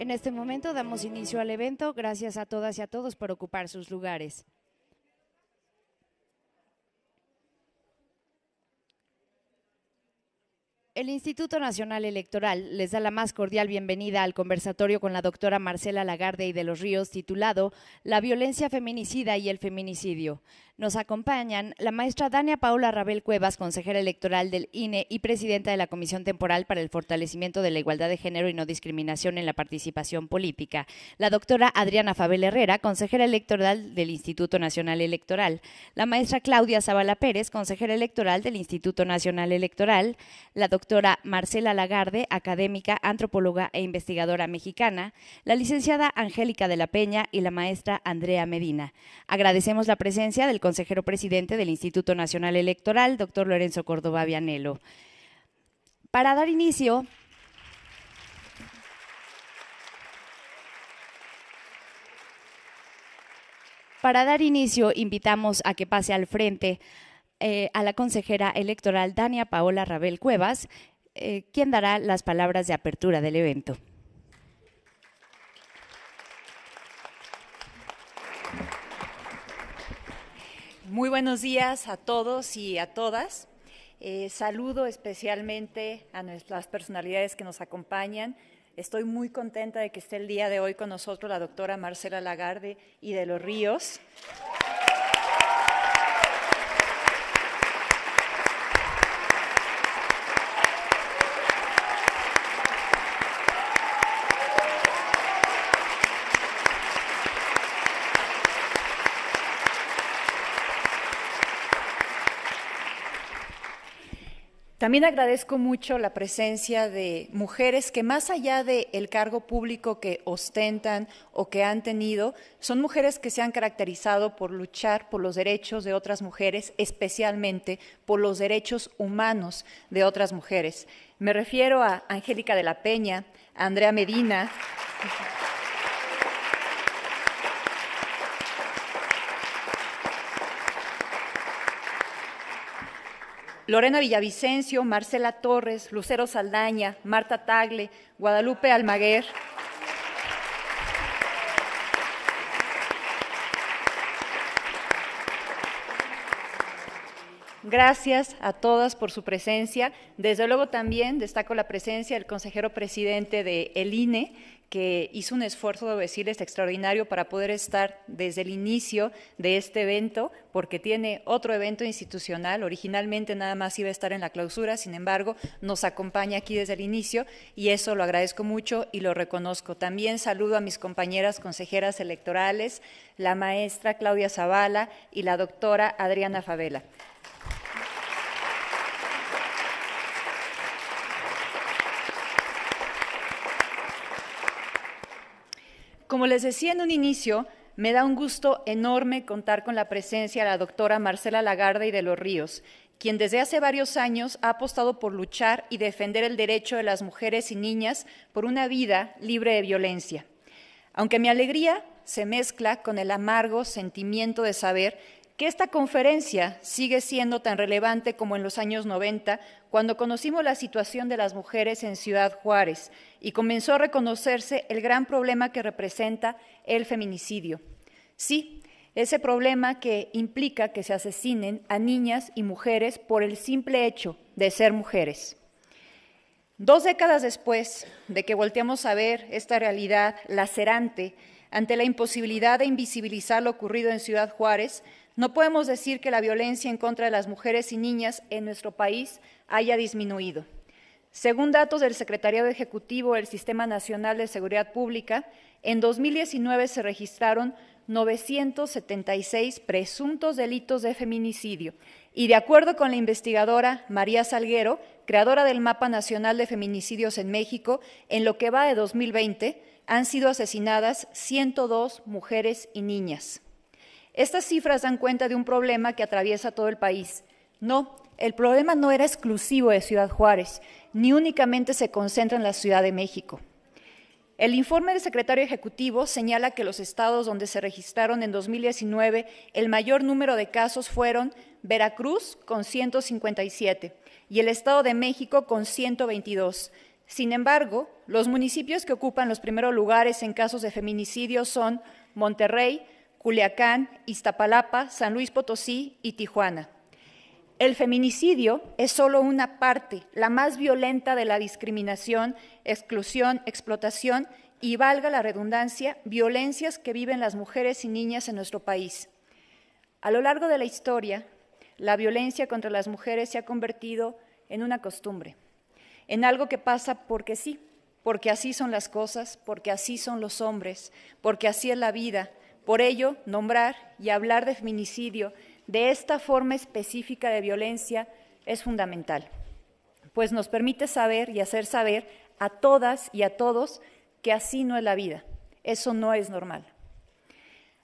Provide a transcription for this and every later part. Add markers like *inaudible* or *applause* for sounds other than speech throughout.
En este momento damos inicio al evento. Gracias a todas y a todos por ocupar sus lugares. El Instituto Nacional Electoral les da la más cordial bienvenida al conversatorio con la doctora Marcela Lagarde y de los Ríos titulado La violencia feminicida y el feminicidio. Nos acompañan la maestra Dania Paula Rabel Cuevas, consejera electoral del INE y presidenta de la Comisión Temporal para el Fortalecimiento de la Igualdad de Género y No Discriminación en la Participación Política, la doctora Adriana Fabel Herrera, consejera electoral del Instituto Nacional Electoral, la maestra Claudia Zavala Pérez, consejera electoral del Instituto Nacional Electoral, la doctora Marcela Lagarde, académica, antropóloga e investigadora mexicana, la licenciada Angélica de la Peña y la maestra Andrea Medina. Agradecemos la presencia del consejero presidente del Instituto Nacional Electoral, doctor Lorenzo Córdoba Vianelo. Para dar inicio, Para dar inicio, invitamos a que pase al frente eh, a la consejera electoral Dania Paola Rabel Cuevas, eh, quien dará las palabras de apertura del evento. Muy buenos días a todos y a todas. Eh, saludo especialmente a nuestras personalidades que nos acompañan. Estoy muy contenta de que esté el día de hoy con nosotros la doctora Marcela Lagarde y de los Ríos. También agradezco mucho la presencia de mujeres que más allá del el cargo público que ostentan o que han tenido, son mujeres que se han caracterizado por luchar por los derechos de otras mujeres, especialmente por los derechos humanos de otras mujeres. Me refiero a Angélica de la Peña, a Andrea Medina. Lorena Villavicencio, Marcela Torres, Lucero Saldaña, Marta Tagle, Guadalupe Almaguer. Gracias a todas por su presencia. Desde luego también destaco la presencia del consejero presidente de el INE, que hizo un esfuerzo, de decirles, extraordinario para poder estar desde el inicio de este evento, porque tiene otro evento institucional. Originalmente nada más iba a estar en la clausura, sin embargo, nos acompaña aquí desde el inicio y eso lo agradezco mucho y lo reconozco. También saludo a mis compañeras consejeras electorales, la maestra Claudia Zavala y la doctora Adriana Favela. Como les decía en un inicio, me da un gusto enorme contar con la presencia de la doctora Marcela Lagarde y de los Ríos, quien desde hace varios años ha apostado por luchar y defender el derecho de las mujeres y niñas por una vida libre de violencia. Aunque mi alegría se mezcla con el amargo sentimiento de saber que esta conferencia sigue siendo tan relevante como en los años 90, cuando conocimos la situación de las mujeres en Ciudad Juárez y comenzó a reconocerse el gran problema que representa el feminicidio. Sí, ese problema que implica que se asesinen a niñas y mujeres por el simple hecho de ser mujeres. Dos décadas después de que volteamos a ver esta realidad lacerante ante la imposibilidad de invisibilizar lo ocurrido en Ciudad Juárez, no podemos decir que la violencia en contra de las mujeres y niñas en nuestro país haya disminuido. Según datos del Secretariado Ejecutivo del Sistema Nacional de Seguridad Pública, en 2019 se registraron 976 presuntos delitos de feminicidio y de acuerdo con la investigadora María Salguero, creadora del Mapa Nacional de Feminicidios en México, en lo que va de 2020 han sido asesinadas 102 mujeres y niñas. Estas cifras dan cuenta de un problema que atraviesa todo el país. No, el problema no era exclusivo de Ciudad Juárez, ni únicamente se concentra en la Ciudad de México. El informe del secretario ejecutivo señala que los estados donde se registraron en 2019 el mayor número de casos fueron Veracruz con 157 y el Estado de México con 122. Sin embargo, los municipios que ocupan los primeros lugares en casos de feminicidio son Monterrey, Culiacán, Iztapalapa, San Luis Potosí y Tijuana. El feminicidio es solo una parte, la más violenta de la discriminación, exclusión, explotación y, valga la redundancia, violencias que viven las mujeres y niñas en nuestro país. A lo largo de la historia, la violencia contra las mujeres se ha convertido en una costumbre, en algo que pasa porque sí, porque así son las cosas, porque así son los hombres, porque así es la vida, por ello, nombrar y hablar de feminicidio de esta forma específica de violencia es fundamental, pues nos permite saber y hacer saber a todas y a todos que así no es la vida, eso no es normal.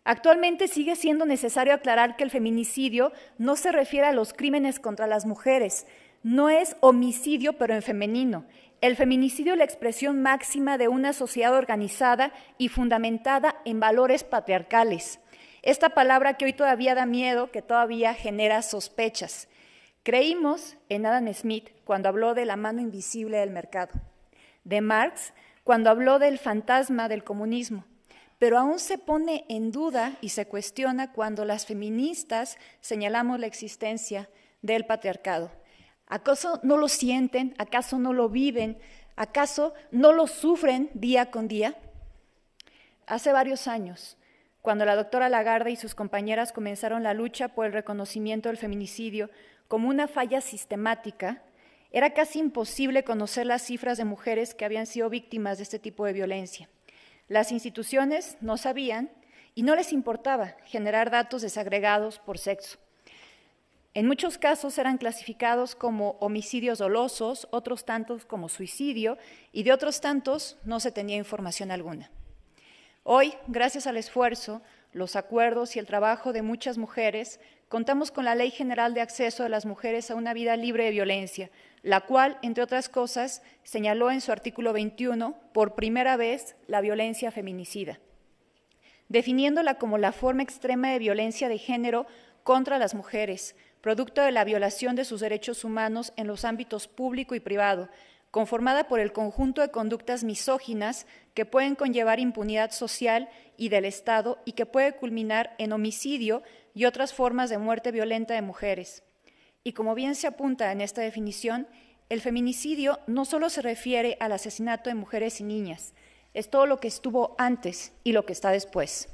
Actualmente sigue siendo necesario aclarar que el feminicidio no se refiere a los crímenes contra las mujeres, no es homicidio pero en femenino, el feminicidio es la expresión máxima de una sociedad organizada y fundamentada en valores patriarcales. Esta palabra que hoy todavía da miedo, que todavía genera sospechas. Creímos en Adam Smith cuando habló de la mano invisible del mercado, de Marx cuando habló del fantasma del comunismo, pero aún se pone en duda y se cuestiona cuando las feministas señalamos la existencia del patriarcado. ¿Acaso no lo sienten? ¿Acaso no lo viven? ¿Acaso no lo sufren día con día? Hace varios años, cuando la doctora Lagarde y sus compañeras comenzaron la lucha por el reconocimiento del feminicidio como una falla sistemática, era casi imposible conocer las cifras de mujeres que habían sido víctimas de este tipo de violencia. Las instituciones no sabían y no les importaba generar datos desagregados por sexo. En muchos casos eran clasificados como homicidios dolosos, otros tantos como suicidio y de otros tantos no se tenía información alguna. Hoy, gracias al esfuerzo, los acuerdos y el trabajo de muchas mujeres, contamos con la Ley General de Acceso de las Mujeres a una vida libre de violencia, la cual, entre otras cosas, señaló en su artículo 21 por primera vez la violencia feminicida, definiéndola como la forma extrema de violencia de género contra las mujeres, producto de la violación de sus derechos humanos en los ámbitos público y privado, conformada por el conjunto de conductas misóginas que pueden conllevar impunidad social y del Estado y que puede culminar en homicidio y otras formas de muerte violenta de mujeres. Y como bien se apunta en esta definición, el feminicidio no solo se refiere al asesinato de mujeres y niñas, es todo lo que estuvo antes y lo que está después.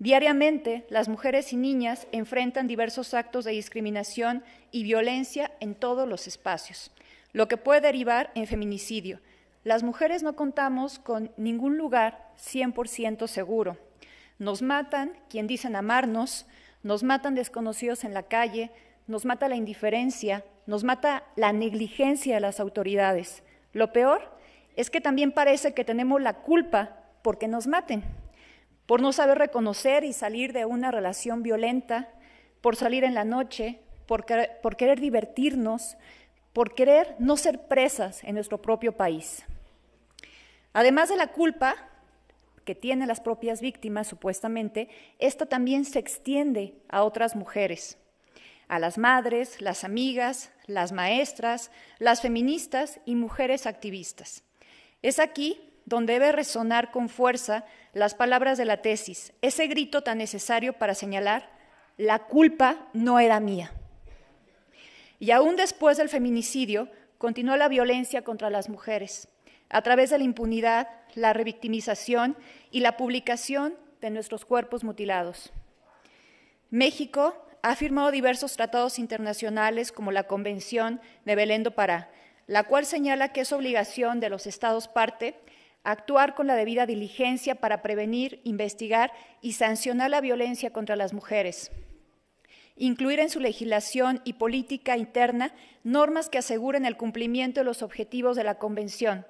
Diariamente, las mujeres y niñas enfrentan diversos actos de discriminación y violencia en todos los espacios, lo que puede derivar en feminicidio. Las mujeres no contamos con ningún lugar 100% seguro. Nos matan quien dicen amarnos, nos matan desconocidos en la calle, nos mata la indiferencia, nos mata la negligencia de las autoridades. Lo peor es que también parece que tenemos la culpa porque nos maten por no saber reconocer y salir de una relación violenta, por salir en la noche, por, querer divertirnos, por querer no ser presas en nuestro propio país. Además de la culpa que tienen las propias víctimas, supuestamente, esta también se extiende a otras mujeres, a las madres, las amigas, las maestras, las feministas y mujeres activistas. Es aquí donde debe resonar con fuerza las palabras de la tesis, ese grito tan necesario para señalar, la culpa no era mía. Y aún después del feminicidio, continuó la violencia contra las mujeres, a través de la impunidad, la revictimización y la publicación de nuestros cuerpos mutilados. México ha firmado diversos tratados internacionales como la Convención de Belén do Pará, la cual señala que es obligación de los Estados parte actuar con la debida diligencia para prevenir, investigar y sancionar la violencia contra las mujeres. Incluir en su legislación y política interna normas que aseguren el cumplimiento de los objetivos de la Convención.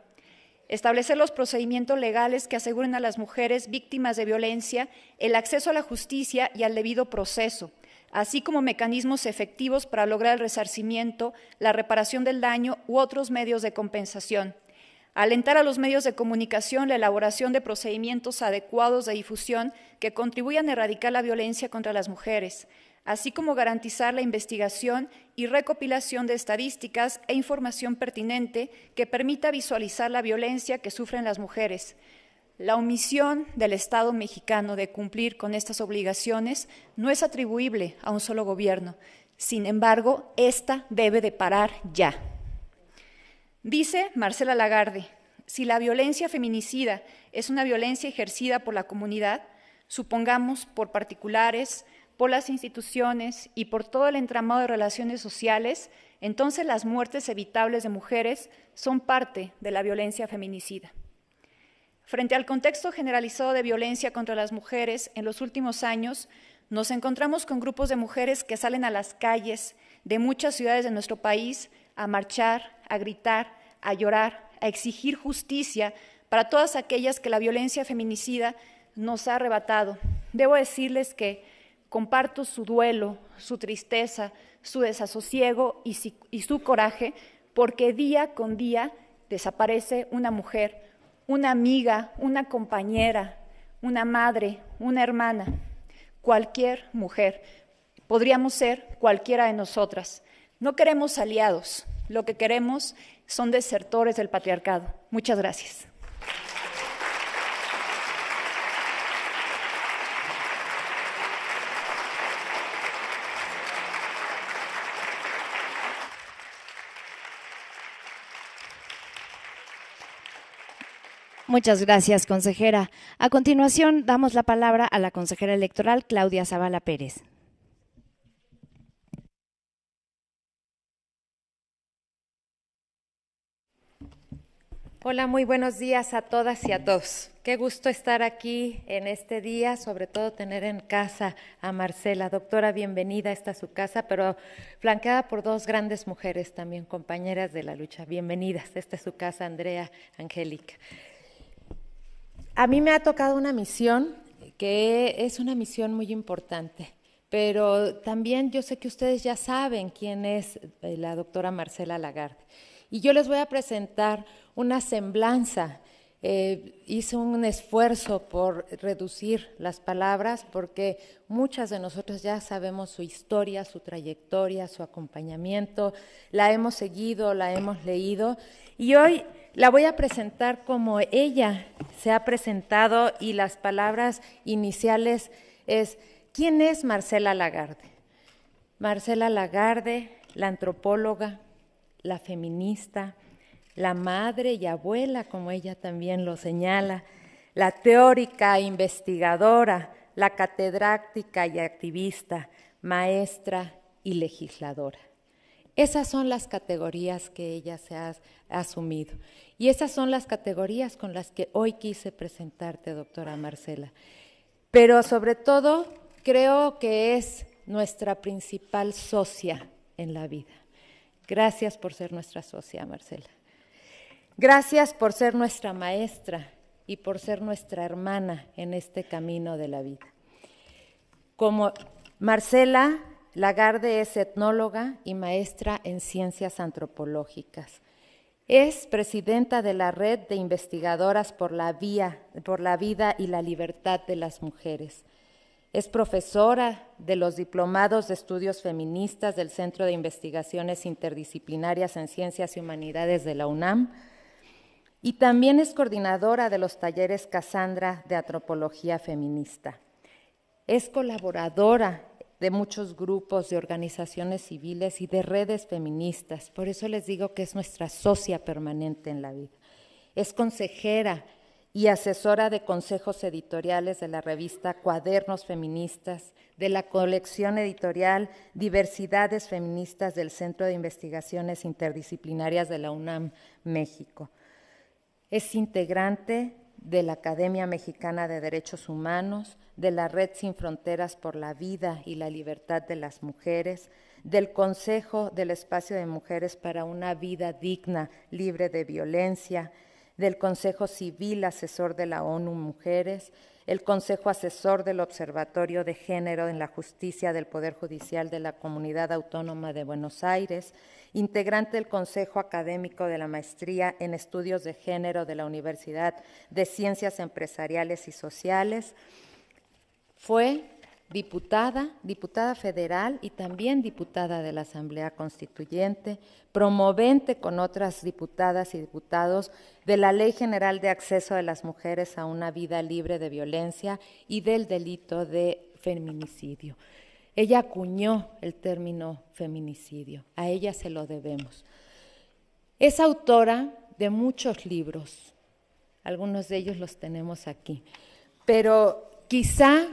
Establecer los procedimientos legales que aseguren a las mujeres víctimas de violencia el acceso a la justicia y al debido proceso así como mecanismos efectivos para lograr el resarcimiento, la reparación del daño u otros medios de compensación alentar a los medios de comunicación la elaboración de procedimientos adecuados de difusión que contribuyan a erradicar la violencia contra las mujeres, así como garantizar la investigación y recopilación de estadísticas e información pertinente que permita visualizar la violencia que sufren las mujeres. La omisión del Estado mexicano de cumplir con estas obligaciones no es atribuible a un solo gobierno. Sin embargo, esta debe de parar ya. Dice Marcela Lagarde, si la violencia feminicida es una violencia ejercida por la comunidad, supongamos por particulares, por las instituciones y por todo el entramado de relaciones sociales, entonces las muertes evitables de mujeres son parte de la violencia feminicida. Frente al contexto generalizado de violencia contra las mujeres en los últimos años, nos encontramos con grupos de mujeres que salen a las calles de muchas ciudades de nuestro país a marchar, a gritar, a llorar, a exigir justicia para todas aquellas que la violencia feminicida nos ha arrebatado. Debo decirles que comparto su duelo, su tristeza, su desasosiego y, su coraje, porque día con día desaparece una mujer, una amiga, una compañera, una madre, una hermana, cualquier mujer. Podríamos ser cualquiera de nosotras. No queremos aliados, lo que queremos son desertores del patriarcado. Muchas gracias. Muchas gracias, consejera. A continuación, damos la palabra a la consejera electoral Claudia Zavala Pérez. Hola, muy buenos días a todas y a todos. Qué gusto estar aquí en este día, sobre todo tener en casa a Marcela. Doctora, bienvenida, esta su casa, pero flanqueada por dos grandes mujeres también, compañeras de la lucha. Bienvenidas, esta es su casa, Andrea, Angélica. A mí me ha tocado una misión que es una misión muy importante, pero también yo sé que ustedes ya saben quién es eh, la doctora Marcela Lagarde. Y yo les voy a presentar una semblanza. Eh, hice un esfuerzo por reducir las palabras porque muchas de nosotros ya sabemos su historia, su trayectoria, su acompañamiento, la hemos seguido, la hemos leído y hoy la voy a presentar como ella se ha presentado y las palabras iniciales es, ¿quién es Marcela Lagarde? Marcela Lagarde, la antropóloga, la feminista, la madre y abuela, como ella también lo señala, la teórica investigadora, la catedrática y activista, maestra y legisladora. Esas son las categorías que ella se ha asumido. Y esas son las categorías con las que hoy quise presentarte, doctora Marcela. Pero sobre todo, creo que es nuestra principal socia en la vida. Gracias por ser nuestra socia, Marcela. Gracias por ser nuestra maestra y por ser nuestra hermana en este camino de la vida. Como Marcela Lagarde es etnóloga y maestra en ciencias antropológicas. Es presidenta de la Red de Investigadoras por la, Vía, por la Vida y la Libertad de las Mujeres. Es profesora de los diplomados de estudios feministas del Centro de Investigaciones Interdisciplinarias en Ciencias y Humanidades de la UNAM y también es coordinadora de los talleres Cassandra de Antropología Feminista. Es colaboradora de muchos grupos, de organizaciones civiles y de redes feministas. Por eso les digo que es nuestra socia permanente en la vida. Es consejera y asesora de consejos editoriales de la revista Cuadernos Feministas, de la colección editorial Diversidades Feministas del Centro de Investigaciones Interdisciplinarias de la UNAM, México. Es integrante de la Academia Mexicana de Derechos Humanos, de la Red Sin Fronteras por la Vida y la Libertad de las Mujeres, del Consejo del Espacio de Mujeres para una Vida Digna, Libre de Violencia, del Consejo Civil Asesor de la ONU Mujeres, el Consejo Asesor del Observatorio de Género en la Justicia del Poder Judicial de la Comunidad Autónoma de Buenos Aires, integrante del Consejo Académico de la Maestría en Estudios de Género de la Universidad de Ciencias Empresariales y Sociales. Fue diputada, diputada federal y también diputada de la Asamblea Constituyente, promovente con otras diputadas y diputados de la Ley General de Acceso de las Mujeres a una vida libre de violencia y del delito de feminicidio. Ella acuñó el término feminicidio, a ella se lo debemos. Es autora de muchos libros, algunos de ellos los tenemos aquí, pero quizá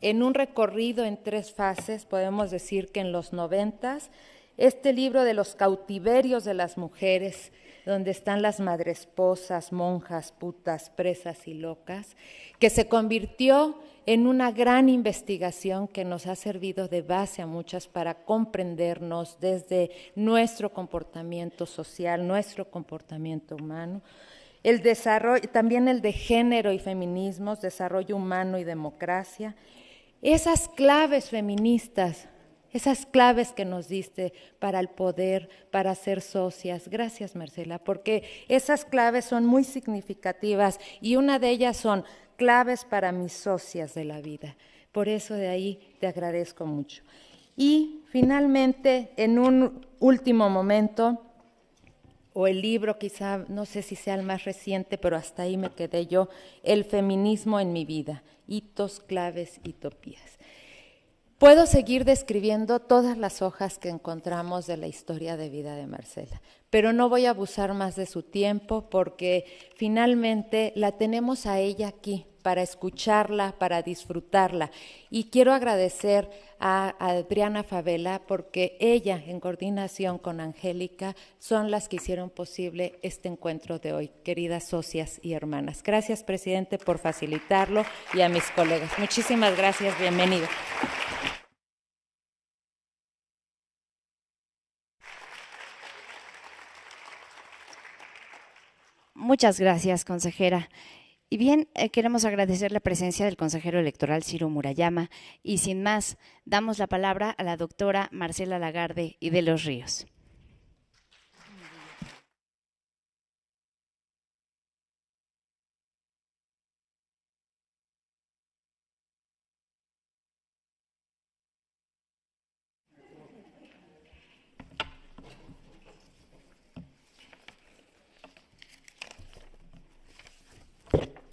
en un recorrido en tres fases, podemos decir que en los noventas, este libro de los cautiverios de las mujeres, donde están las madresposas, monjas, putas, presas y locas, que se convirtió en una gran investigación que nos ha servido de base a muchas para comprendernos desde nuestro comportamiento social, nuestro comportamiento humano. El desarrollo, también el de género y feminismos, desarrollo humano y democracia, esas claves feministas, esas claves que nos diste para el poder, para ser socias. Gracias, Marcela, porque esas claves son muy significativas y una de ellas son claves para mis socias de la vida. Por eso de ahí te agradezco mucho. Y finalmente, en un último momento, o el libro quizá, no sé si sea el más reciente, pero hasta ahí me quedé yo, El feminismo en mi vida, hitos, claves y topías. Puedo seguir describiendo todas las hojas que encontramos de la historia de vida de Marcela, pero no voy a abusar más de su tiempo porque finalmente la tenemos a ella aquí para escucharla, para disfrutarla. Y quiero agradecer a Adriana Favela porque ella, en coordinación con Angélica, son las que hicieron posible este encuentro de hoy, queridas socias y hermanas. Gracias, presidente, por facilitarlo y a mis colegas. Muchísimas gracias, bienvenido. Muchas gracias, consejera. Y bien, eh, queremos agradecer la presencia del consejero electoral Ciro Murayama y sin más, damos la palabra a la doctora Marcela Lagarde y de los Ríos.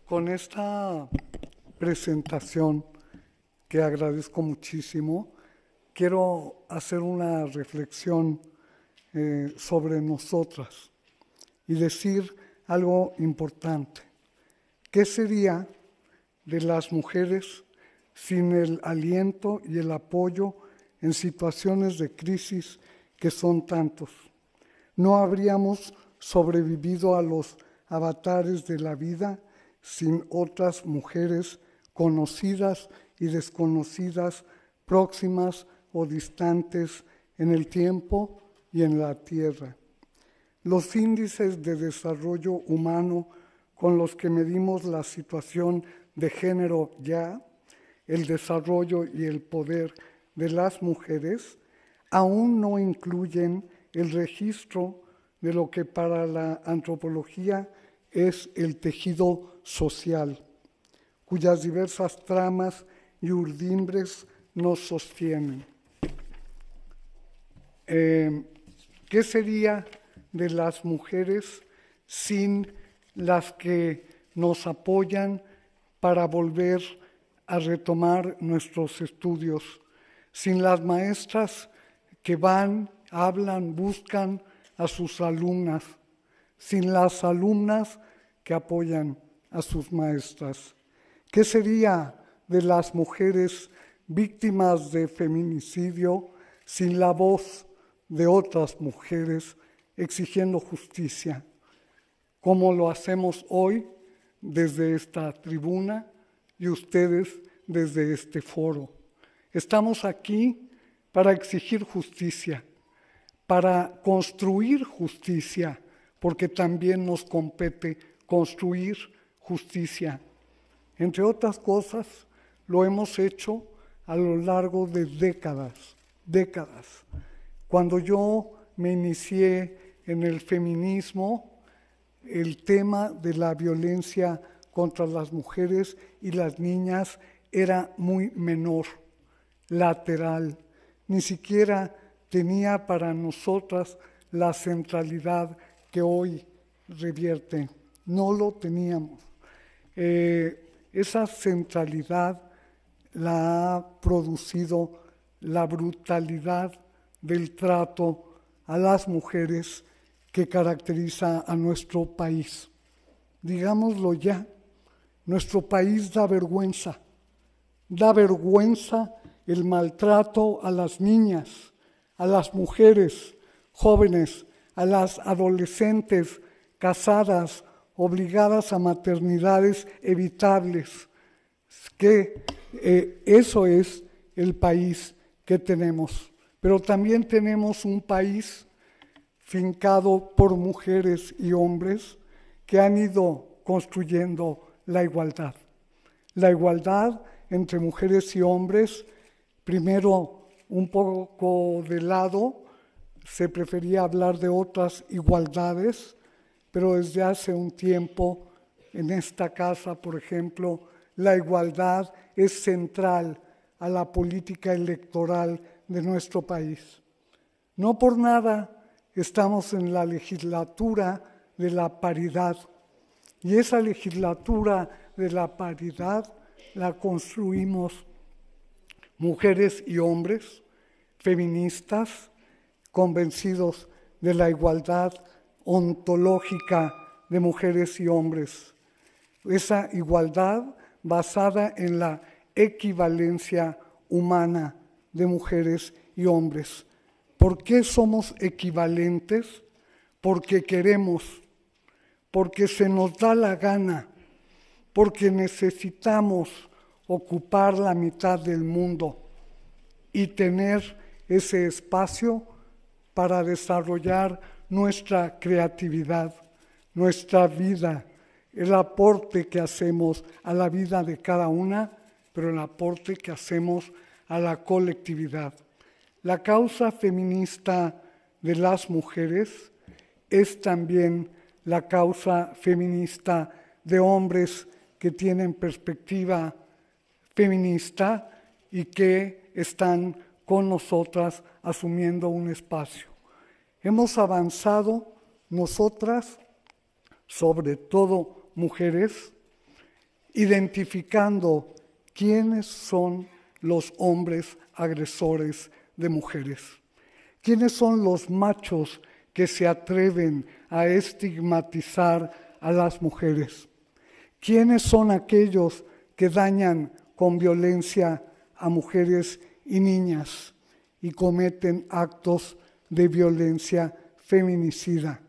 con esta presentación que agradezco muchísimo, quiero hacer una reflexión eh, sobre nosotras y decir algo importante. ¿Qué sería de las mujeres sin el aliento y el apoyo en situaciones de crisis que son tantos? No habríamos sobrevivido a los avatares de la vida sin otras mujeres conocidas y desconocidas, próximas o distantes en el tiempo y en la tierra. Los índices de desarrollo humano con los que medimos la situación de género ya, el desarrollo y el poder de las mujeres, aún no incluyen el registro de lo que para la antropología es el tejido social, cuyas diversas tramas y urdimbres nos sostienen. Eh, ¿Qué sería de las mujeres sin las que nos apoyan para volver a retomar nuestros estudios? Sin las maestras que van, hablan, buscan a sus alumnas, sin las alumnas que apoyan a sus maestras. ¿Qué sería de las mujeres víctimas de feminicidio sin la voz de otras mujeres exigiendo justicia? Como lo hacemos hoy desde esta tribuna y ustedes desde este foro. Estamos aquí para exigir justicia, para construir justicia, porque también nos compete construir justicia. Entre otras cosas, lo hemos hecho a lo largo de décadas, décadas. Cuando yo me inicié en el feminismo, el tema de la violencia contra las mujeres y las niñas era muy menor, lateral. Ni siquiera tenía para nosotras la centralidad que hoy revierte. No lo teníamos. Eh, esa centralidad la ha producido la brutalidad del trato a las mujeres que caracteriza a nuestro país. Digámoslo ya, nuestro país da vergüenza, da vergüenza el maltrato a las niñas, a las mujeres jóvenes, a las adolescentes casadas obligadas a maternidades evitables, que eh, eso es el país que tenemos. Pero también tenemos un país fincado por mujeres y hombres que han ido construyendo la igualdad. La igualdad entre mujeres y hombres, primero un poco de lado, se prefería hablar de otras igualdades, pero desde hace un tiempo en esta casa, por ejemplo, la igualdad es central a la política electoral de nuestro país. No por nada estamos en la legislatura de la paridad y esa legislatura de la paridad la construimos mujeres y hombres, feministas, convencidos de la igualdad ontológica de mujeres y hombres. Esa igualdad basada en la equivalencia humana de mujeres y hombres. ¿Por qué somos equivalentes? Porque queremos, porque se nos da la gana, porque necesitamos ocupar la mitad del mundo y tener ese espacio para desarrollar nuestra creatividad, nuestra vida, el aporte que hacemos a la vida de cada una, pero el aporte que hacemos a la colectividad. La causa feminista de las mujeres es también la causa feminista de hombres que tienen perspectiva feminista y que están con nosotras asumiendo un espacio. Hemos avanzado nosotras, sobre todo mujeres, identificando quiénes son los hombres agresores de mujeres, quiénes son los machos que se atreven a estigmatizar a las mujeres, quiénes son aquellos que dañan con violencia a mujeres y niñas y cometen actos de violencia feminicida.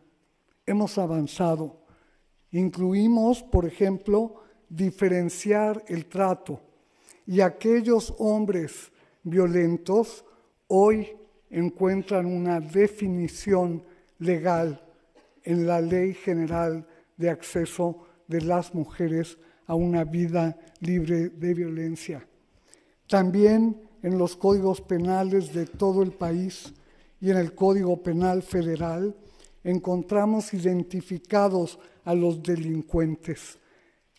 Hemos avanzado. Incluimos, por ejemplo, diferenciar el trato y aquellos hombres violentos hoy encuentran una definición legal en la Ley General de Acceso de las Mujeres a una vida libre de violencia. También en los códigos penales de todo el país y en el Código Penal Federal encontramos identificados a los delincuentes.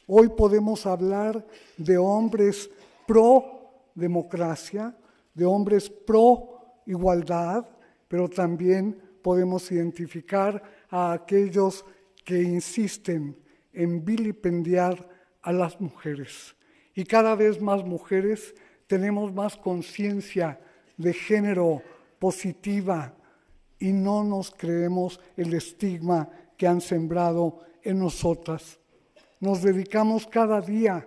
Hoy podemos hablar de hombres pro democracia, de hombres pro igualdad, pero también podemos identificar a aquellos que insisten en vilipendiar a las mujeres. Y cada vez más mujeres tenemos más conciencia de género positiva y no nos creemos el estigma que han sembrado en nosotras. Nos dedicamos cada día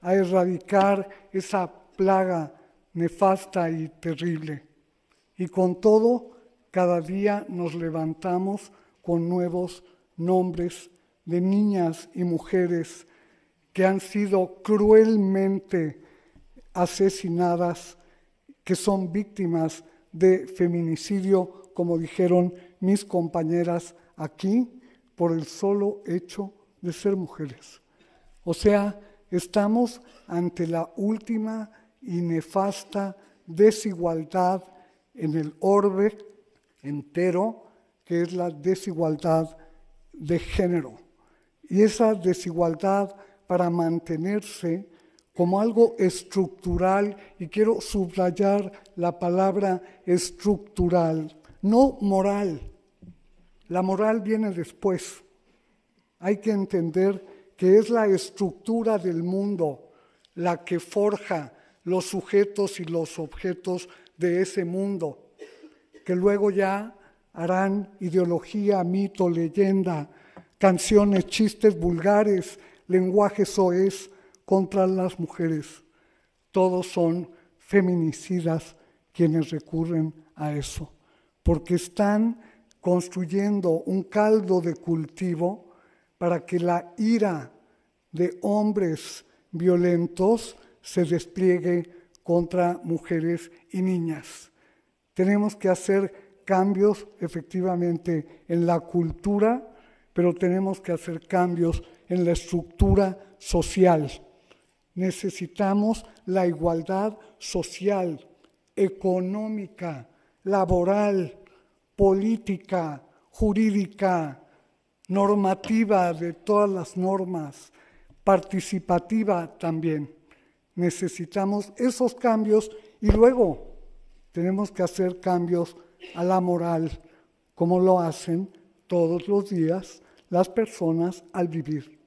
a erradicar esa plaga nefasta y terrible. Y con todo, cada día nos levantamos con nuevos nombres de niñas y mujeres que han sido cruelmente asesinadas, que son víctimas de feminicidio, como dijeron mis compañeras aquí, por el solo hecho de ser mujeres. O sea, estamos ante la última y nefasta desigualdad en el orbe entero, que es la desigualdad de género. Y esa desigualdad para mantenerse como algo estructural, y quiero subrayar la palabra estructural, no moral. La moral viene después. Hay que entender que es la estructura del mundo la que forja los sujetos y los objetos de ese mundo, que luego ya harán ideología, mito, leyenda, canciones, chistes vulgares, lenguajes soez, contra las mujeres. Todos son feminicidas quienes recurren a eso, porque están construyendo un caldo de cultivo para que la ira de hombres violentos se despliegue contra mujeres y niñas. Tenemos que hacer cambios efectivamente en la cultura, pero tenemos que hacer cambios en la estructura social Necesitamos la igualdad social, económica, laboral, política, jurídica, normativa de todas las normas, participativa también. Necesitamos esos cambios y luego tenemos que hacer cambios a la moral, como lo hacen todos los días las personas al vivir.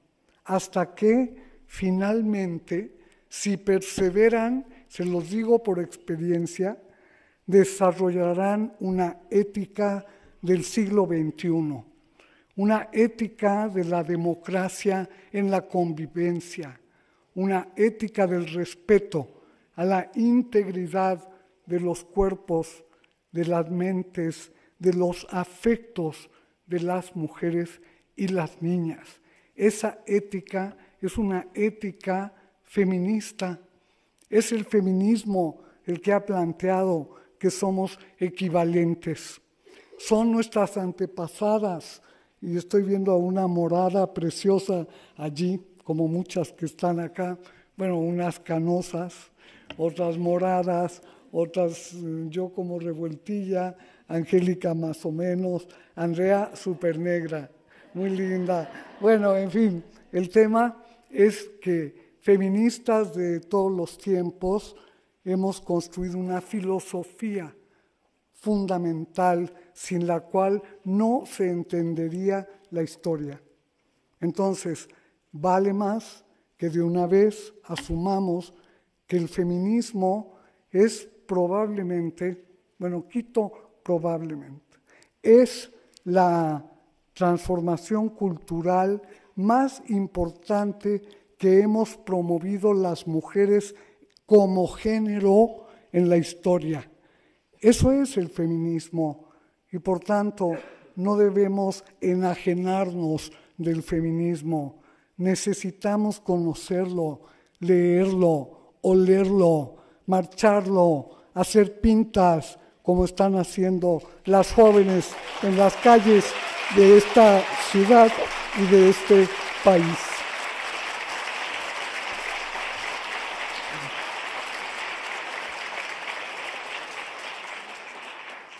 Hasta que finalmente, si perseveran, se los digo por experiencia, desarrollarán una ética del siglo XXI, una ética de la democracia en la convivencia, una ética del respeto a la integridad de los cuerpos, de las mentes, de los afectos de las mujeres y las niñas. Esa ética es una ética feminista. Es el feminismo el que ha planteado que somos equivalentes. Son nuestras antepasadas, y estoy viendo a una morada preciosa allí, como muchas que están acá, bueno, unas canosas, otras moradas, otras eh, yo como revueltilla, Angélica más o menos, Andrea Supernegra. negra, muy linda. Bueno, en fin, el tema es que feministas de todos los tiempos hemos construido una filosofía fundamental sin la cual no se entendería la historia. Entonces, vale más que de una vez asumamos que el feminismo es probablemente, bueno, quito probablemente, es la transformación cultural más importante que hemos promovido las mujeres como género en la historia. Eso es el feminismo y por tanto no debemos enajenarnos del feminismo. Necesitamos conocerlo, leerlo, olerlo, marcharlo, hacer pintas como están haciendo las jóvenes en las calles de esta ciudad y de este país.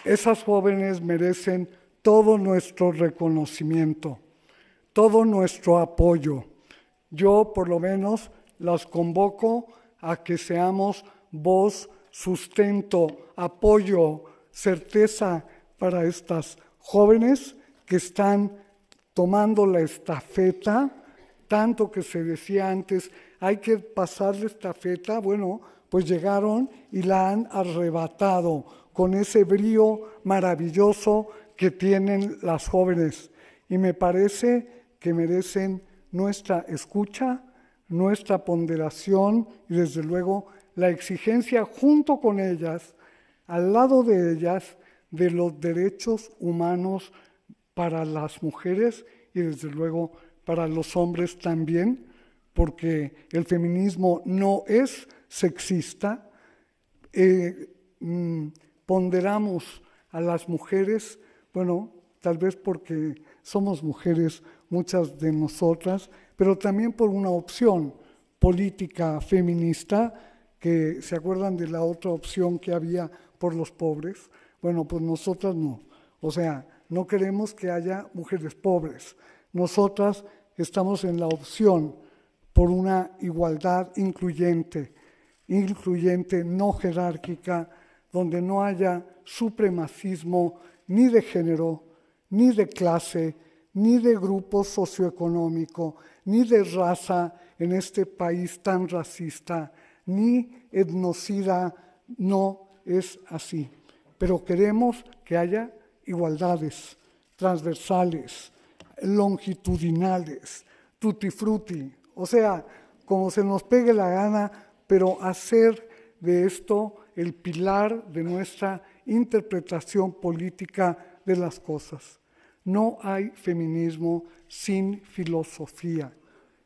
Esas jóvenes merecen todo nuestro reconocimiento, todo nuestro apoyo. Yo por lo menos las convoco a que seamos voz, sustento, apoyo, certeza para estas jóvenes que están tomando la estafeta, tanto que se decía antes, hay que pasar la estafeta, bueno, pues llegaron y la han arrebatado con ese brío maravilloso que tienen las jóvenes. Y me parece que merecen nuestra escucha, nuestra ponderación y desde luego la exigencia junto con ellas, al lado de ellas, de los derechos humanos para las mujeres y desde luego para los hombres también, porque el feminismo no es sexista. Eh, mm, ponderamos a las mujeres, bueno, tal vez porque somos mujeres muchas de nosotras, pero también por una opción política feminista, que se acuerdan de la otra opción que había por los pobres. Bueno, pues nosotras no. O sea, no queremos que haya mujeres pobres. Nosotras estamos en la opción por una igualdad incluyente, incluyente, no jerárquica, donde no haya supremacismo ni de género, ni de clase, ni de grupo socioeconómico, ni de raza en este país tan racista, ni etnocida, no es así. Pero queremos que haya igualdades transversales, longitudinales, tutti frutti, o sea, como se nos pegue la gana, pero hacer de esto el pilar de nuestra interpretación política de las cosas. No hay feminismo sin filosofía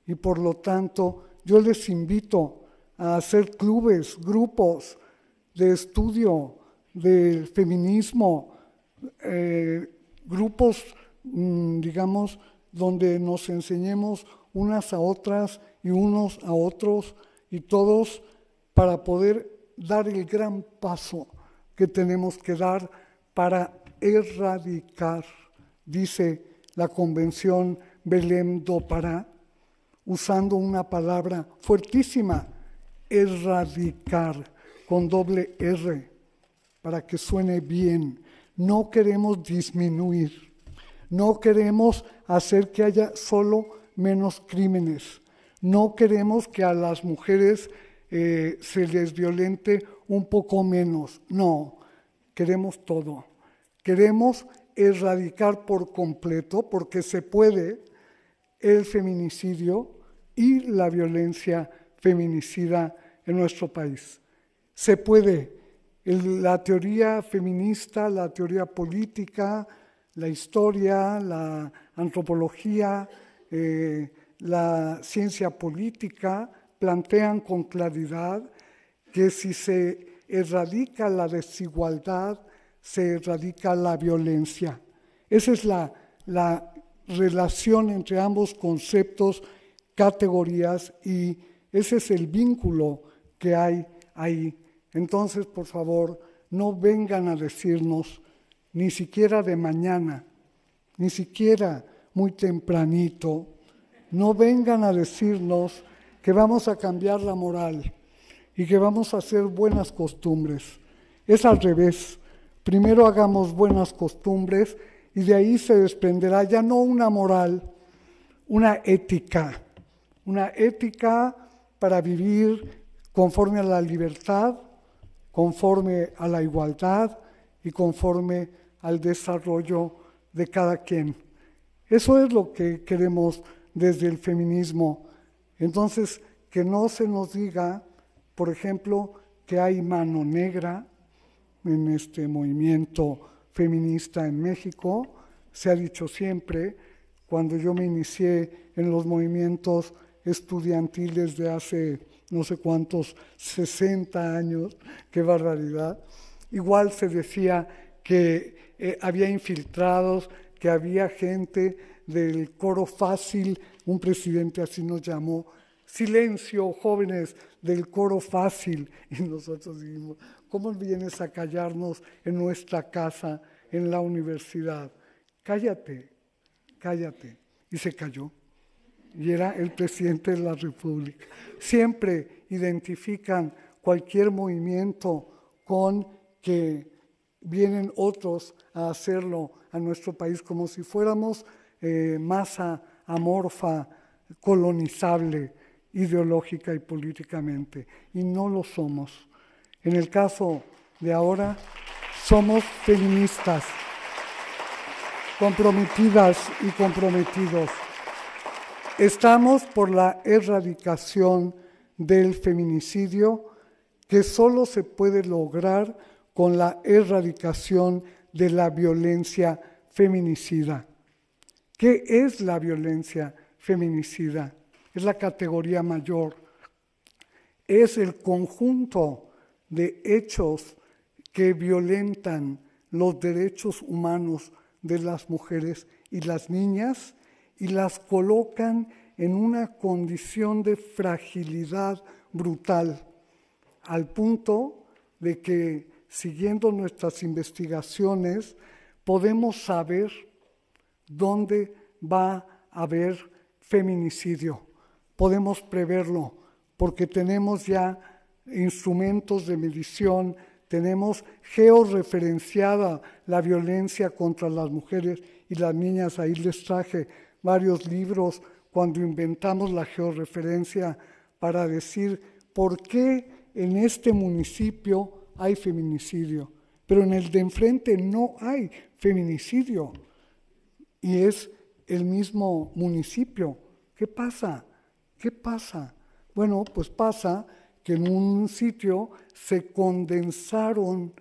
y por lo tanto yo les invito a hacer clubes, grupos de estudio del feminismo, eh, grupos, mm, digamos, donde nos enseñemos unas a otras y unos a otros y todos para poder dar el gran paso que tenemos que dar para erradicar, dice la Convención Belém do Pará, usando una palabra fuertísima, erradicar, con doble R, para que suene bien no queremos disminuir, no queremos hacer que haya solo menos crímenes, no queremos que a las mujeres eh, se les violente un poco menos, no, queremos todo. Queremos erradicar por completo, porque se puede, el feminicidio y la violencia feminicida en nuestro país. Se puede, la teoría feminista, la teoría política, la historia, la antropología, eh, la ciencia política plantean con claridad que si se erradica la desigualdad, se erradica la violencia. Esa es la, la relación entre ambos conceptos, categorías y ese es el vínculo que hay ahí entonces, por favor, no vengan a decirnos ni siquiera de mañana, ni siquiera muy tempranito, no vengan a decirnos que vamos a cambiar la moral y que vamos a hacer buenas costumbres. Es al revés. Primero hagamos buenas costumbres y de ahí se desprenderá ya no una moral, una ética. Una ética para vivir conforme a la libertad conforme a la igualdad y conforme al desarrollo de cada quien. Eso es lo que queremos desde el feminismo. Entonces, que no se nos diga, por ejemplo, que hay mano negra en este movimiento feminista en México. Se ha dicho siempre, cuando yo me inicié en los movimientos estudiantiles de hace no sé cuántos, 60 años, qué barbaridad. Igual se decía que eh, había infiltrados, que había gente del coro fácil, un presidente así nos llamó, silencio, jóvenes del coro fácil. *laughs* Y nosotros dijimos, ¿cómo vienes a callarnos en nuestra casa, en la universidad? Cállate, cállate. Y se cayó y era el presidente de la República. Siempre identifican cualquier movimiento con que vienen otros a hacerlo a nuestro país como si fuéramos eh, masa amorfa, colonizable ideológica y políticamente, y no lo somos. En el caso de ahora, somos feministas, comprometidas y comprometidos. Estamos por la erradicación del feminicidio que solo se puede lograr con la erradicación de la violencia feminicida. ¿Qué es la violencia feminicida? Es la categoría mayor. Es el conjunto de hechos que violentan los derechos humanos de las mujeres y las niñas y las colocan en una condición de fragilidad brutal, al punto de que, siguiendo nuestras investigaciones, podemos saber dónde va a haber feminicidio. Podemos preverlo porque tenemos ya instrumentos de medición, tenemos georreferenciada la violencia contra las mujeres y las niñas. Ahí les traje varios libros cuando inventamos la georreferencia para decir por qué en este municipio hay feminicidio, pero en el de enfrente no hay feminicidio y es el mismo municipio. ¿Qué pasa? ¿Qué pasa? Bueno, pues pasa que en un sitio se condensaron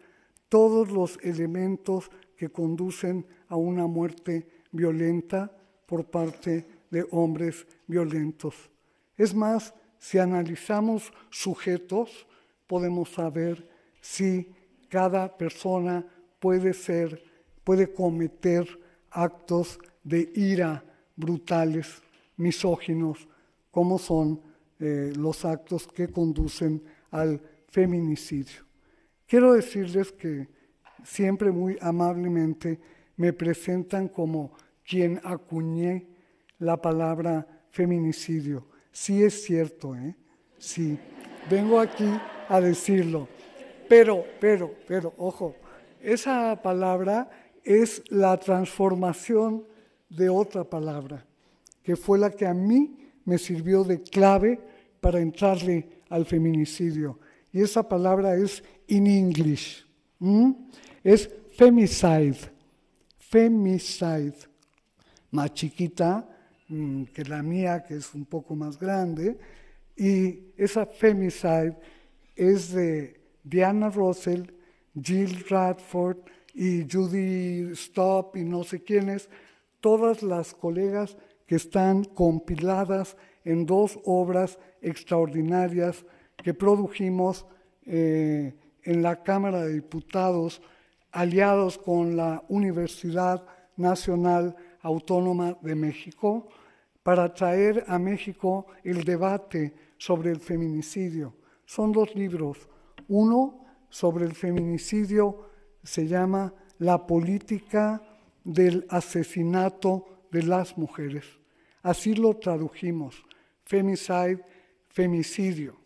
todos los elementos que conducen a una muerte violenta, por parte de hombres violentos. Es más, si analizamos sujetos, podemos saber si cada persona puede ser, puede cometer actos de ira brutales, misóginos, como son eh, los actos que conducen al feminicidio. Quiero decirles que siempre muy amablemente me presentan como quien acuñé la palabra feminicidio. Sí es cierto, ¿eh? Sí. Vengo aquí a decirlo. Pero, pero, pero, ojo, esa palabra es la transformación de otra palabra, que fue la que a mí me sirvió de clave para entrarle al feminicidio. Y esa palabra es in English. Es femicide. Femicide más chiquita mm, que la mía, que es un poco más grande. Y esa femicide es de Diana Russell, Jill Radford y Judy Stop y no sé quiénes, todas las colegas que están compiladas en dos obras extraordinarias que produjimos eh, en la Cámara de Diputados, aliados con la Universidad Nacional Autónoma de México para traer a México el debate sobre el feminicidio. Son dos libros. Uno sobre el feminicidio se llama La política del asesinato de las mujeres. Así lo tradujimos, femicide, femicidio.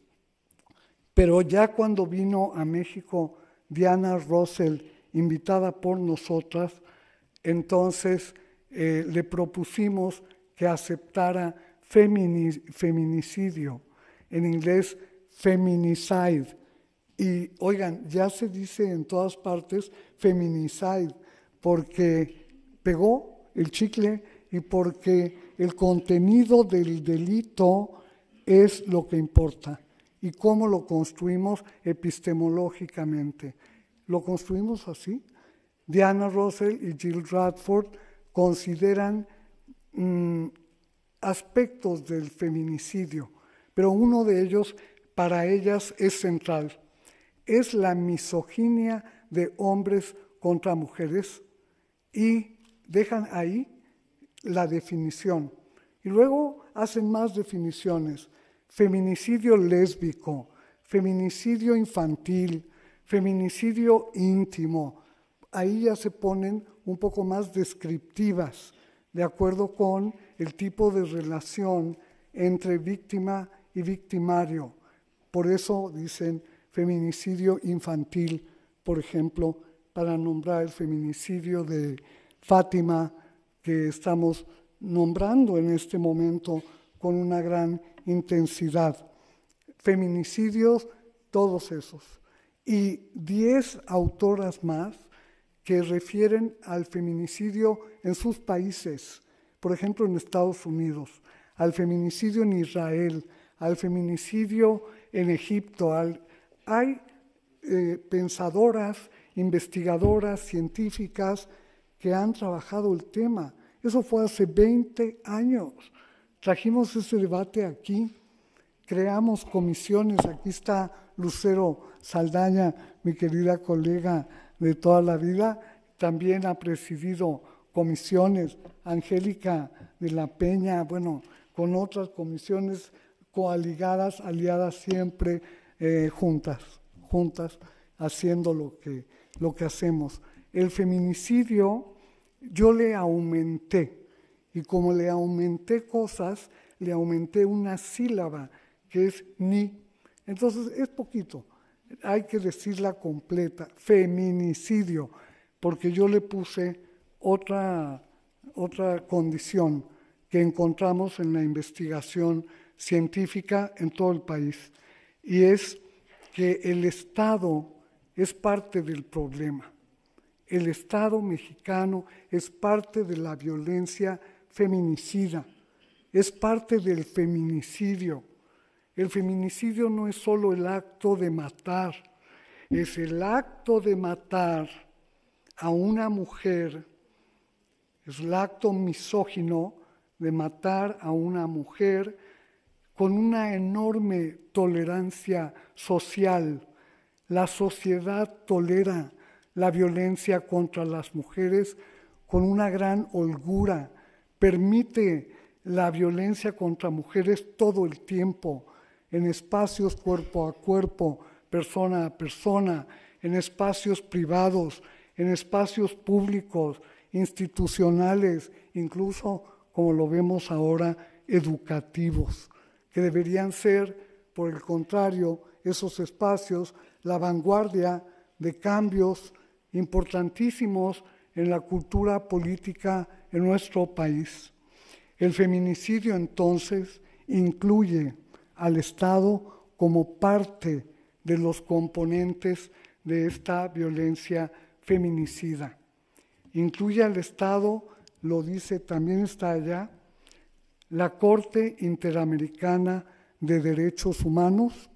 Pero ya cuando vino a México Diana Russell, invitada por nosotras, entonces eh, le propusimos que aceptara feminicidio, en inglés feminicide. Y oigan, ya se dice en todas partes feminicide, porque pegó el chicle y porque el contenido del delito es lo que importa y cómo lo construimos epistemológicamente. Lo construimos así. Diana Russell y Jill Radford consideran mm, aspectos del feminicidio, pero uno de ellos para ellas es central. Es la misoginia de hombres contra mujeres y dejan ahí la definición. Y luego hacen más definiciones. Feminicidio lésbico, feminicidio infantil, feminicidio íntimo, ahí ya se ponen un poco más descriptivas, de acuerdo con el tipo de relación entre víctima y victimario. Por eso dicen feminicidio infantil, por ejemplo, para nombrar el feminicidio de Fátima que estamos nombrando en este momento con una gran intensidad. Feminicidios, todos esos. Y diez autoras más que refieren al feminicidio en sus países, por ejemplo en Estados Unidos, al feminicidio en Israel, al feminicidio en Egipto. hay eh, pensadoras, investigadoras, científicas que han trabajado el tema. Eso fue hace 20 años. Trajimos ese debate aquí, creamos comisiones, aquí está Lucero Saldaña, mi querida colega de toda la vida. También ha presidido comisiones, Angélica de la Peña, bueno, con otras comisiones coaligadas, aliadas siempre, eh, juntas, juntas, haciendo lo que, lo que hacemos. El feminicidio yo le aumenté y como le aumenté cosas, le aumenté una sílaba que es ni. Entonces es poquito, hay que decirla completa, feminicidio, porque yo le puse otra, otra condición que encontramos en la investigación científica en todo el país, y es que el Estado es parte del problema. El Estado mexicano es parte de la violencia feminicida, es parte del feminicidio el feminicidio no es solo el acto de matar, es el acto de matar a una mujer, es el acto misógino de matar a una mujer con una enorme tolerancia social. La sociedad tolera la violencia contra las mujeres con una gran holgura, permite la violencia contra mujeres todo el tiempo en espacios cuerpo a cuerpo, persona a persona, en espacios privados, en espacios públicos, institucionales, incluso, como lo vemos ahora, educativos, que deberían ser, por el contrario, esos espacios, la vanguardia de cambios importantísimos en la cultura política en nuestro país. El feminicidio entonces incluye al Estado como parte de los componentes de esta violencia feminicida. Incluye al Estado, lo dice, también está allá, la Corte Interamericana de Derechos Humanos,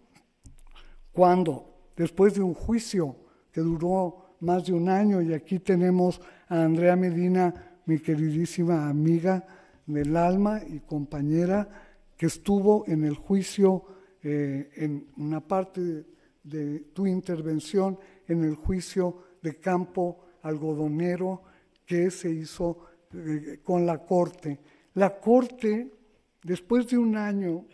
cuando después de un juicio que duró más de un año, y aquí tenemos a Andrea Medina, mi queridísima amiga del alma y compañera, que estuvo en el juicio, eh, en una parte de, tu intervención, en el juicio de campo algodonero que se hizo eh, con la corte. La corte, después de un año,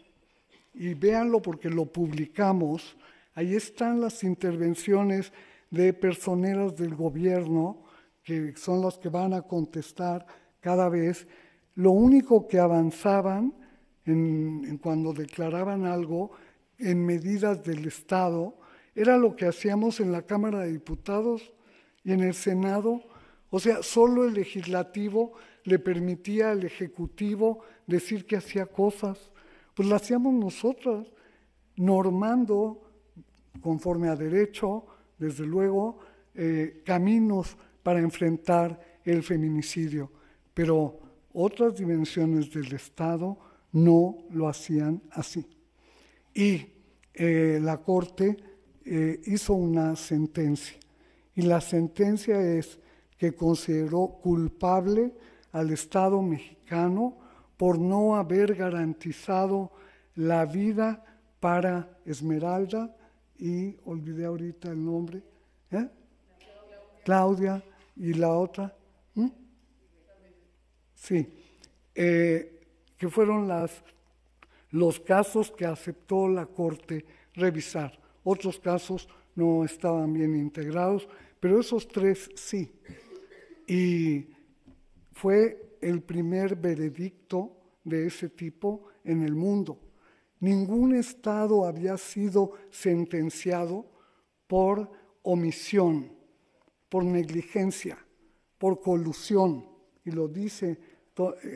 y véanlo porque lo publicamos, ahí están las intervenciones de personeras del gobierno, que son las que van a contestar cada vez, lo único que avanzaban en, cuando declaraban algo en medidas del Estado, era lo que hacíamos en la Cámara de Diputados y en el Senado. O sea, solo el legislativo le permitía al Ejecutivo decir que hacía cosas. Pues lo hacíamos nosotras, normando conforme a derecho, desde luego, eh, caminos para enfrentar el feminicidio. Pero otras dimensiones del Estado no lo hacían así. Y eh, la Corte eh, hizo una sentencia. Y la sentencia es que consideró culpable al Estado mexicano por no haber garantizado la vida para Esmeralda y olvidé ahorita el nombre, ¿eh? Claudia y la otra. Sí que fueron los casos que aceptó la Corte revisar. Otros casos no estaban bien integrados, pero esos tres sí. Y fue el primer veredicto de ese tipo en el mundo. Ningún Estado había sido sentenciado por omisión, por negligencia, por colusión. Y lo dice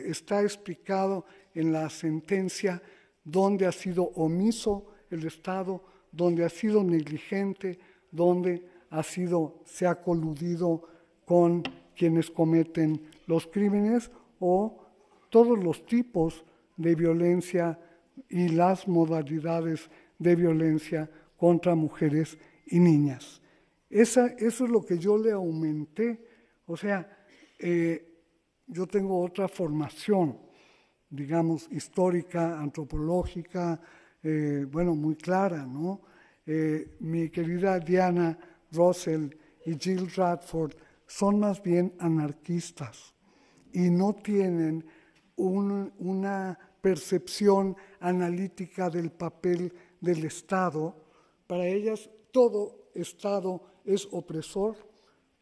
está explicado en la sentencia donde ha sido omiso el Estado, donde ha sido negligente, donde ha sido, se ha coludido con quienes cometen los crímenes o todos los tipos de violencia y las modalidades de violencia contra mujeres y niñas. Esa, eso es lo que yo le aumenté. O sea, eh, yo tengo otra formación, digamos, histórica, antropológica, eh, bueno, muy clara, ¿no? Eh, mi querida Diana Russell y Jill Radford son más bien anarquistas y no tienen una percepción analítica del papel del Estado. Para ellas todo Estado es opresor,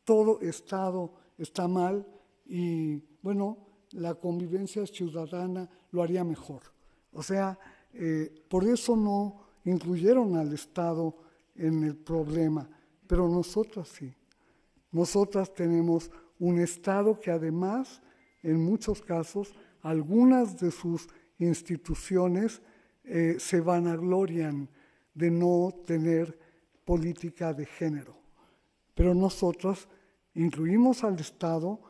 todo Estado está mal y bueno, la convivencia ciudadana lo haría mejor. O sea, eh, por eso no incluyeron al Estado en el problema, pero nosotras sí. Nosotras tenemos un Estado que además, en muchos casos, algunas de sus instituciones eh, se vanaglorian de no tener política de género. Pero nosotras incluimos al Estado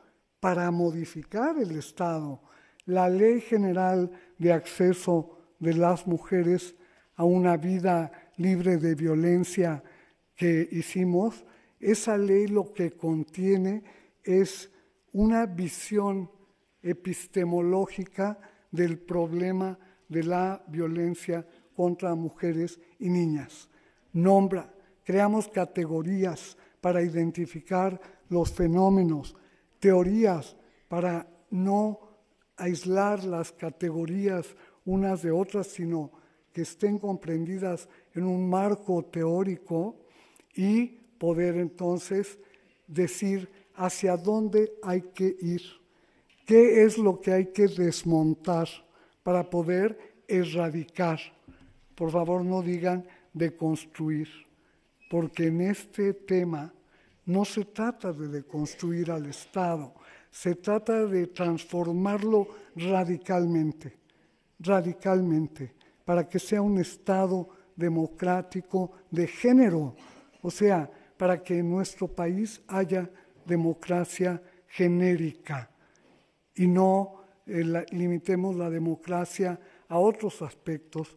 para modificar el Estado, la ley general de acceso de las mujeres a una vida libre de violencia que hicimos, esa ley lo que contiene es una visión epistemológica del problema de la violencia contra mujeres y niñas. Nombra, creamos categorías para identificar los fenómenos, teorías para no aislar las categorías unas de otras, sino que estén comprendidas en un marco teórico y poder entonces decir hacia dónde hay que ir, qué es lo que hay que desmontar para poder erradicar. Por favor, no digan deconstruir, porque en este tema no se trata de deconstruir al Estado, se trata de transformarlo radicalmente, radicalmente, para que sea un Estado democrático de género, o sea, para que en nuestro país haya democracia genérica y no eh, limitemos la democracia a otros aspectos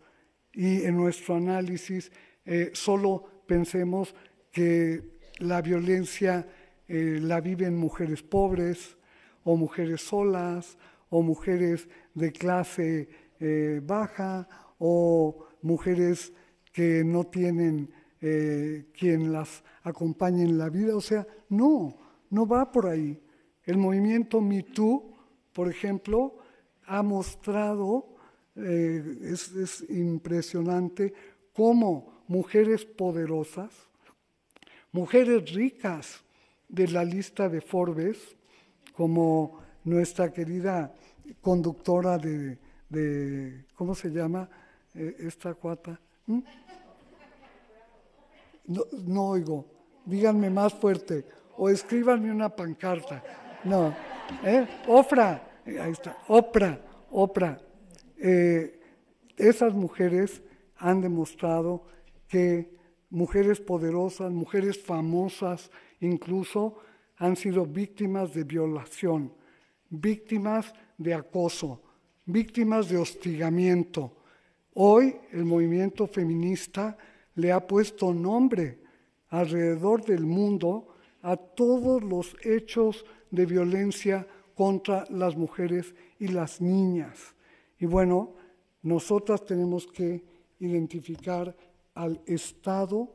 y en nuestro análisis eh, solo pensemos que la violencia eh, la viven mujeres pobres o mujeres solas o mujeres de clase eh, baja o mujeres que no tienen eh, quien las acompañe en la vida. O sea, no, no va por ahí. El movimiento MeToo, por ejemplo, ha mostrado, es impresionante, cómo mujeres poderosas, mujeres ricas de la lista de Forbes, como nuestra querida conductora de, ¿cómo se llama eh, esta cuata? No, oigo, díganme más fuerte o escríbanme una pancarta. No, ¿eh? Ofra, ahí está, Opra, Opra. Eh, esas mujeres han demostrado que mujeres poderosas, mujeres famosas incluso, han sido víctimas de violación, víctimas de acoso, víctimas de hostigamiento. Hoy el movimiento feminista le ha puesto nombre alrededor del mundo a todos los hechos de violencia contra las mujeres y las niñas. Y bueno, nosotras tenemos que identificar al Estado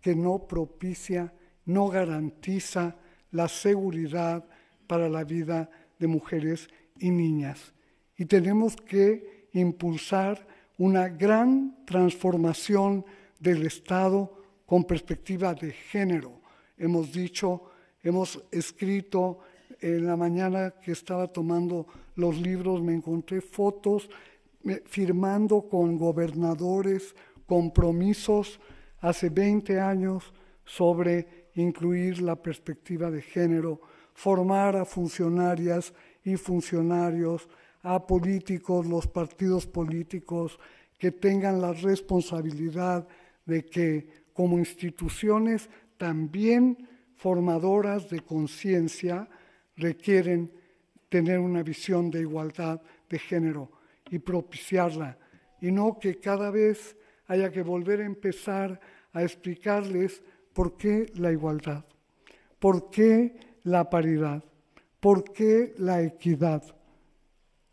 que no propicia, no garantiza la seguridad para la vida de mujeres y niñas. Y tenemos que impulsar una gran transformación del Estado con perspectiva de género. Hemos dicho, hemos escrito, en la mañana que estaba tomando los libros me encontré fotos eh, firmando con gobernadores, compromisos hace 20 años sobre incluir la perspectiva de género, formar a funcionarias y funcionarios, a políticos, los partidos políticos, que tengan la responsabilidad de que como instituciones también formadoras de conciencia requieren tener una visión de igualdad de género y propiciarla, y no que cada vez haya que volver a empezar a explicarles por qué la igualdad, por qué la paridad, por qué la equidad.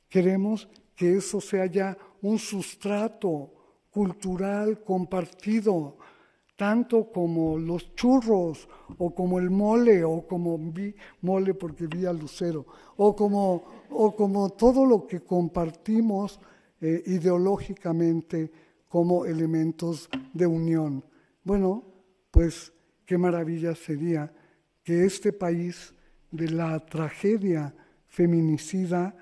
Queremos que eso sea ya un sustrato cultural compartido, tanto como los churros o como el mole o como vi, mole porque vi a Lucero o como, o como todo lo que compartimos eh, ideológicamente como elementos de unión. Bueno, pues qué maravilla sería que este país de la tragedia feminicida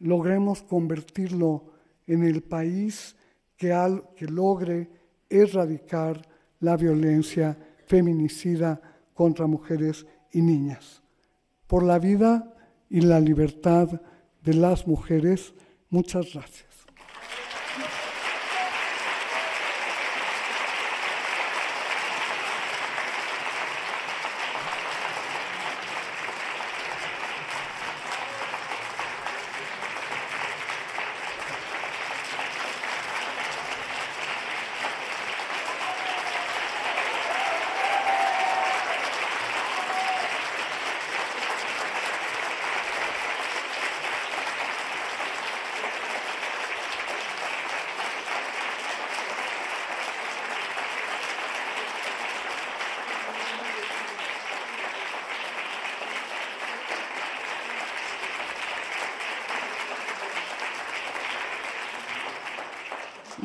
logremos convertirlo en el país que, logre erradicar la violencia feminicida contra mujeres y niñas. Por la vida y la libertad de las mujeres, muchas gracias.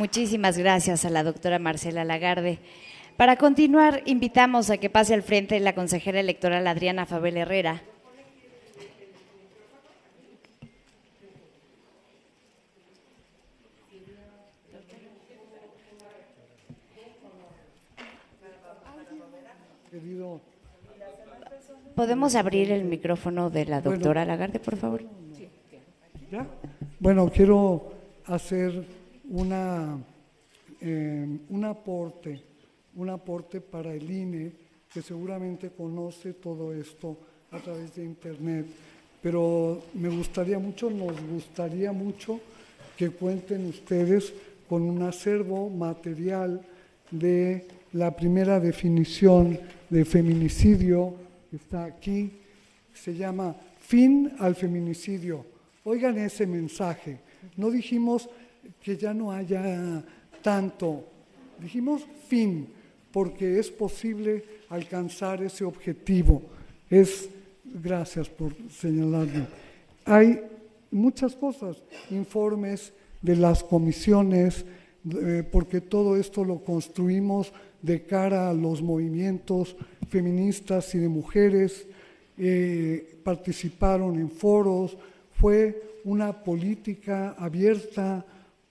Muchísimas gracias a la doctora Marcela Lagarde. Para continuar, invitamos a que pase al frente la consejera electoral Adriana Fabel Herrera. ¿Podemos abrir el micrófono de la doctora Lagarde, por favor? Bueno, quiero hacer una, eh, un aporte, un aporte para el INE, que seguramente conoce todo esto a través de Internet. Pero me gustaría mucho, nos gustaría mucho que cuenten ustedes con un acervo material de la primera definición de feminicidio que está aquí, se llama Fin al feminicidio. Oigan ese mensaje. No dijimos que ya no haya tanto. Dijimos fin, porque es posible alcanzar ese objetivo. Es, gracias por señalarlo. Hay muchas cosas, informes de las comisiones, eh, porque todo esto lo construimos de cara a los movimientos feministas y de mujeres, eh, participaron en foros, fue una política abierta,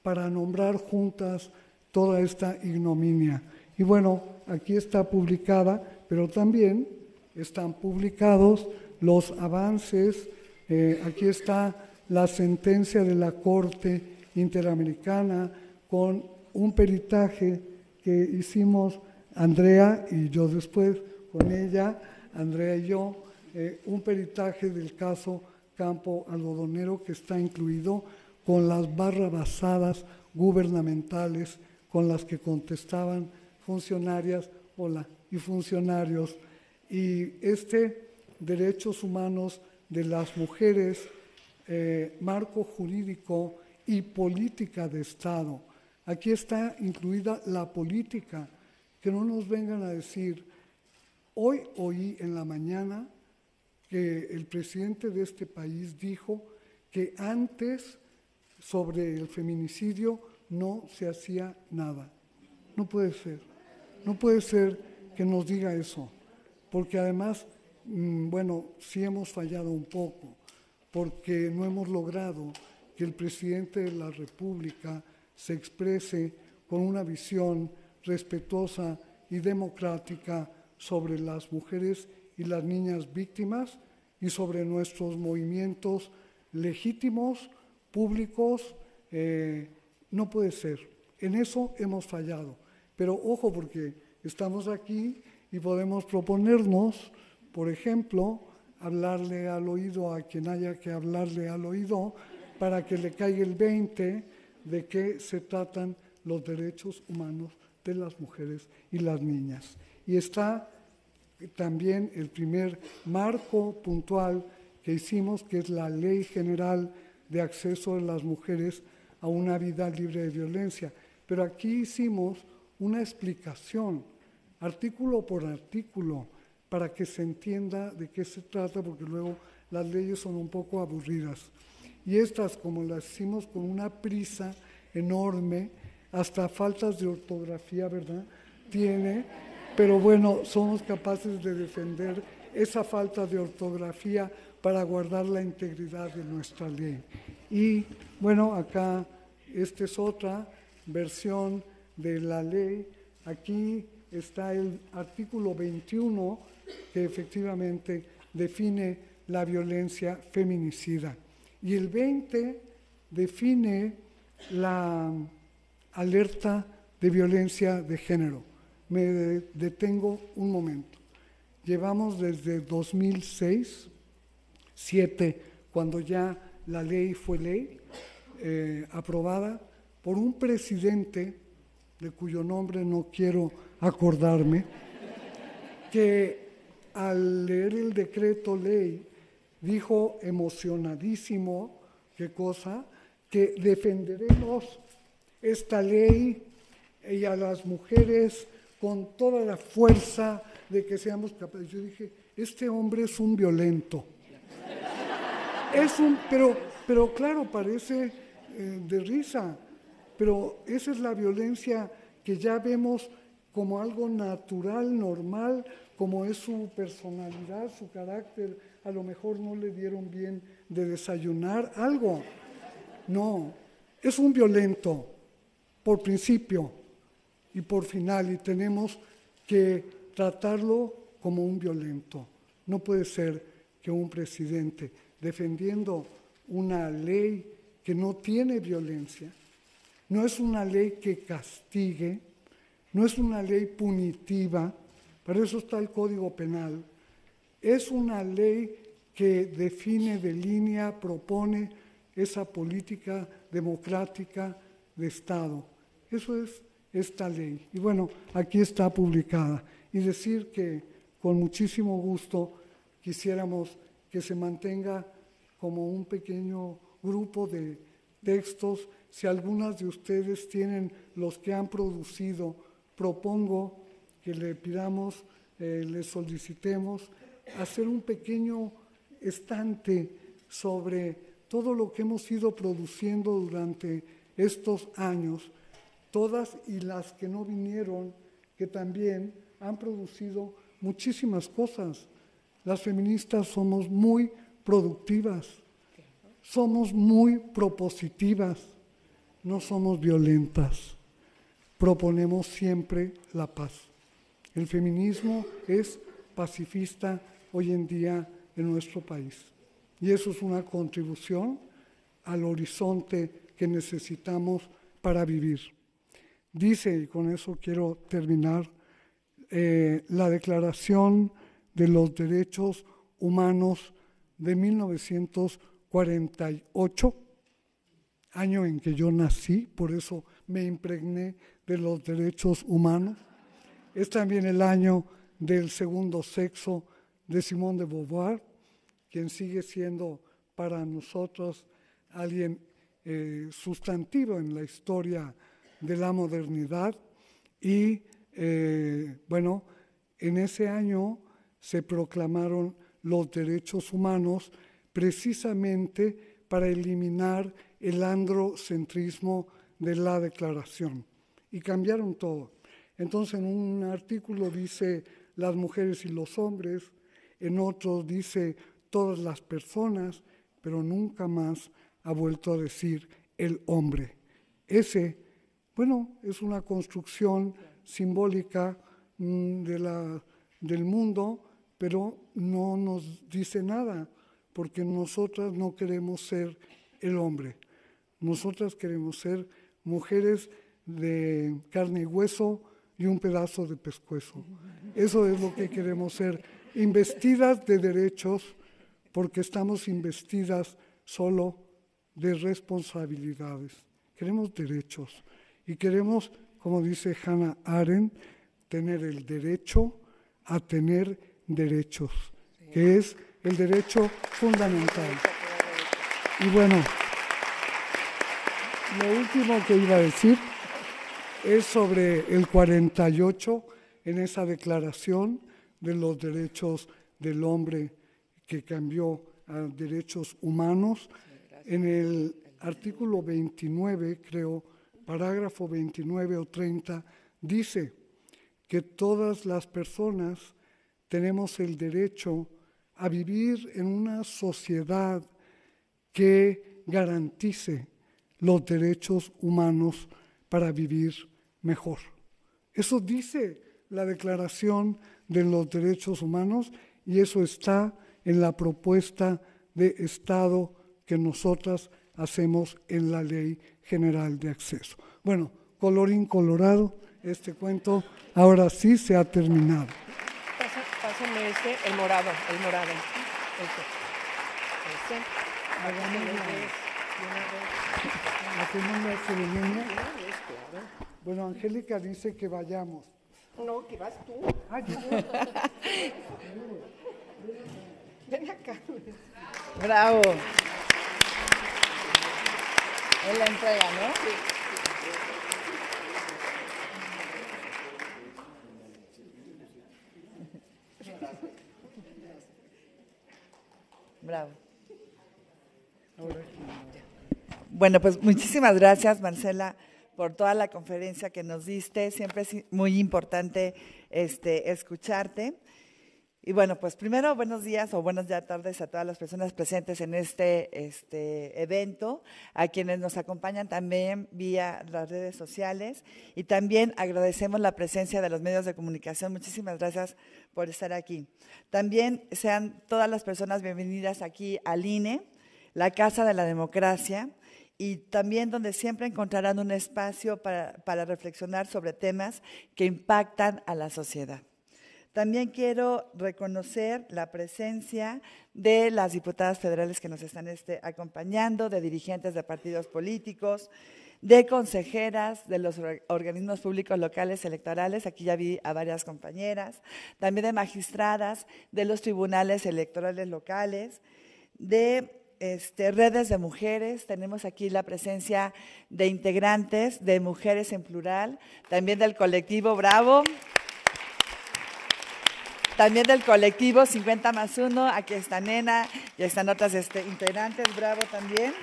para nombrar juntas toda esta ignominia. Y bueno, aquí está publicada, pero también están publicados los avances, eh, aquí está la sentencia de la Corte Interamericana con un peritaje que hicimos Andrea y yo después con ella, Andrea y yo, eh, un peritaje del caso Campo Algodonero que está incluido con las barrabasadas gubernamentales con las que contestaban funcionarias y funcionarios. Y este derechos humanos de las mujeres, eh, marco jurídico y política de Estado. Aquí está incluida la política, que no nos vengan a decir, hoy oí en la mañana que el presidente de este país dijo que antes sobre el feminicidio no se hacía nada. No puede ser. No puede ser que nos diga eso, porque además, mm, bueno, sí hemos fallado un poco, porque no hemos logrado que el presidente de la República se exprese con una visión respetuosa y democrática sobre las mujeres y las niñas víctimas y sobre nuestros movimientos legítimos públicos, eh, no puede ser. En eso hemos fallado. Pero ojo porque estamos aquí y podemos proponernos, por ejemplo, hablarle al oído a quien haya que hablarle al oído para que le caiga el 20 de qué se tratan los derechos humanos de las mujeres y las niñas. Y está también el primer marco puntual que hicimos, que es la Ley General de acceso de las mujeres a una vida libre de violencia. Pero aquí hicimos una explicación, artículo por artículo, para que se entienda de qué se trata, porque luego las leyes son un poco aburridas. Y estas, como las hicimos con una prisa enorme, hasta faltas de ortografía, ¿verdad? Tiene, pero bueno, somos capaces de defender esa falta de ortografía para guardar la integridad de nuestra ley. Y bueno, acá esta es otra versión de la ley. Aquí está el artículo 21 que efectivamente define la violencia feminicida. Y el 20 define la alerta de violencia de género. Me detengo un momento. Llevamos desde 2006 7, cuando ya la ley fue ley, eh, aprobada por un presidente de cuyo nombre no quiero acordarme, que al leer el decreto ley dijo emocionadísimo, qué cosa, que defenderemos esta ley y a las mujeres con toda la fuerza de que seamos capaces. Yo dije, este hombre es un violento es un, pero, pero claro, parece eh, de risa, pero esa es la violencia que ya vemos como algo natural, normal, como es su personalidad, su carácter. A lo mejor no le dieron bien de desayunar algo. No, es un violento por principio y por final y tenemos que tratarlo como un violento. No puede ser que un presidente defendiendo una ley que no tiene violencia, no es una ley que castigue, no es una ley punitiva, para eso está el Código Penal, es una ley que define, de línea, propone esa política democrática de Estado. Eso es esta ley. Y bueno, aquí está publicada. Y decir que con muchísimo gusto quisiéramos que se mantenga como un pequeño grupo de textos. Si algunas de ustedes tienen los que han producido, propongo que le pidamos, eh, le solicitemos hacer un pequeño estante sobre todo lo que hemos ido produciendo durante estos años, todas y las que no vinieron, que también han producido muchísimas cosas. Las feministas somos muy productivas, somos muy propositivas, no somos violentas, proponemos siempre la paz. El feminismo es pacifista hoy en día en nuestro país y eso es una contribución al horizonte que necesitamos para vivir. Dice, y con eso quiero terminar, eh, la declaración de los Derechos Humanos de 1948, año en que yo nací, por eso me impregné de los derechos humanos. Es también el año del segundo sexo de Simón de Beauvoir, quien sigue siendo para nosotros alguien eh, sustantivo en la historia de la modernidad. Y eh, bueno, en ese año se proclamaron los derechos humanos precisamente para eliminar el androcentrismo de la declaración y cambiaron todo. Entonces en un artículo dice las mujeres y los hombres, en otro dice todas las personas, pero nunca más ha vuelto a decir el hombre. Ese, bueno, es una construcción simbólica mm, del mundo pero no nos dice nada, porque nosotras no queremos ser el hombre, nosotras queremos ser mujeres de carne y hueso y un pedazo de pescuezo. Eso es lo que queremos ser, investidas de derechos, porque estamos investidas solo de responsabilidades. Queremos derechos y queremos, como dice Hannah Arendt, tener el derecho a tener derechos, que es el derecho fundamental. Y bueno, lo último que iba a decir es sobre el 48 en esa declaración de los derechos del hombre que cambió a derechos humanos. En el artículo 29, creo, parágrafo 29 o 30, dice que todas las personas tenemos el derecho a vivir en una sociedad que garantice los derechos humanos para vivir mejor. Eso dice la Declaración de los Derechos Humanos y eso está en la propuesta de Estado que nosotras hacemos en la Ley General de Acceso. Bueno, colorín colorado, este cuento ahora sí se ha terminado pásenme este, el morado, el morado. Este. Este. Pásenme una vez. Bueno, Angélica dice que vayamos. No, que vas tú. Ay, yo. *laughs* Ven acá. Bravo. Es la entrega, ¿no? Sí. Bravo. Bueno, pues muchísimas gracias, Marcela, por toda la conferencia que nos diste. Siempre es muy importante este, escucharte. Y bueno, pues primero buenos días o buenas ya tardes a todas las personas presentes en este, este, evento, a quienes nos acompañan también vía las redes sociales y también agradecemos la presencia de los medios de comunicación. Muchísimas gracias por estar aquí. También sean todas las personas bienvenidas aquí al INE, la Casa de la Democracia y también donde siempre encontrarán un espacio para reflexionar sobre temas que impactan a la sociedad. También quiero reconocer la presencia de las diputadas federales que nos están este, acompañando, de dirigentes de partidos políticos, de consejeras de los organismos públicos locales electorales, aquí ya vi a varias compañeras, también de magistradas de los tribunales electorales locales, de este, redes de mujeres, tenemos aquí la presencia de integrantes, de mujeres en plural, también del colectivo Bravo también del colectivo 50 más 1. Aquí está Nena y están otras este, integrantes, bravo también.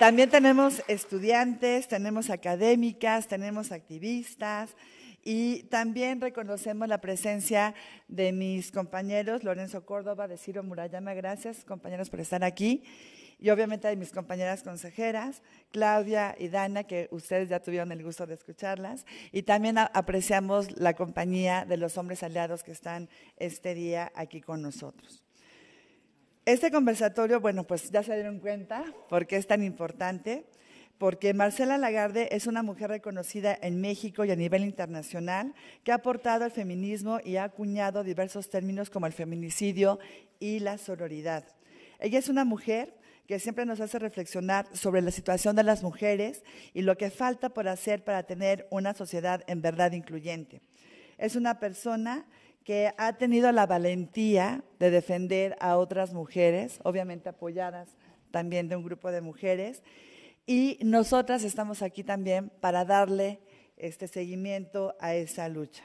También tenemos estudiantes, tenemos académicas, tenemos activistas y también reconocemos la presencia de mis compañeros, Lorenzo Córdoba, de Ciro Murayama, gracias compañeros por estar aquí y obviamente de mis compañeras consejeras, Claudia y Dana, que ustedes ya tuvieron el gusto de escucharlas, y también apreciamos la compañía de los hombres aliados que están este día aquí con nosotros. Este conversatorio, bueno, pues ya se dieron cuenta por qué es tan importante, porque Marcela Lagarde es una mujer reconocida en México y a nivel internacional que ha aportado al feminismo y ha acuñado diversos términos como el feminicidio y la sororidad. Ella es una mujer que siempre nos hace reflexionar sobre la situación de las mujeres y lo que falta por hacer para tener una sociedad en verdad incluyente. Es una persona que ha tenido la valentía de defender a otras mujeres, obviamente apoyadas también de un grupo de mujeres, y nosotras estamos aquí también para darle este seguimiento a esa lucha.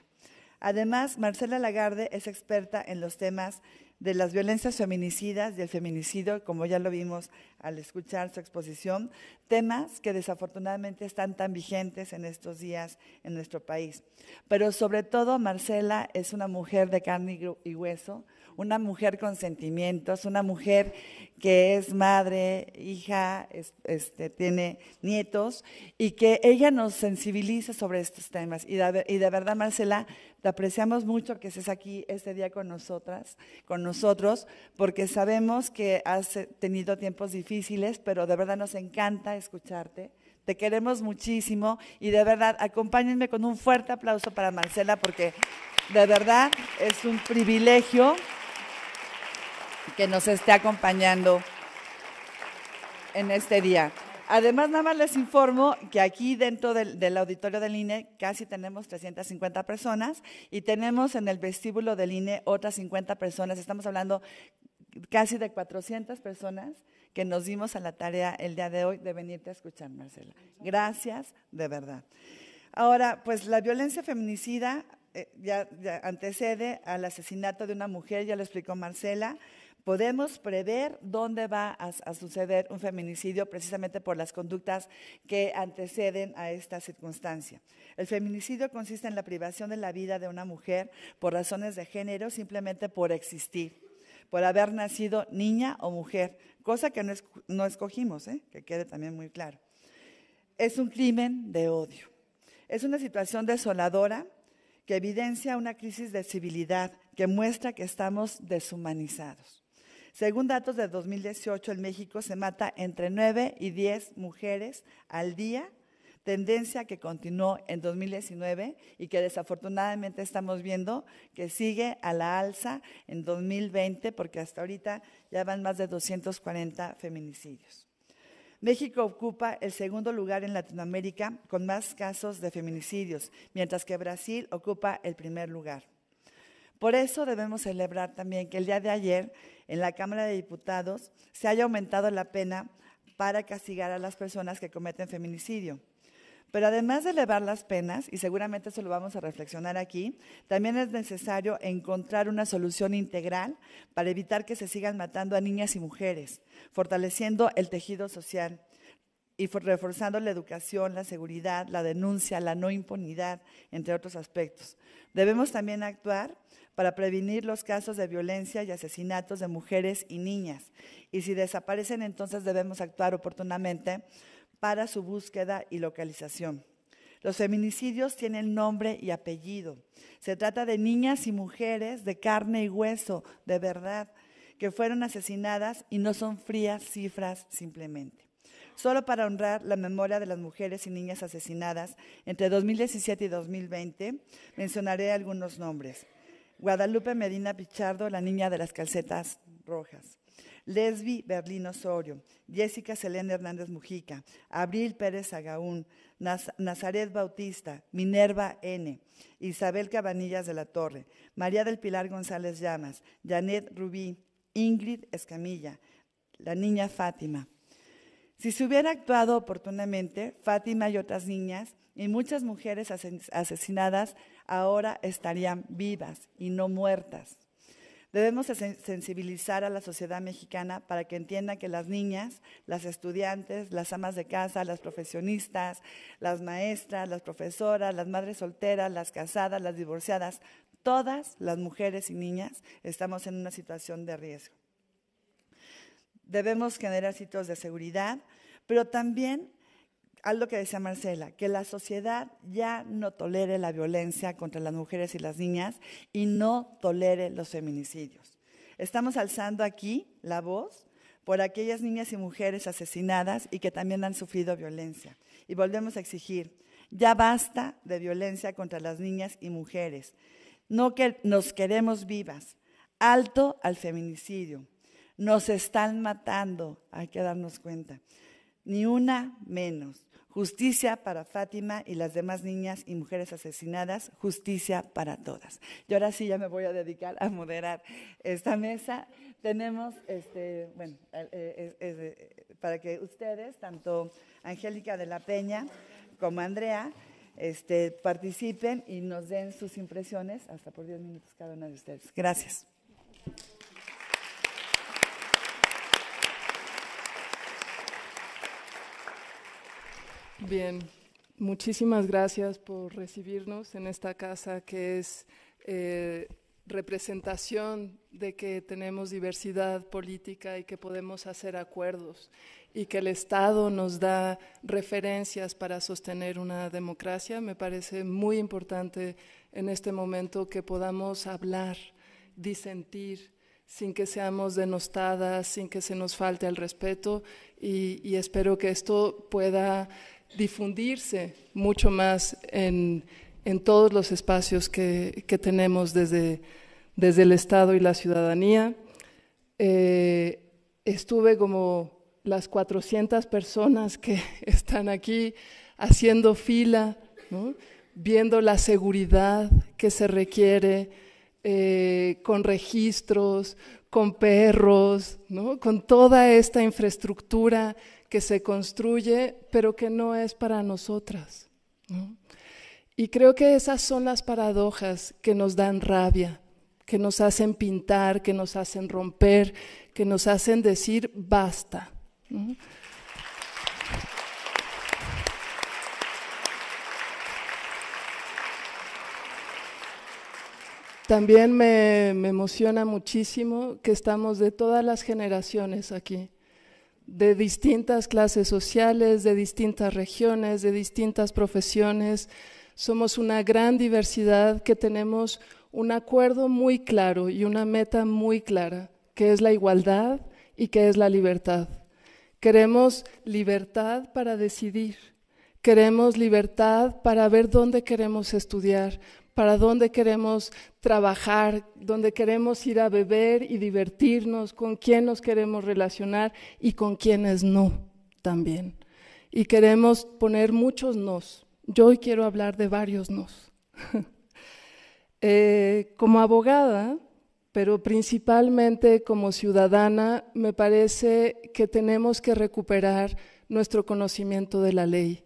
Además, Marcela Lagarde es experta en los temas de las violencias feminicidas y el feminicidio, como ya lo vimos al escuchar su exposición, temas que desafortunadamente están tan vigentes en estos días en nuestro país. Pero sobre todo, Marcela es una mujer de carne y hueso, una mujer con sentimientos, una mujer que es madre, hija, este, tiene nietos y que ella nos sensibiliza sobre estos temas. Y y de verdad, Marcela, te apreciamos mucho que estés aquí este día con nosotras, con nosotros, porque sabemos que has eh, tenido tiempos difíciles, pero de verdad nos encanta escucharte. Te queremos muchísimo y de verdad acompáñenme con un fuerte aplauso para Marcela porque de verdad es un privilegio que nos esté acompañando en este día además, nada más les informo que aquí dentro del, auditorio del INE casi tenemos 350 personas y tenemos en el vestíbulo del INE otras 50 personas. Estamos hablando casi de 400 personas que nos dimos a la tarea el día de hoy de venirte a escuchar, Marcela. Gracias, de verdad. Ahora, pues la violencia feminicida eh, ya antecede al asesinato de una mujer, ya lo explicó Marcela podemos prever dónde va a, suceder un feminicidio precisamente por las conductas que anteceden a esta circunstancia. El feminicidio consiste en la privación de la vida de una mujer por razones de género simplemente por existir, por haber nacido niña o mujer, cosa que no, escogimos, ¿eh? que quede también muy claro. Es un crimen de odio. Es una situación desoladora que evidencia una crisis de civilidad, que muestra que estamos deshumanizados. Según datos de 2018, en México se mata entre 9 y 10 mujeres al día, tendencia que continuó en 2019 y que desafortunadamente estamos viendo que sigue a la alza en 2020 porque hasta ahorita ya van más de 240 feminicidios. México ocupa el segundo lugar en Latinoamérica con más casos de feminicidios, mientras que Brasil ocupa el primer lugar. Por eso debemos celebrar también que el día de ayer en la Cámara de Diputados se haya aumentado la pena para castigar a las personas que cometen feminicidio. Pero además de elevar las penas, y seguramente eso lo vamos a reflexionar aquí, también es necesario encontrar una solución integral para evitar que se sigan matando a niñas y mujeres, fortaleciendo el tejido social y reforzando la educación, la seguridad, la denuncia, la no impunidad, entre otros aspectos. Debemos también actuar para prevenir los casos de violencia y asesinatos de mujeres y niñas. Y si desaparecen, entonces debemos actuar oportunamente para su búsqueda y localización. Los feminicidios tienen nombre y apellido. Se trata de niñas y mujeres de carne y hueso, de verdad, que fueron asesinadas y no son frías cifras simplemente. Solo para honrar la memoria de las mujeres y niñas asesinadas entre 2017 y 2020, mencionaré algunos nombres. Guadalupe Medina Pichardo, la niña de las calcetas rojas. Lesbi Berlín Osorio, Jessica Selena Hernández Mujica, Abril Pérez Agaún, Nazaret Bautista, Minerva N., Isabel Cabanillas de la Torre, María del Pilar González Llamas, Janet Rubí, Ingrid Escamilla, la niña Fátima. Si se hubiera actuado oportunamente, Fátima y otras niñas y muchas mujeres asesinadas ahora estarían vivas y no muertas. Debemos sensibilizar a la sociedad mexicana para que entienda que las niñas, las estudiantes, las amas de casa, las profesionistas, las maestras, las profesoras, las madres solteras, las casadas, las divorciadas, todas las mujeres y niñas estamos en una situación de riesgo. Debemos generar sitios de seguridad, pero también algo que decía Marcela, que la sociedad ya no tolere la violencia contra las mujeres y las niñas y no tolere los feminicidios. Estamos alzando aquí la voz por aquellas niñas y mujeres asesinadas y que también han sufrido violencia. Y volvemos a exigir, ya basta de violencia contra las niñas y mujeres. No que nos queremos vivas. Alto al feminicidio. Nos están matando, hay que darnos cuenta. Ni una menos. Justicia para Fátima y las demás niñas y mujeres asesinadas, justicia para todas. Yo ahora sí ya me voy a dedicar a moderar esta mesa. Tenemos, este, bueno, eh, eh, eh, para que ustedes, tanto Angélica de la Peña como Andrea, este, participen y nos den sus impresiones, hasta por diez minutos cada una de ustedes. Gracias. Bien, muchísimas gracias por recibirnos en esta casa que es eh, representación de que tenemos diversidad política y que podemos hacer acuerdos y que el Estado nos da referencias para sostener una democracia. Me parece muy importante en este momento que podamos hablar, disentir, sin que seamos denostadas, sin que se nos falte el respeto y espero que esto pueda difundirse mucho más en, todos los espacios que, tenemos desde, desde, el Estado y la ciudadanía. Eh, estuve como las 400 personas que *laughs* están aquí haciendo fila, viendo la seguridad que se requiere, eh, con registros, con perros, con toda esta infraestructura que se construye, pero que no es para nosotras. Y creo que esas son las paradojas que nos dan rabia, que nos hacen pintar, que nos hacen romper, que nos hacen decir basta. También me, emociona muchísimo que estamos de todas las generaciones aquí de distintas clases sociales, de distintas regiones, de distintas profesiones. Somos una gran diversidad que tenemos un acuerdo muy claro y una meta muy clara, que es la igualdad y que es la libertad. Queremos libertad para decidir, queremos libertad para ver dónde queremos estudiar, para dónde queremos trabajar, dónde queremos ir a beber y divertirnos, con quién nos queremos relacionar y con quiénes no también. Y queremos poner muchos nos. Yo hoy quiero hablar de varios nos. *laughs* Eh, como abogada, pero principalmente como ciudadana, me parece que tenemos que recuperar nuestro conocimiento de la ley.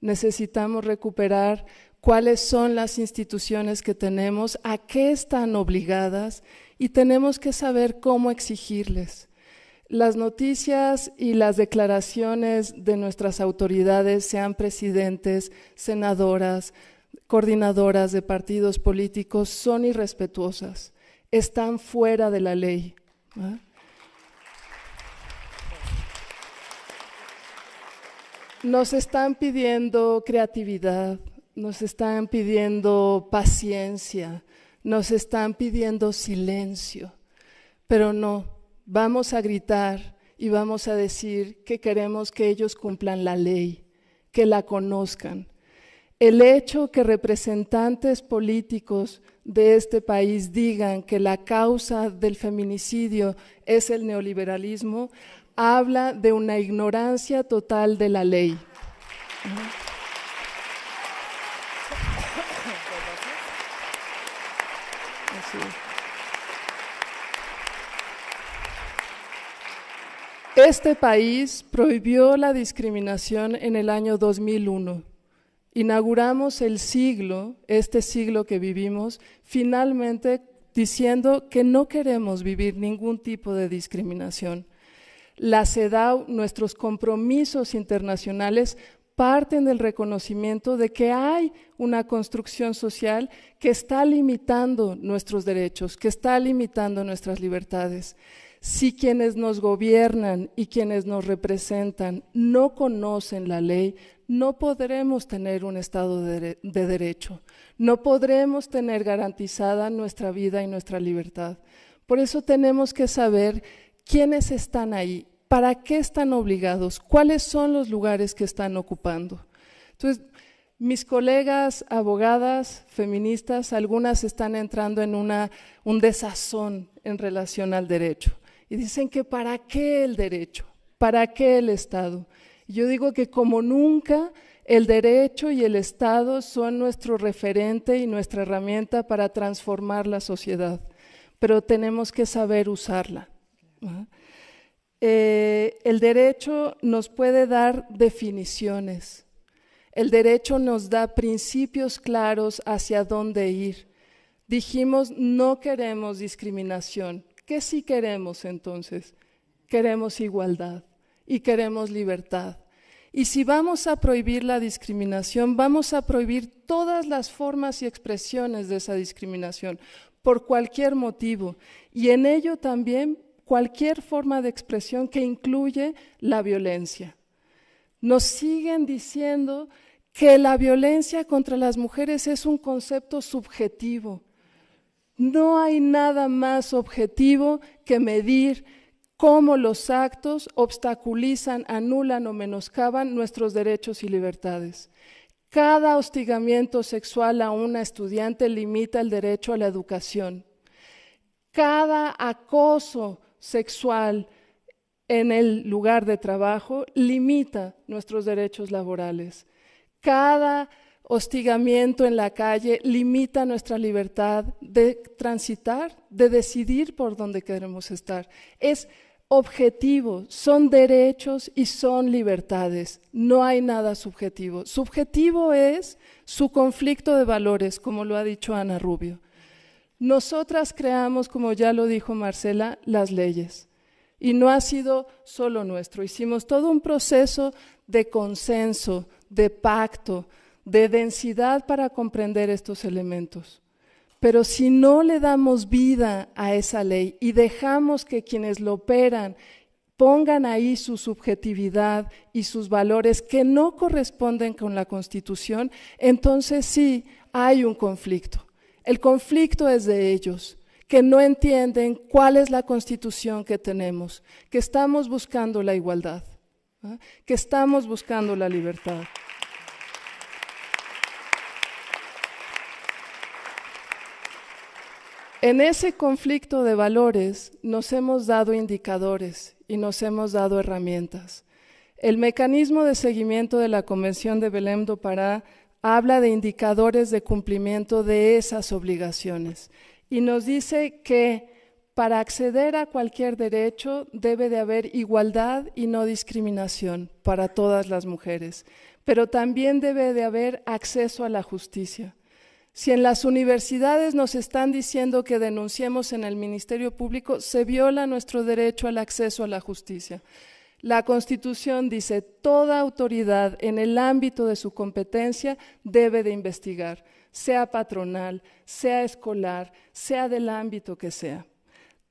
Necesitamos recuperar cuáles son las instituciones que tenemos, a qué están obligadas y tenemos que saber cómo exigirles. Las noticias y las declaraciones de nuestras autoridades, sean presidentes, senadoras, coordinadoras de partidos políticos, son irrespetuosas, están fuera de la ley. Nos están pidiendo creatividad, nos están pidiendo paciencia, nos están pidiendo silencio, pero no, vamos a gritar y vamos a decir que queremos que ellos cumplan la ley, que la conozcan. El hecho que representantes políticos de este país digan que la causa del feminicidio es el neoliberalismo habla de una ignorancia total de la ley. Este país prohibió la discriminación en el año 2001. Inauguramos el siglo, este siglo que vivimos, finalmente diciendo que no queremos vivir ningún tipo de discriminación. La CEDAW, nuestros compromisos internacionales parten del reconocimiento de que hay una construcción social que está limitando nuestros derechos, que está limitando nuestras libertades. Si quienes nos gobiernan y quienes nos representan no conocen la ley, no podremos tener un Estado de, derecho, no podremos tener garantizada nuestra vida y nuestra libertad. Por eso tenemos que saber quiénes están ahí ¿Para qué están obligados? ¿Cuáles son los lugares que están ocupando? Entonces, mis colegas abogadas feministas, algunas están entrando en una, un desazón en relación al derecho y dicen que ¿para qué el derecho? ¿Para qué el Estado? Yo digo que como nunca el derecho y el Estado son nuestro referente y nuestra herramienta para transformar la sociedad, pero tenemos que saber usarla. Eh, el derecho nos puede dar definiciones. El derecho nos da principios claros hacia dónde ir. Dijimos, no queremos discriminación. ¿Qué sí queremos entonces? Queremos igualdad y queremos libertad. Y si vamos a prohibir la discriminación, vamos a prohibir todas las formas y expresiones de esa discriminación, por cualquier motivo. Y en ello también cualquier forma de expresión que incluye la violencia. Nos siguen diciendo que la violencia contra las mujeres es un concepto subjetivo. No hay nada más objetivo que medir cómo los actos obstaculizan, anulan o menoscaban nuestros derechos y libertades. Cada hostigamiento sexual a una estudiante limita el derecho a la educación. Cada acoso sexual en el lugar de trabajo limita nuestros derechos laborales. Cada hostigamiento en la calle limita nuestra libertad de transitar, de decidir por dónde queremos estar. Es objetivo, son derechos y son libertades. No hay nada subjetivo. Subjetivo es su conflicto de valores, como lo ha dicho Ana Rubio. Nosotras creamos, como ya lo dijo Marcela, las leyes. Y no ha sido solo nuestro. Hicimos todo un proceso de consenso, de pacto, de densidad para comprender estos elementos. Pero si no le damos vida a esa ley y dejamos que quienes lo operan pongan ahí su subjetividad y sus valores que no corresponden con la Constitución, entonces sí hay un conflicto. El conflicto es de ellos, que no entienden cuál es la constitución que tenemos, que estamos buscando la igualdad, ¿ah? que estamos buscando la libertad. En ese conflicto de valores nos hemos dado indicadores y nos hemos dado herramientas. El mecanismo de seguimiento de la Convención de Belém do Pará habla de indicadores de cumplimiento de esas obligaciones y nos dice que para acceder a cualquier derecho debe de haber igualdad y no discriminación para todas las mujeres, pero también debe de haber acceso a la justicia. Si en las universidades nos están diciendo que denunciemos en el Ministerio Público, se viola nuestro derecho al acceso a la justicia. La Constitución dice, toda autoridad en el ámbito de su competencia debe de investigar, sea patronal, sea escolar, sea del ámbito que sea.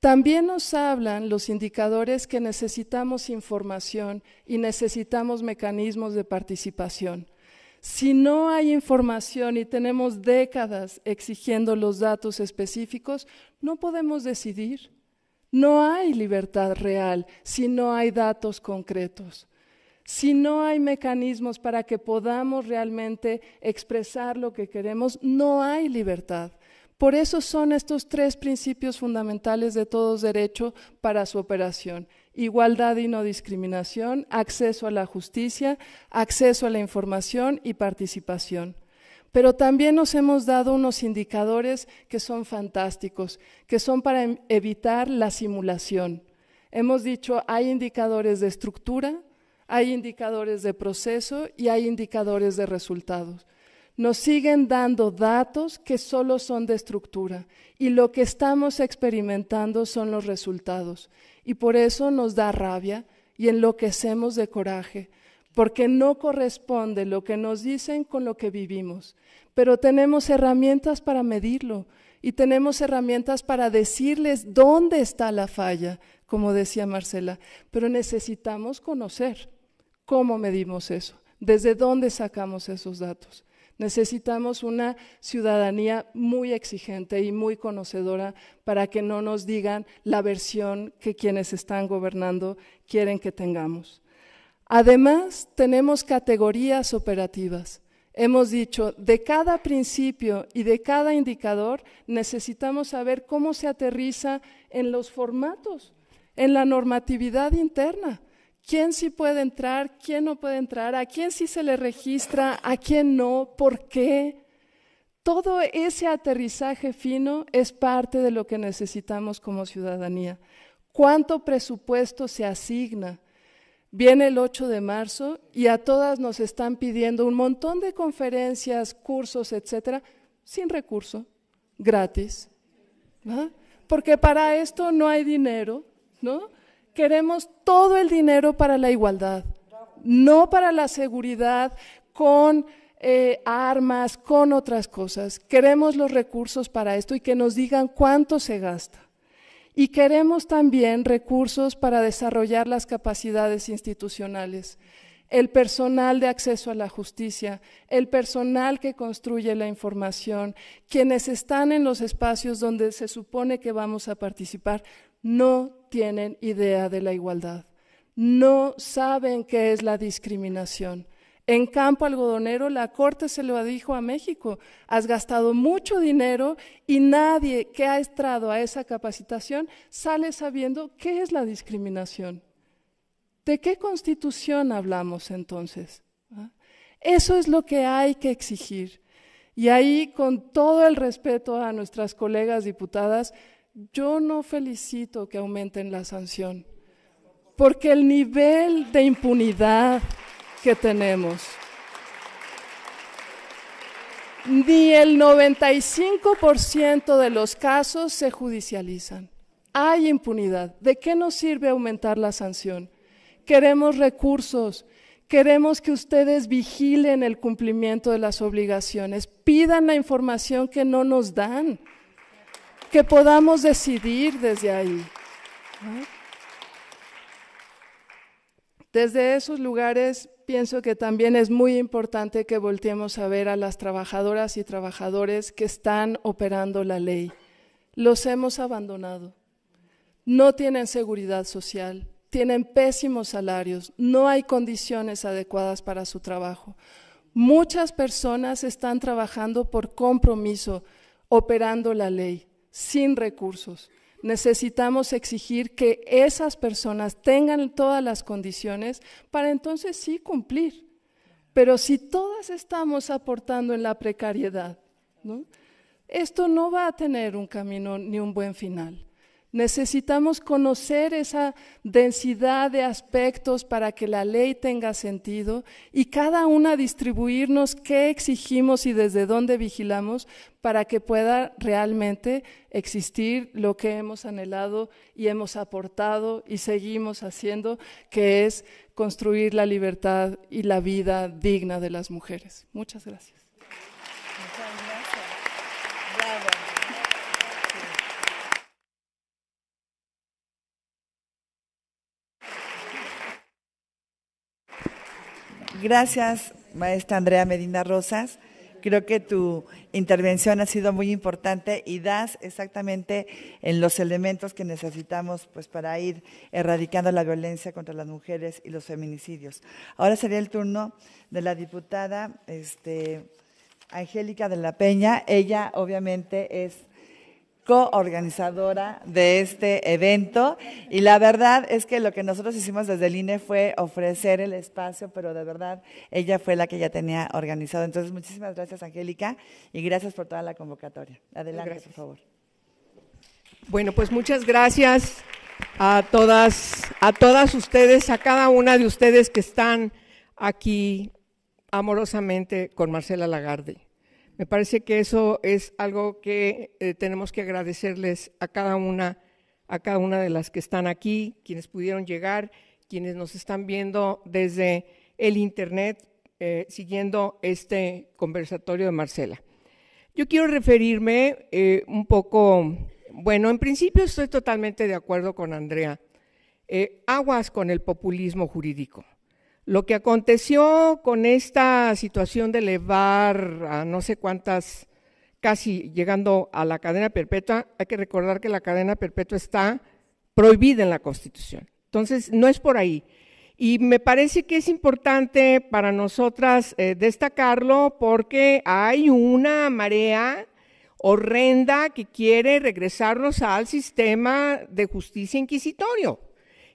También nos hablan los indicadores que necesitamos información y necesitamos mecanismos de participación. Si no hay información y tenemos décadas exigiendo los datos específicos, no podemos decidir. No hay libertad real si no hay datos concretos, si no hay mecanismos para que podamos realmente expresar lo que queremos, no hay libertad. Por eso son estos tres principios fundamentales de todos derechos para su operación. Igualdad y no discriminación, acceso a la justicia, acceso a la información y participación. Pero también nos hemos dado unos indicadores que son fantásticos, que son para em, evitar la simulación. Hemos dicho, hay indicadores de estructura, hay indicadores de proceso y hay indicadores de resultados. Nos siguen dando datos que solo son de estructura y lo que estamos experimentando son los resultados. Y por eso nos da rabia y enloquecemos de coraje porque no corresponde lo que nos dicen con lo que vivimos. Pero tenemos herramientas para medirlo y tenemos herramientas para decirles dónde está la falla, como decía Marcela. Pero necesitamos conocer cómo medimos eso, desde dónde sacamos esos datos. Necesitamos una ciudadanía muy exigente y muy conocedora para que no nos digan la versión que quienes están gobernando quieren que tengamos. Además, tenemos categorías operativas. Hemos dicho, de cada principio y de cada indicador necesitamos saber cómo se aterriza en los formatos, en la normatividad interna. ¿Quién sí puede entrar? ¿Quién no puede entrar? ¿A quién sí se le registra? ¿A quién no? ¿Por qué? Todo ese aterrizaje fino es parte de lo que necesitamos como ciudadanía. ¿Cuánto presupuesto se asigna? Viene el 8 de marzo y a todas nos están pidiendo un montón de conferencias, cursos, etcétera, sin recurso, gratis. Porque para esto no hay dinero, ¿no? Queremos todo el dinero para la igualdad, no para la seguridad con eh, armas, con otras cosas. Queremos los recursos para esto y que nos digan cuánto se gasta. Y queremos también recursos para desarrollar las capacidades institucionales, el personal de acceso a la justicia, el personal que construye la información, quienes están en los espacios donde se supone que vamos a participar, no tienen idea de la igualdad, no saben qué es la discriminación en campo algodonero, la Corte se lo dijo a México, has gastado mucho dinero y nadie que ha entrado a esa capacitación sale sabiendo qué es la discriminación. ¿De qué constitución hablamos entonces? ¿Ah? Eso es lo que hay que exigir. Y ahí, con todo el respeto a nuestras colegas diputadas, yo no felicito que aumenten la sanción, porque el nivel de impunidad que tenemos. Ni el 95% de los casos se judicializan. Hay impunidad. ¿De qué nos sirve aumentar la sanción? Queremos recursos, Queremos que ustedes vigilen el cumplimiento de las obligaciones, pidan la información que no nos dan, que podamos decidir desde ahí. Desde esos lugares pienso que también es muy importante que volteemos a ver a las trabajadoras y trabajadores que están operando la ley. Los hemos abandonado. No tienen seguridad social, tienen pésimos salarios, no hay condiciones adecuadas para su trabajo. Muchas personas están trabajando por compromiso, operando la ley, sin recursos necesitamos exigir que esas personas tengan todas las condiciones para entonces sí cumplir. Pero si todas estamos aportando en la precariedad, esto no va a tener un camino ni un buen final. Necesitamos conocer esa densidad de aspectos para que la ley tenga sentido y cada una distribuirnos qué exigimos y desde dónde vigilamos para que pueda realmente existir lo que hemos anhelado y hemos aportado y seguimos haciendo, que es construir la libertad y la vida digna de las mujeres. Muchas gracias. Gracias, maestra Andrea Medina Rosas. Creo que tu intervención ha sido muy importante y das exactamente en los elementos que necesitamos pues, para ir erradicando la violencia contra las mujeres y los feminicidios. Ahora sería el turno de la diputada este, Angélica de la Peña. Ella obviamente es coorganizadora de este evento y la verdad es que lo que nosotros hicimos desde el INE fue ofrecer el espacio, pero de verdad ella fue la que ya tenía organizado. Entonces, muchísimas gracias, Angélica, y gracias por toda la convocatoria. Adelante, por favor. Bueno, pues muchas gracias a todas, a todas ustedes, a cada una de ustedes que están aquí amorosamente con Marcela Lagarde. Me parece que eso es algo que eh, tenemos que agradecerles a cada una, a cada una de las que están aquí, quienes pudieron llegar, quienes nos están viendo desde el internet, eh, siguiendo este conversatorio de Marcela. Yo quiero referirme eh, un poco, bueno, en principio estoy totalmente de acuerdo con Andrea. aguas con el populismo jurídico. Lo que aconteció con esta situación de elevar a no sé cuántas, casi llegando a la cadena perpetua, hay que recordar que la cadena perpetua está prohibida en la Constitución. Entonces, no es por ahí. Y me parece que es importante para nosotras eh, destacarlo porque hay una marea horrenda que quiere regresarnos al sistema de justicia inquisitorio.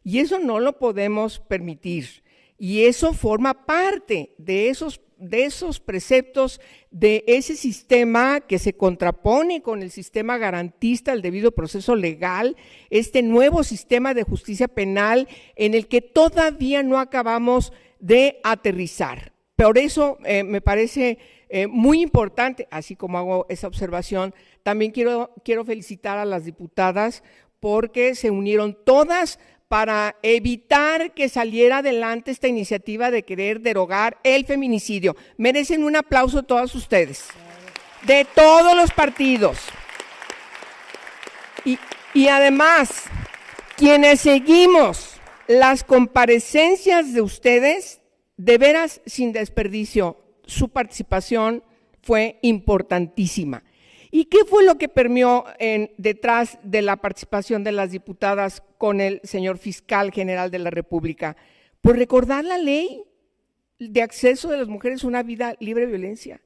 Y eso no lo podemos permitir. Y eso forma parte de esos, de esos preceptos, de ese sistema que se contrapone con el sistema garantista, el debido proceso legal, este nuevo sistema de justicia penal en el que todavía no acabamos de aterrizar. Por eso eh, me parece eh, muy importante, así como hago esa observación, también quiero, quiero felicitar a las diputadas porque se unieron todas para evitar que saliera adelante esta iniciativa de querer derogar el feminicidio. Merecen un aplauso todos ustedes, de todos los partidos. y además, quienes seguimos las comparecencias de ustedes, de veras sin desperdicio, su participación fue importantísima. ¿Y qué fue lo que permió en, detrás de la participación de las diputadas con el señor fiscal general de la República? Pues recordar la ley de acceso de las mujeres a una vida libre de violencia.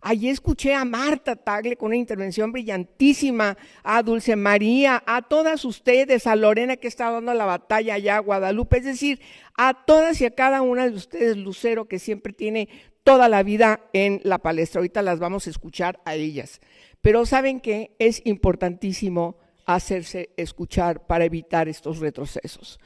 Allí escuché a Marta Tagle con una intervención brillantísima, a Dulce María, a todas ustedes, a Lorena que está dando la batalla allá a Guadalupe, es decir, a todas y a cada una de ustedes, Lucero, que siempre tiene toda la vida en la palestra. Ahorita las vamos a escuchar a ellas. Pero saben que es importantísimo hacerse escuchar para evitar estos retrocesos.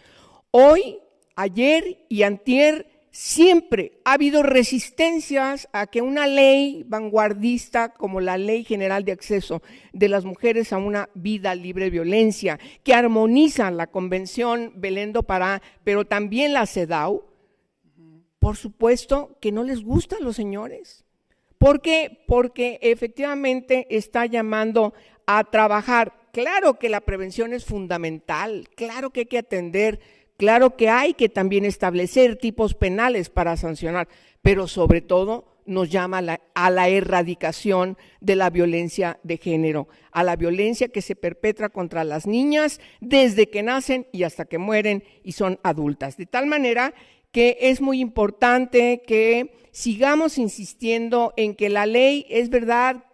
Hoy, ayer y antier siempre ha habido resistencias a que una ley vanguardista como la Ley General de Acceso de las Mujeres a una Vida Libre de Violencia, que armoniza la Convención Belendo para, Pará, pero también la CEDAW, por supuesto que no les a los señores. ¿Por qué? Porque efectivamente está llamando a trabajar. Claro que la prevención es fundamental, claro que hay que atender, claro que hay que también establecer tipos penales para sancionar, pero sobre todo nos llama a la, erradicación de la violencia de género, a la violencia que se perpetra contra las niñas desde que nacen y hasta que mueren y son adultas. De tal manera que es muy importante que sigamos insistiendo en que la ley es verdad,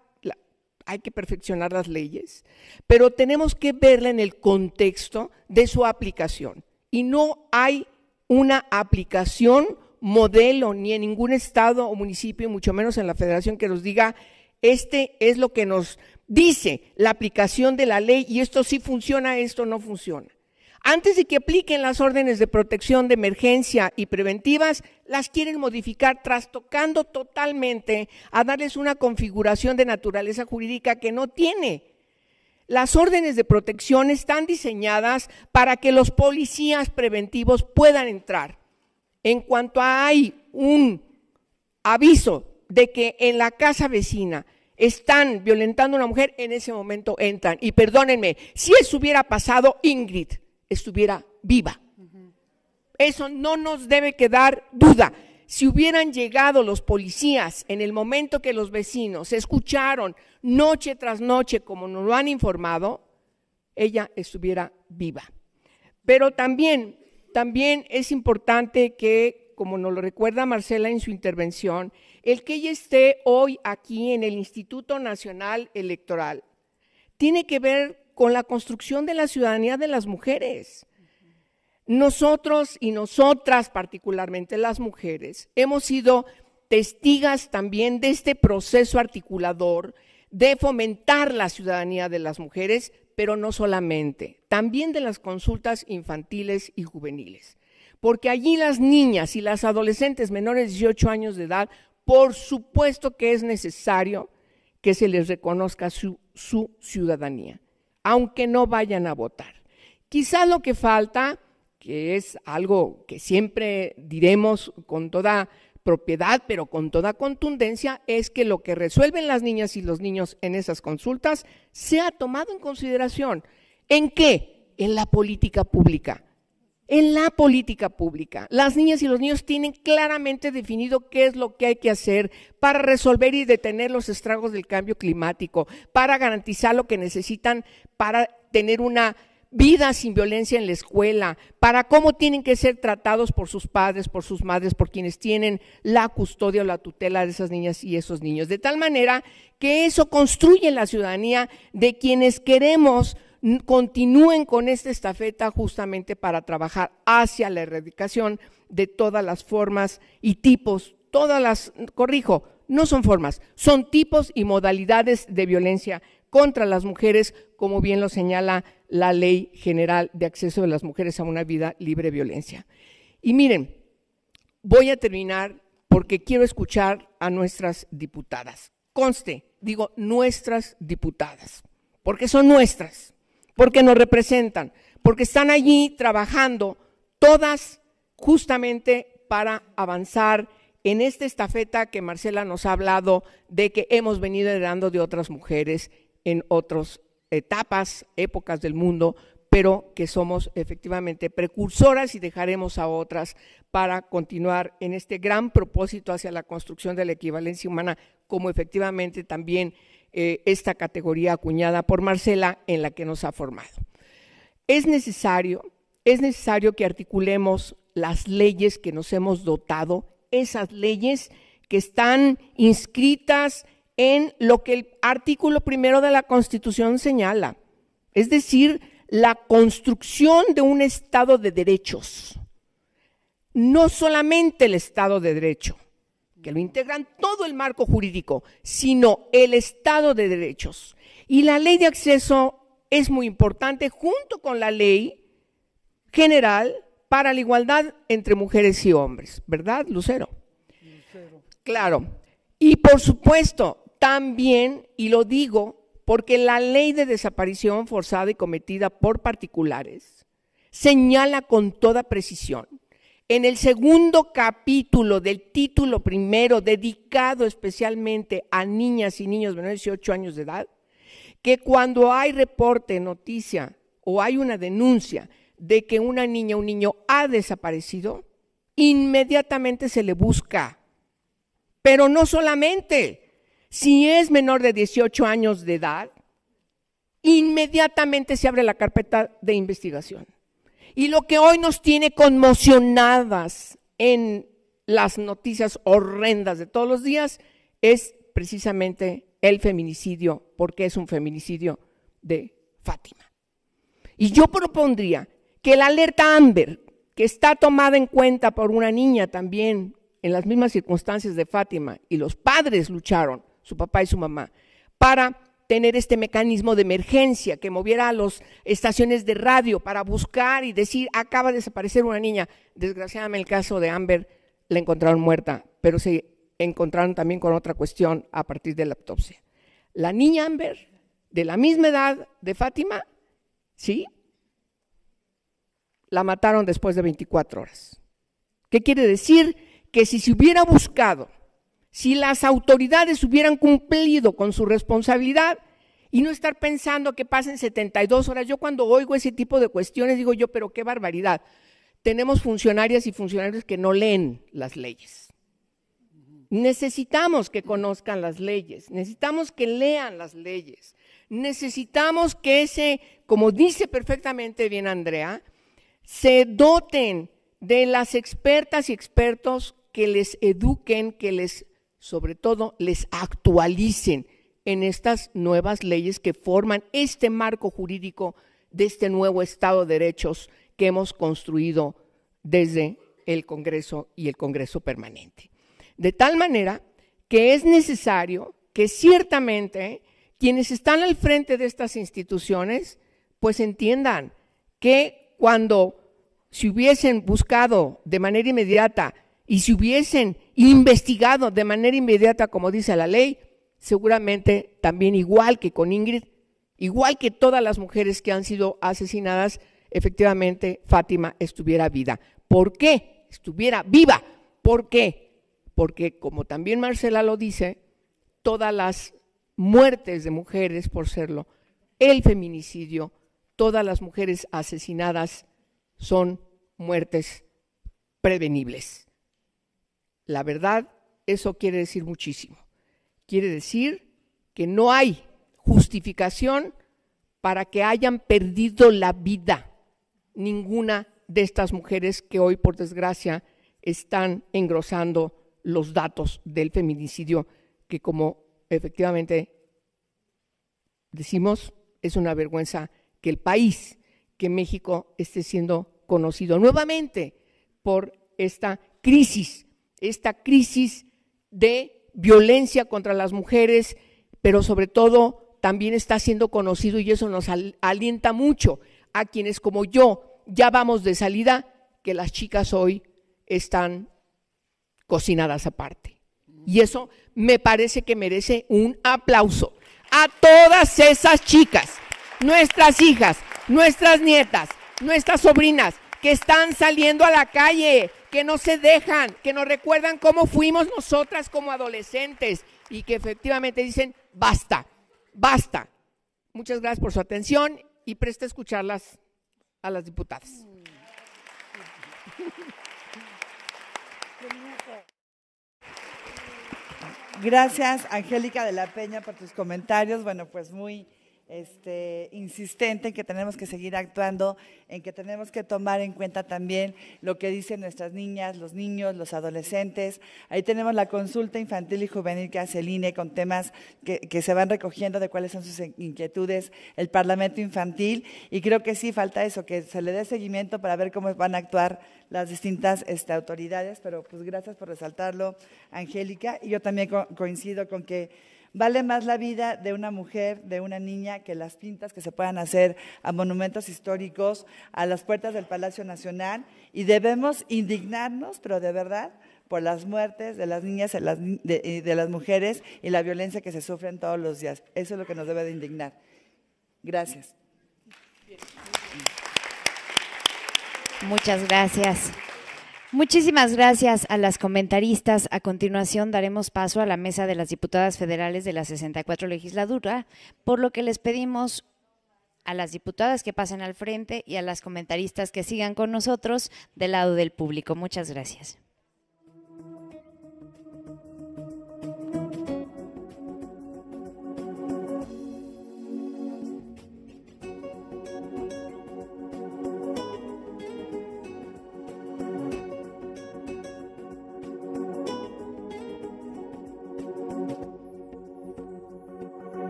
hay que perfeccionar las leyes, pero tenemos que verla en el contexto de su aplicación. Y no hay una aplicación modelo ni en ningún estado o municipio, mucho menos en la federación, que nos diga, este es lo que nos dice la aplicación de la ley y esto sí funciona, esto no funciona. Antes de que apliquen las órdenes de protección de emergencia y preventivas, las quieren modificar trastocando totalmente a darles una configuración de naturaleza jurídica que no tiene. Las órdenes de protección están diseñadas para que los policías preventivos puedan entrar. En cuanto hay un aviso de que en la casa vecina están violentando a una mujer, en ese momento entran. Y perdónenme, si eso hubiera pasado, Ingrid, estuviera viva. Eso no nos debe quedar duda. Si hubieran llegado los policías en el momento que los vecinos escucharon noche tras noche, como nos lo han informado, ella estuviera viva. Pero también, también es importante que, como nos lo recuerda Marcela en su intervención, el que ella esté hoy aquí en el Instituto Nacional Electoral tiene que ver con la construcción de la ciudadanía de las mujeres. Nosotros y nosotras, particularmente las mujeres, hemos sido testigas también de este proceso articulador de fomentar la ciudadanía de las mujeres, pero no solamente, también de las consultas infantiles y juveniles. Porque allí las niñas y las adolescentes menores de 18 años de edad, por supuesto que es necesario que se les reconozca su, su ciudadanía aunque no vayan a votar. Quizás lo que falta, que es algo que siempre diremos con toda propiedad, pero con toda contundencia, es que lo que resuelven las niñas y los niños en esas consultas sea tomado en consideración. ¿En qué? En la política pública en la política pública. Las niñas y los niños tienen claramente definido qué es lo que hay que hacer para resolver y detener los estragos del cambio climático, para garantizar lo que necesitan para tener una vida sin violencia en la escuela, para cómo tienen que ser tratados por sus padres, por sus madres, por quienes tienen la custodia o la tutela de esas niñas y esos niños. De tal manera que eso construye la ciudadanía de quienes queremos continúen con esta estafeta justamente para trabajar hacia la erradicación de todas las formas y tipos, todas las, corrijo, no son formas, son tipos y modalidades de violencia contra las mujeres, como bien lo señala la Ley General de Acceso de las Mujeres a una Vida Libre de Violencia. Y miren, voy a terminar porque quiero escuchar a nuestras diputadas. Conste, digo nuestras diputadas, porque son nuestras porque nos representan, porque están allí trabajando todas justamente para avanzar en esta estafeta que Marcela nos ha hablado de que hemos venido heredando de otras mujeres en otras etapas, épocas del mundo, pero que somos efectivamente precursoras y dejaremos a otras para continuar en este gran propósito hacia la construcción de la equivalencia humana, como efectivamente también eh, esta categoría acuñada por Marcela en la que nos ha formado. Es necesario, es necesario que articulemos las leyes que nos hemos dotado, esas leyes que están inscritas en lo que el artículo primero de la Constitución señala, es decir, la construcción de un Estado de derechos. No solamente el Estado de Derecho, que lo integran todo el marco jurídico, sino el Estado de Derechos. Y la ley de acceso es muy importante junto con la ley general para la igualdad entre mujeres y hombres, ¿verdad, Lucero? Lucero. Claro. Y por supuesto, también, y lo digo porque la ley de desaparición forzada y cometida por particulares señala con toda precisión en el segundo capítulo del título primero, dedicado especialmente a niñas y niños menores de 18 años de edad, que cuando hay reporte, noticia o hay una denuncia de que una niña o un niño ha desaparecido, inmediatamente se le busca. Pero no solamente, si es menor de 18 años de edad, inmediatamente se abre la carpeta de investigación. Y lo que hoy nos tiene conmocionadas en las noticias horrendas de todos los días es precisamente el feminicidio, porque es un feminicidio de Fátima. Y yo propondría que la alerta Amber, que está tomada en cuenta por una niña también en las mismas circunstancias de Fátima, y los padres lucharon, su papá y su mamá, para tener este mecanismo de emergencia que moviera a las estaciones de radio para buscar y decir, acaba de desaparecer una niña. Desgraciadamente el caso de Amber la encontraron muerta, pero se encontraron también con otra cuestión a partir de la autopsia. La niña Amber, de la misma edad de Fátima, ¿sí? La mataron después de 24 horas. ¿Qué quiere decir? Que si se hubiera buscado si las autoridades hubieran cumplido con su responsabilidad y no estar pensando que pasen 72 horas. Yo cuando oigo ese tipo de cuestiones digo yo, pero qué barbaridad. Tenemos funcionarias y funcionarios que no leen las leyes. Necesitamos que conozcan las leyes, necesitamos que lean las leyes, necesitamos que ese, como dice perfectamente bien Andrea, se doten de las expertas y expertos que les eduquen, que les sobre todo les actualicen en estas nuevas leyes que forman este marco jurídico de este nuevo Estado de Derechos que hemos construido desde el Congreso y el Congreso Permanente. De tal manera que es necesario que ciertamente quienes están al frente de estas instituciones pues entiendan que cuando se hubiesen buscado de manera inmediata y si hubiesen investigado de manera inmediata, como dice la ley, seguramente también igual que con Ingrid, igual que todas las mujeres que han sido asesinadas, efectivamente Fátima estuviera viva. ¿Por qué? Estuviera viva. ¿Por qué? Porque, como también Marcela lo dice, todas las muertes de mujeres por serlo, el feminicidio, todas las mujeres asesinadas son muertes prevenibles. La verdad, eso quiere decir muchísimo. Quiere decir que no hay justificación para que hayan perdido la vida ninguna de estas mujeres que hoy, por desgracia, están engrosando los datos del feminicidio, que como efectivamente decimos, es una vergüenza que el país, que México esté siendo conocido nuevamente por esta crisis esta crisis de violencia contra las mujeres, pero sobre todo también está siendo conocido y eso nos alienta mucho a quienes como yo ya vamos de salida, que las chicas hoy están cocinadas aparte. Y eso me parece que merece un aplauso a todas esas chicas, nuestras hijas, nuestras nietas, nuestras sobrinas, que están saliendo a la calle que no se dejan, que nos recuerdan cómo fuimos nosotras como adolescentes y que efectivamente dicen, basta, basta. Muchas gracias por su atención y a escucharlas a las diputadas. Gracias, Angélica de la Peña, por tus comentarios. Bueno, pues muy este, insistente en que tenemos que seguir actuando, en que tenemos que tomar en cuenta también lo que dicen nuestras niñas, los niños, los adolescentes. Ahí tenemos la consulta infantil y juvenil que hace el INE con temas que, se van recogiendo de cuáles son sus inquietudes, el Parlamento Infantil, y creo que sí falta eso, que se le dé seguimiento para ver cómo van a actuar las distintas este, autoridades, pero pues gracias por resaltarlo, Angélica, y yo también coincido con que Vale más la vida de una mujer, de una niña, que las pintas que se puedan hacer a monumentos históricos, a las puertas del Palacio Nacional, y debemos indignarnos, pero de verdad, por las muertes de las niñas y de, eh, de las mujeres y la violencia que se sufren todos los días. Eso es lo que nos debe de indignar. Gracias. Muchas gracias. Muchísimas gracias a las comentaristas. A continuación daremos paso a la mesa de las diputadas federales de la 64 legislatura, por lo que les pedimos a las diputadas que pasen al frente y a las comentaristas que sigan con nosotros del lado del público. Muchas gracias.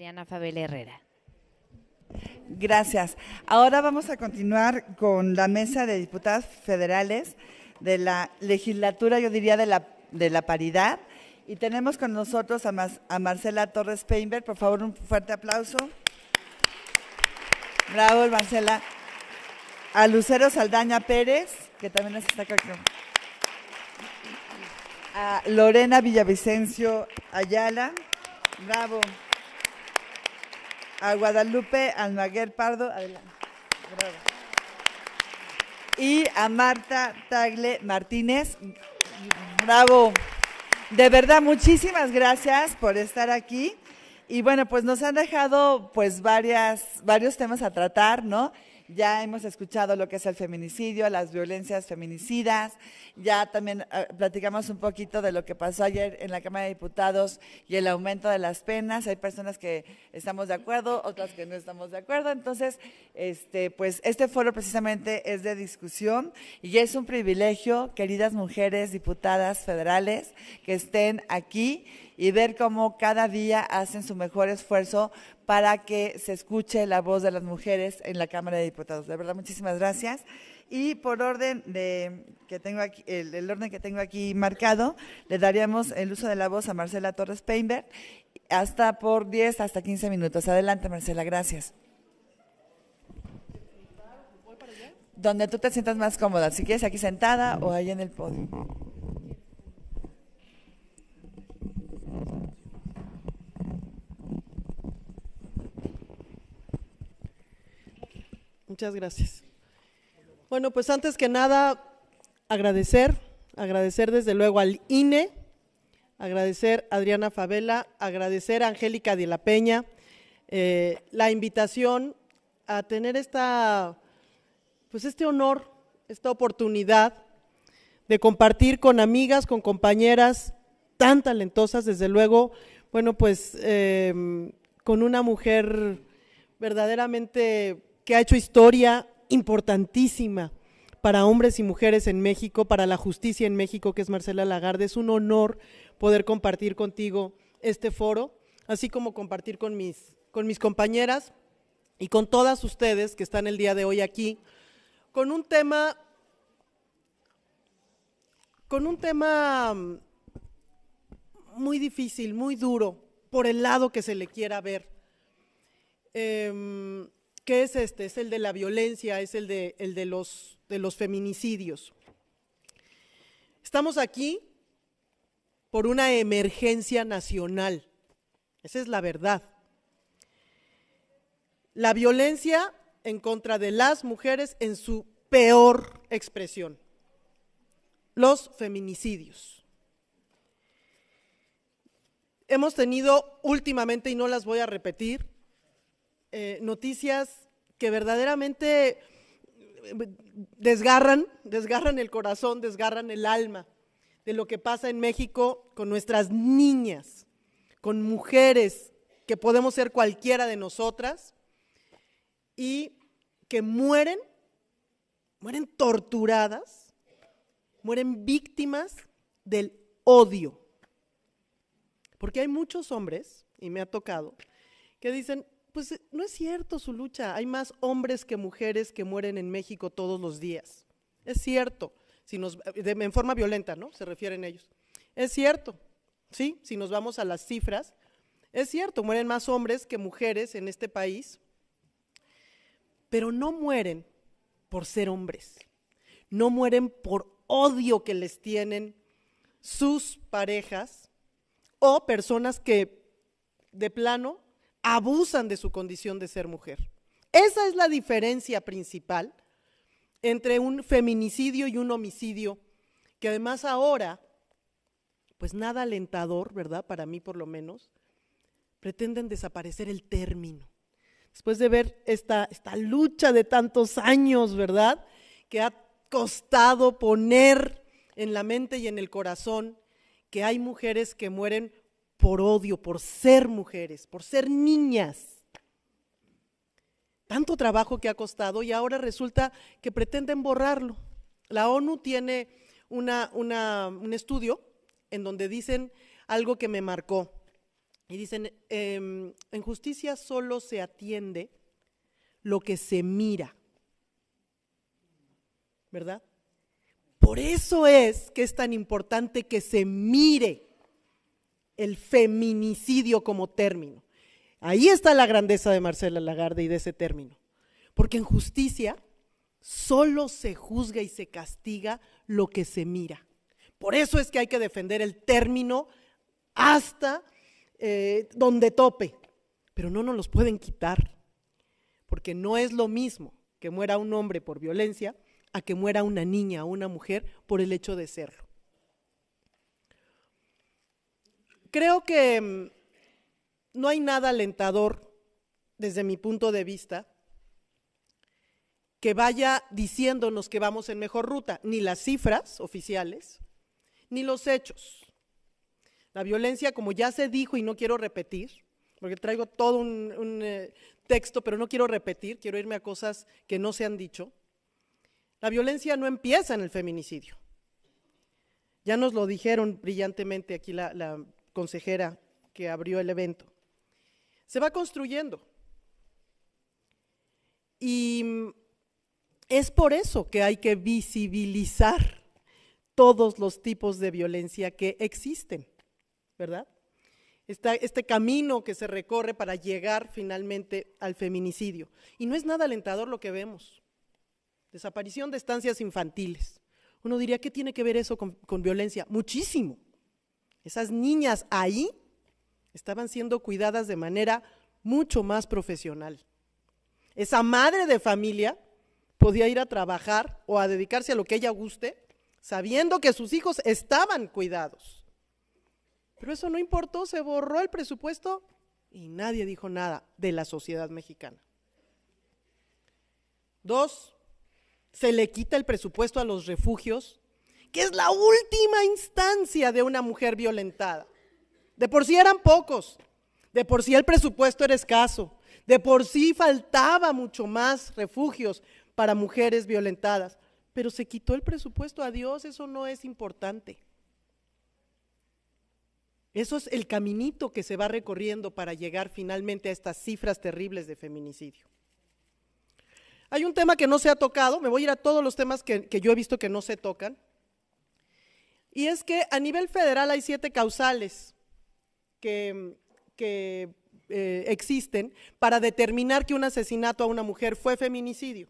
Adriana Fabel Herrera. Gracias. Ahora vamos a continuar con la mesa de diputadas federales de la legislatura, yo diría, de la, paridad. Y tenemos con nosotros a, Marcela Torres Peinberg. Por favor, un fuerte aplauso. Bravo, Marcela. A Lucero Saldaña Pérez, que también nos está acá. A Lorena Villavicencio Ayala. Bravo a Guadalupe Almaguer Pardo. Adelante. Bravo. Y a Marta Tagle Martínez. Bravo. De verdad, muchísimas gracias por estar aquí. Y bueno, pues nos han dejado pues varias, varios temas a tratar, ¿no? ya hemos escuchado lo que es el feminicidio, las violencias feminicidas, ya también eh, platicamos un poquito de lo que pasó ayer en la Cámara de Diputados y el aumento de las penas. Hay personas que estamos de acuerdo, otras que no estamos de acuerdo. Entonces, este, pues este foro precisamente es de discusión y es un privilegio, queridas mujeres diputadas federales, que estén aquí y ver cómo cada día hacen su mejor esfuerzo para que se escuche la voz de las mujeres en la Cámara de Diputados. De verdad, muchísimas gracias. Y por orden de, que tengo aquí, el, orden que tengo aquí marcado, le daríamos el uso de la voz a Marcela Torres Peinberg hasta por 10 hasta 15 minutos. Adelante, Marcela, gracias. Donde tú te sientas más cómoda, si quieres aquí sentada o ahí en el podio. Muchas gracias. Bueno, pues antes que nada, agradecer, agradecer desde luego al INE, agradecer a Adriana Favela, agradecer a Angélica de la Peña, eh, la invitación a tener esta, pues este honor, esta oportunidad de compartir con amigas, con compañeras tan talentosas, desde luego, bueno, pues eh, con una mujer verdaderamente que ha hecho historia importantísima para hombres y mujeres en México, para la justicia en México, que es Marcela Lagarde. Es un honor poder compartir contigo este foro, así como compartir con mis, con mis compañeras y con todas ustedes que están el día de hoy aquí, con un tema, con un tema mm, muy difícil, muy duro, por el lado que se le quiera ver. Em, que es este, es el de la violencia, es el de, de los feminicidios. Estamos aquí por una emergencia nacional, esa es la verdad. La violencia en contra de las mujeres en su peor expresión, los feminicidios. Hemos tenido últimamente, y no las voy a repetir, eh, noticias que verdaderamente eh, desgarran, desgarran el corazón, desgarran el alma de lo que pasa en México con nuestras niñas, con mujeres que podemos ser cualquiera de nosotras y que mueren, mueren torturadas, mueren víctimas del odio. Porque hay muchos hombres, y me ha tocado, que dicen, pues eh, no es cierto su lucha. Hay más hombres que mujeres que mueren en México todos los días. Es cierto. Si nos, eh, en forma violenta, ¿no? Se refieren ellos. Es cierto. Sí, si nos vamos a las cifras, es cierto, mueren más hombres que mujeres en este país, pero no mueren por ser hombres. No mueren por odio que les tienen sus parejas o personas que de plano abusan de su condición de ser mujer. Esa es la diferencia principal entre un feminicidio y un homicidio, que además ahora, pues nada alentador, ¿verdad? Para mí por lo menos, pretenden desaparecer el término. Después de ver esta, esta lucha de tantos años, ¿verdad? Que ha costado poner en la mente y en el corazón que hay mujeres que mueren por odio, por ser mujeres, por ser niñas. Tanto trabajo que ha costado y ahora resulta que pretenden borrarlo. La ONU tiene un estudio en donde dicen algo que me marcó. Y dicen, em, en justicia solo se atiende lo que se mira. ¿Verdad? Por eso es que es tan importante que se mire el feminicidio como término. Ahí está la grandeza de Marcela Lagarde y de ese término. Porque en justicia solo se juzga y se castiga lo que se mira. Por eso es que hay que defender el término hasta eh, donde tope. Pero no nos los pueden quitar, porque no es lo mismo que muera un hombre por violencia a que muera una niña o una mujer por el hecho de serlo. creo que mm, no hay nada alentador desde mi punto de vista que vaya diciéndonos que vamos en mejor ruta, ni las cifras oficiales, ni los hechos. La violencia, como ya se dijo y no quiero repetir, porque traigo todo un, eh, texto, pero no quiero repetir, quiero irme a cosas que no se han dicho. La violencia no empieza en el feminicidio. Ya nos lo dijeron brillantemente aquí la consejera que abrió el evento. Se va construyendo. Y es por eso que hay que visibilizar todos los tipos de violencia que existen, ¿verdad? este camino que se recorre para llegar finalmente al feminicidio. Y no es nada alentador lo que vemos. Desaparición de estancias infantiles. Uno diría, ¿qué tiene que ver eso con violencia? Muchísimo. Esas niñas ahí estaban siendo cuidadas de manera mucho más profesional. Esa madre de familia podía ir a trabajar o a dedicarse a lo que ella guste, sabiendo que sus hijos estaban cuidados. Pero eso no importó, se borró el presupuesto y nadie dijo nada de la sociedad mexicana. Dos, se le quita el presupuesto a los refugios que es la última instancia de una mujer violentada. De por sí eran pocos, de por sí el presupuesto era escaso, de por sí faltaba mucho más refugios para mujeres violentadas, pero se quitó el presupuesto a Dios, eso no es importante. Eso es el caminito que se va recorriendo para llegar finalmente a estas cifras terribles de feminicidio. Hay un tema que no se ha tocado, me voy a ir a todos los temas que yo he visto que no se tocan, y es que a nivel federal hay siete causales que, eh, existen para determinar que un asesinato a una mujer fue feminicidio.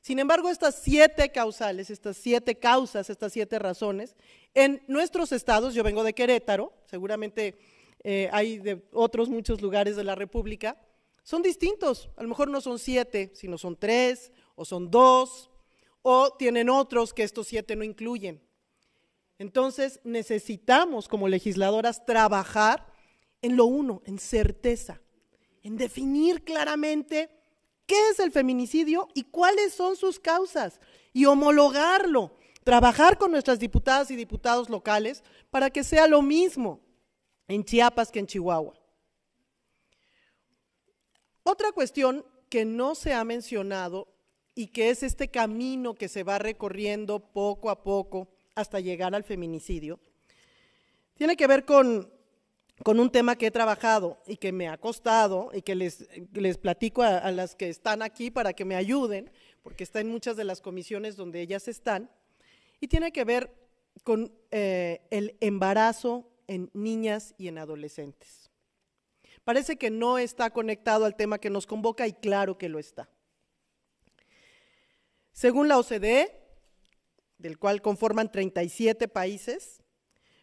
Sin embargo, estas siete causales, estas siete causas, estas siete razones, en nuestros estados, yo vengo de Querétaro, seguramente eh, hay de otros muchos lugares de la República, son distintos. A lo mejor no son siete, sino son tres, o son dos, o tienen otros que estos siete no incluyen. Entonces necesitamos como legisladoras trabajar en lo uno, en certeza, en definir claramente qué es el feminicidio y cuáles son sus causas y homologarlo, trabajar con nuestras diputadas y diputados locales para que sea lo mismo en Chiapas que en Chihuahua. Otra cuestión que no se ha mencionado y que es este camino que se va recorriendo poco a poco hasta llegar al feminicidio, tiene que ver con, un tema que he trabajado y que me ha costado y que les, les platico a, las que están aquí para que me ayuden, porque está en muchas de las comisiones donde ellas están, y tiene que ver con eh, el embarazo en niñas y en adolescentes. Parece que no está conectado al tema que nos convoca y claro que lo está. Según la OCDE, del cual conforman 37 países,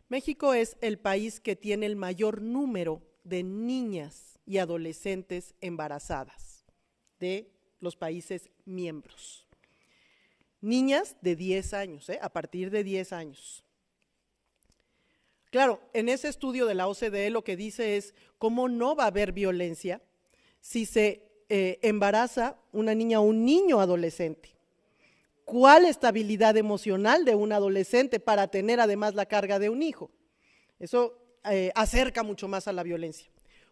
México es el país que tiene el mayor número de niñas y adolescentes embarazadas de los países miembros. Niñas de 10 años, ¿eh? a partir de 10 años. Claro, en ese estudio de la OCDE lo que dice es cómo no va a haber violencia si se eh, embaraza una niña o un niño adolescente cuál estabilidad emocional de un adolescente para tener además la carga de un hijo. Eso eh, acerca mucho más a la violencia.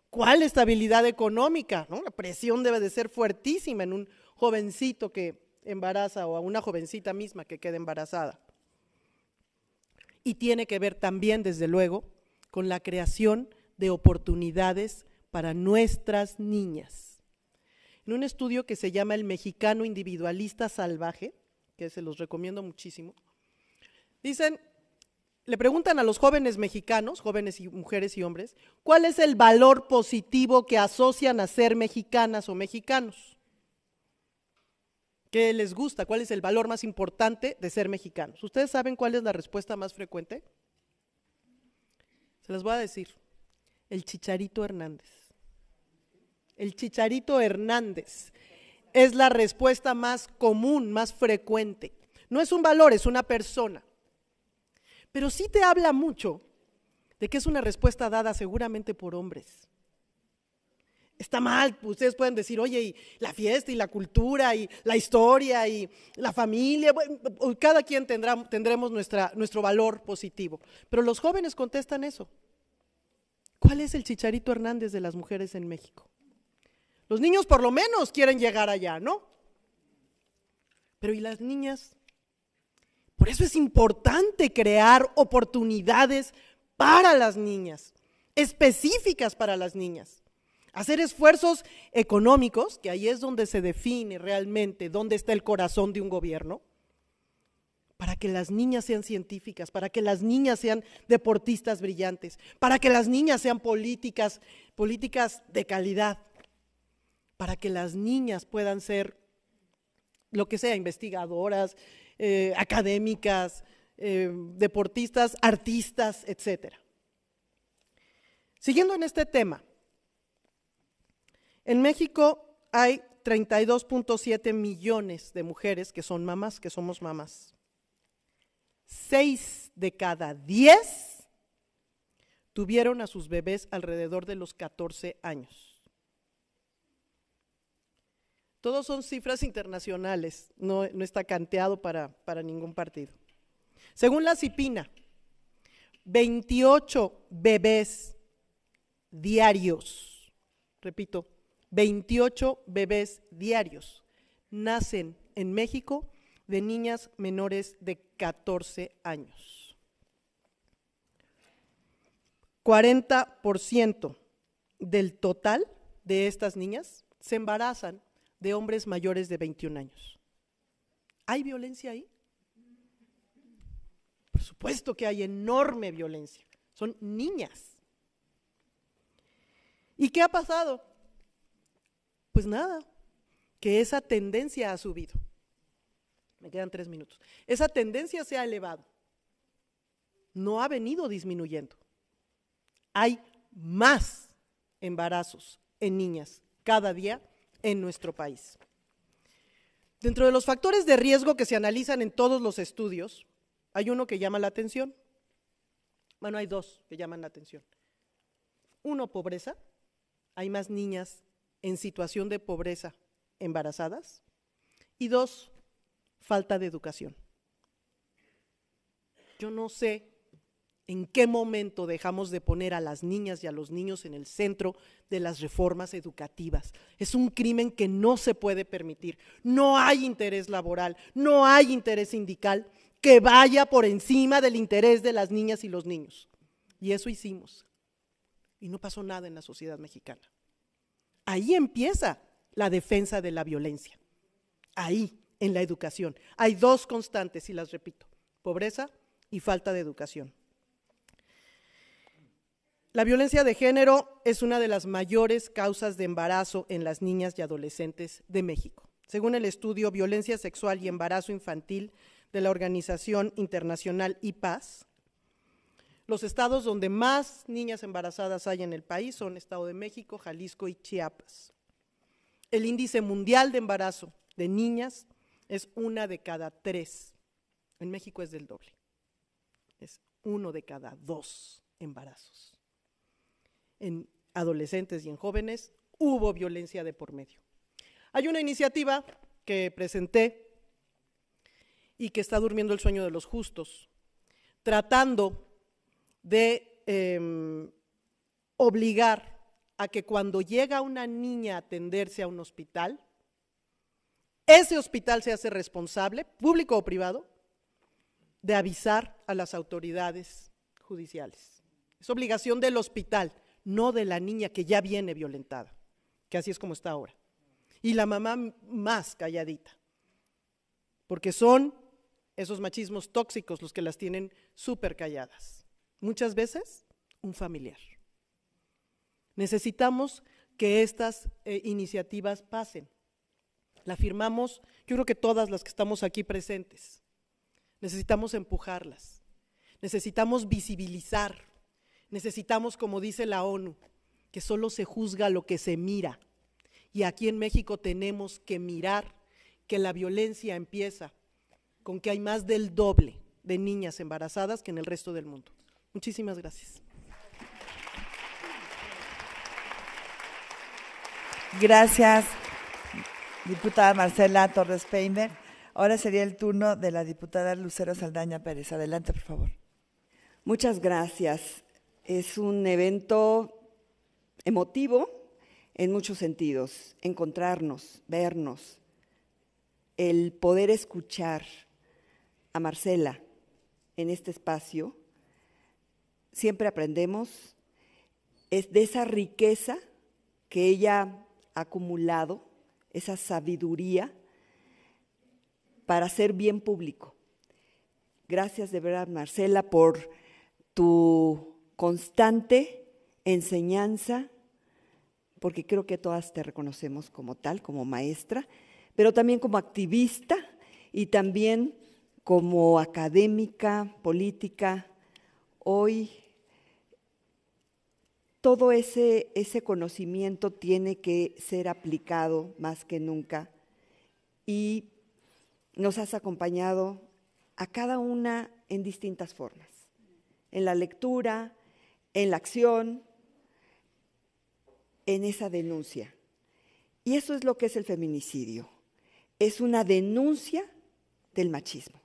¿Cuál estabilidad económica? La presión debe de ser fuertísima en un jovencito que embaraza o a una jovencita misma que quede embarazada. Y tiene que ver también, desde luego, con la creación de oportunidades para nuestras niñas. En un estudio que se llama El mexicano individualista salvaje, se los recomiendo muchísimo. Dicen, le preguntan a los jóvenes mexicanos, jóvenes y mujeres y hombres, ¿cuál es el valor positivo que asocian a ser mexicanas o mexicanos? ¿Qué les gusta? ¿Cuál es el valor más importante de ser mexicanos? ¿Ustedes saben cuál es la respuesta más frecuente? Se las voy a decir. El Chicharito Hernández. El Chicharito Hernández es la respuesta más común, más frecuente. No es un valor, es una persona. Pero sí te habla mucho de que es una respuesta dada seguramente por hombres. Está mal, ustedes pueden decir, oye, y la fiesta y la cultura y la historia y la familia, cada quien tendrá, tendremos nuestro valor positivo. Pero los jóvenes contestan eso. ¿Cuál es el chicharito Hernández de las mujeres en México? Los niños por lo menos quieren llegar allá, ¿no? Pero ¿y las niñas? Por eso es importante crear oportunidades para las niñas, específicas para las niñas. Hacer esfuerzos económicos, que ahí es donde se define realmente dónde está el corazón de un gobierno, para que las niñas sean científicas, para que las niñas sean deportistas brillantes, para que las niñas sean políticas, políticas de calidad para que las niñas puedan ser lo que sea, investigadoras, eh, académicas, eh, deportistas, artistas, etc. Siguiendo en este tema, en México hay 32.7 millones de mujeres que son mamás, que somos mamás. Seis de cada diez tuvieron a sus bebés alrededor de los 14 años. Todos son cifras internacionales, no, está canteado para, para ningún partido. Según la CIPINA, 28 bebés diarios, repito, 28 bebés diarios nacen en México de niñas menores de 14 años. 40% del total de estas niñas se embarazan de hombres mayores de 21 años. ¿Hay violencia ahí? Por supuesto que hay enorme violencia. Son niñas. ¿Y qué ha pasado? Pues nada, que esa tendencia ha subido. Me quedan tres minutos. Esa tendencia se ha elevado. No ha venido disminuyendo. Hay más embarazos en niñas cada día en nuestro país. Dentro de los factores de riesgo que se analizan en todos los estudios, hay uno que llama la atención. Bueno, hay dos que llaman la atención. Uno, pobreza. Hay más niñas en situación de pobreza embarazadas. Y dos, falta de educación. Yo no sé ¿En qué momento dejamos de poner a las niñas y a los niños en el centro de las reformas educativas? Es un crimen que no se puede permitir. No hay interés laboral, no hay interés sindical que vaya por encima del interés de las niñas y los niños. Y eso hicimos. Y no pasó nada en la sociedad mexicana. Ahí empieza la defensa de la violencia. Ahí, en la educación. Hay dos constantes, y las repito, pobreza y falta de educación. La violencia de género es una de las mayores causas de embarazo en las niñas y adolescentes de México. Según el estudio Violencia Sexual y Embarazo Infantil de la Organización Internacional IPAS, los estados donde más niñas embarazadas hay en el país son Estado de México, Jalisco y Chiapas. El índice mundial de embarazo de niñas es una de cada tres. En México es del doble. Es uno de cada dos embarazos en adolescentes y en jóvenes, hubo violencia de por medio. Hay una iniciativa que presenté y que está durmiendo el sueño de los justos, tratando de em, obligar a que cuando llega una niña a atenderse a un hospital, ese hospital se hace responsable, público o privado, de avisar a las autoridades judiciales. Es obligación del hospital no de la niña que ya viene violentada, que así es como está ahora. Y la mamá más calladita, porque son esos machismos tóxicos los que las tienen súper calladas. Muchas veces un familiar. Necesitamos que estas eh, iniciativas pasen. La firmamos, yo creo que todas las que estamos aquí presentes. Necesitamos empujarlas. Necesitamos visibilizar Necesitamos, como dice la ONU, que solo se juzga lo que se mira. Y aquí en México tenemos que mirar que la violencia empieza con que hay más del doble de niñas embarazadas que en el resto del mundo. Muchísimas gracias. Gracias, diputada Marcela Torres Peimer. Ahora sería el turno de la diputada Lucero Saldaña Pérez. Adelante, por favor. Muchas gracias. Es un evento emotivo en muchos sentidos, encontrarnos, vernos, el poder escuchar a Marcela en este espacio. Siempre aprendemos, es de esa riqueza que ella ha acumulado, esa sabiduría para ser bien público. Gracias de verdad, Marcela, por tu constante enseñanza, porque creo que todas te reconocemos como tal, como maestra, pero también como activista y también como académica, política. Hoy todo ese, ese conocimiento tiene que ser aplicado más que nunca y nos has acompañado a cada una en distintas formas, en la lectura, en la acción, en esa denuncia. Y eso es lo que es el feminicidio. Es una denuncia del machismo.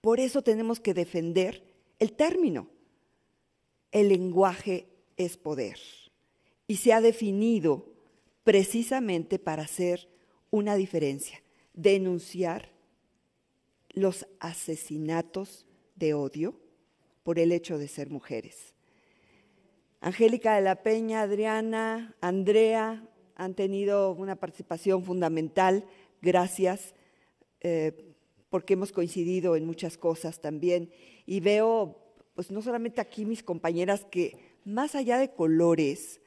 Por eso tenemos que defender el término. El lenguaje es poder. Y se ha definido precisamente para hacer una diferencia, denunciar los asesinatos de odio por el hecho de ser mujeres. Angélica de la Peña, Adriana, Andrea han tenido una participación fundamental. Gracias, eh, porque hemos coincidido en muchas cosas también. Y veo, pues no solamente aquí mis compañeras, que más allá de colores,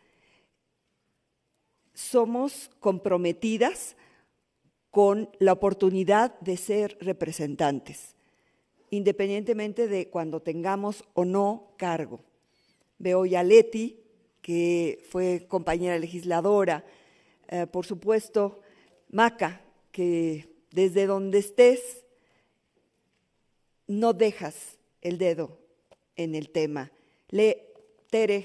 somos comprometidas con la oportunidad de ser representantes, independientemente de cuando tengamos o no cargo ya Leti, que fue compañera legisladora, eh, por supuesto, Maca, que desde donde estés no dejas el dedo en el tema. Le Tere,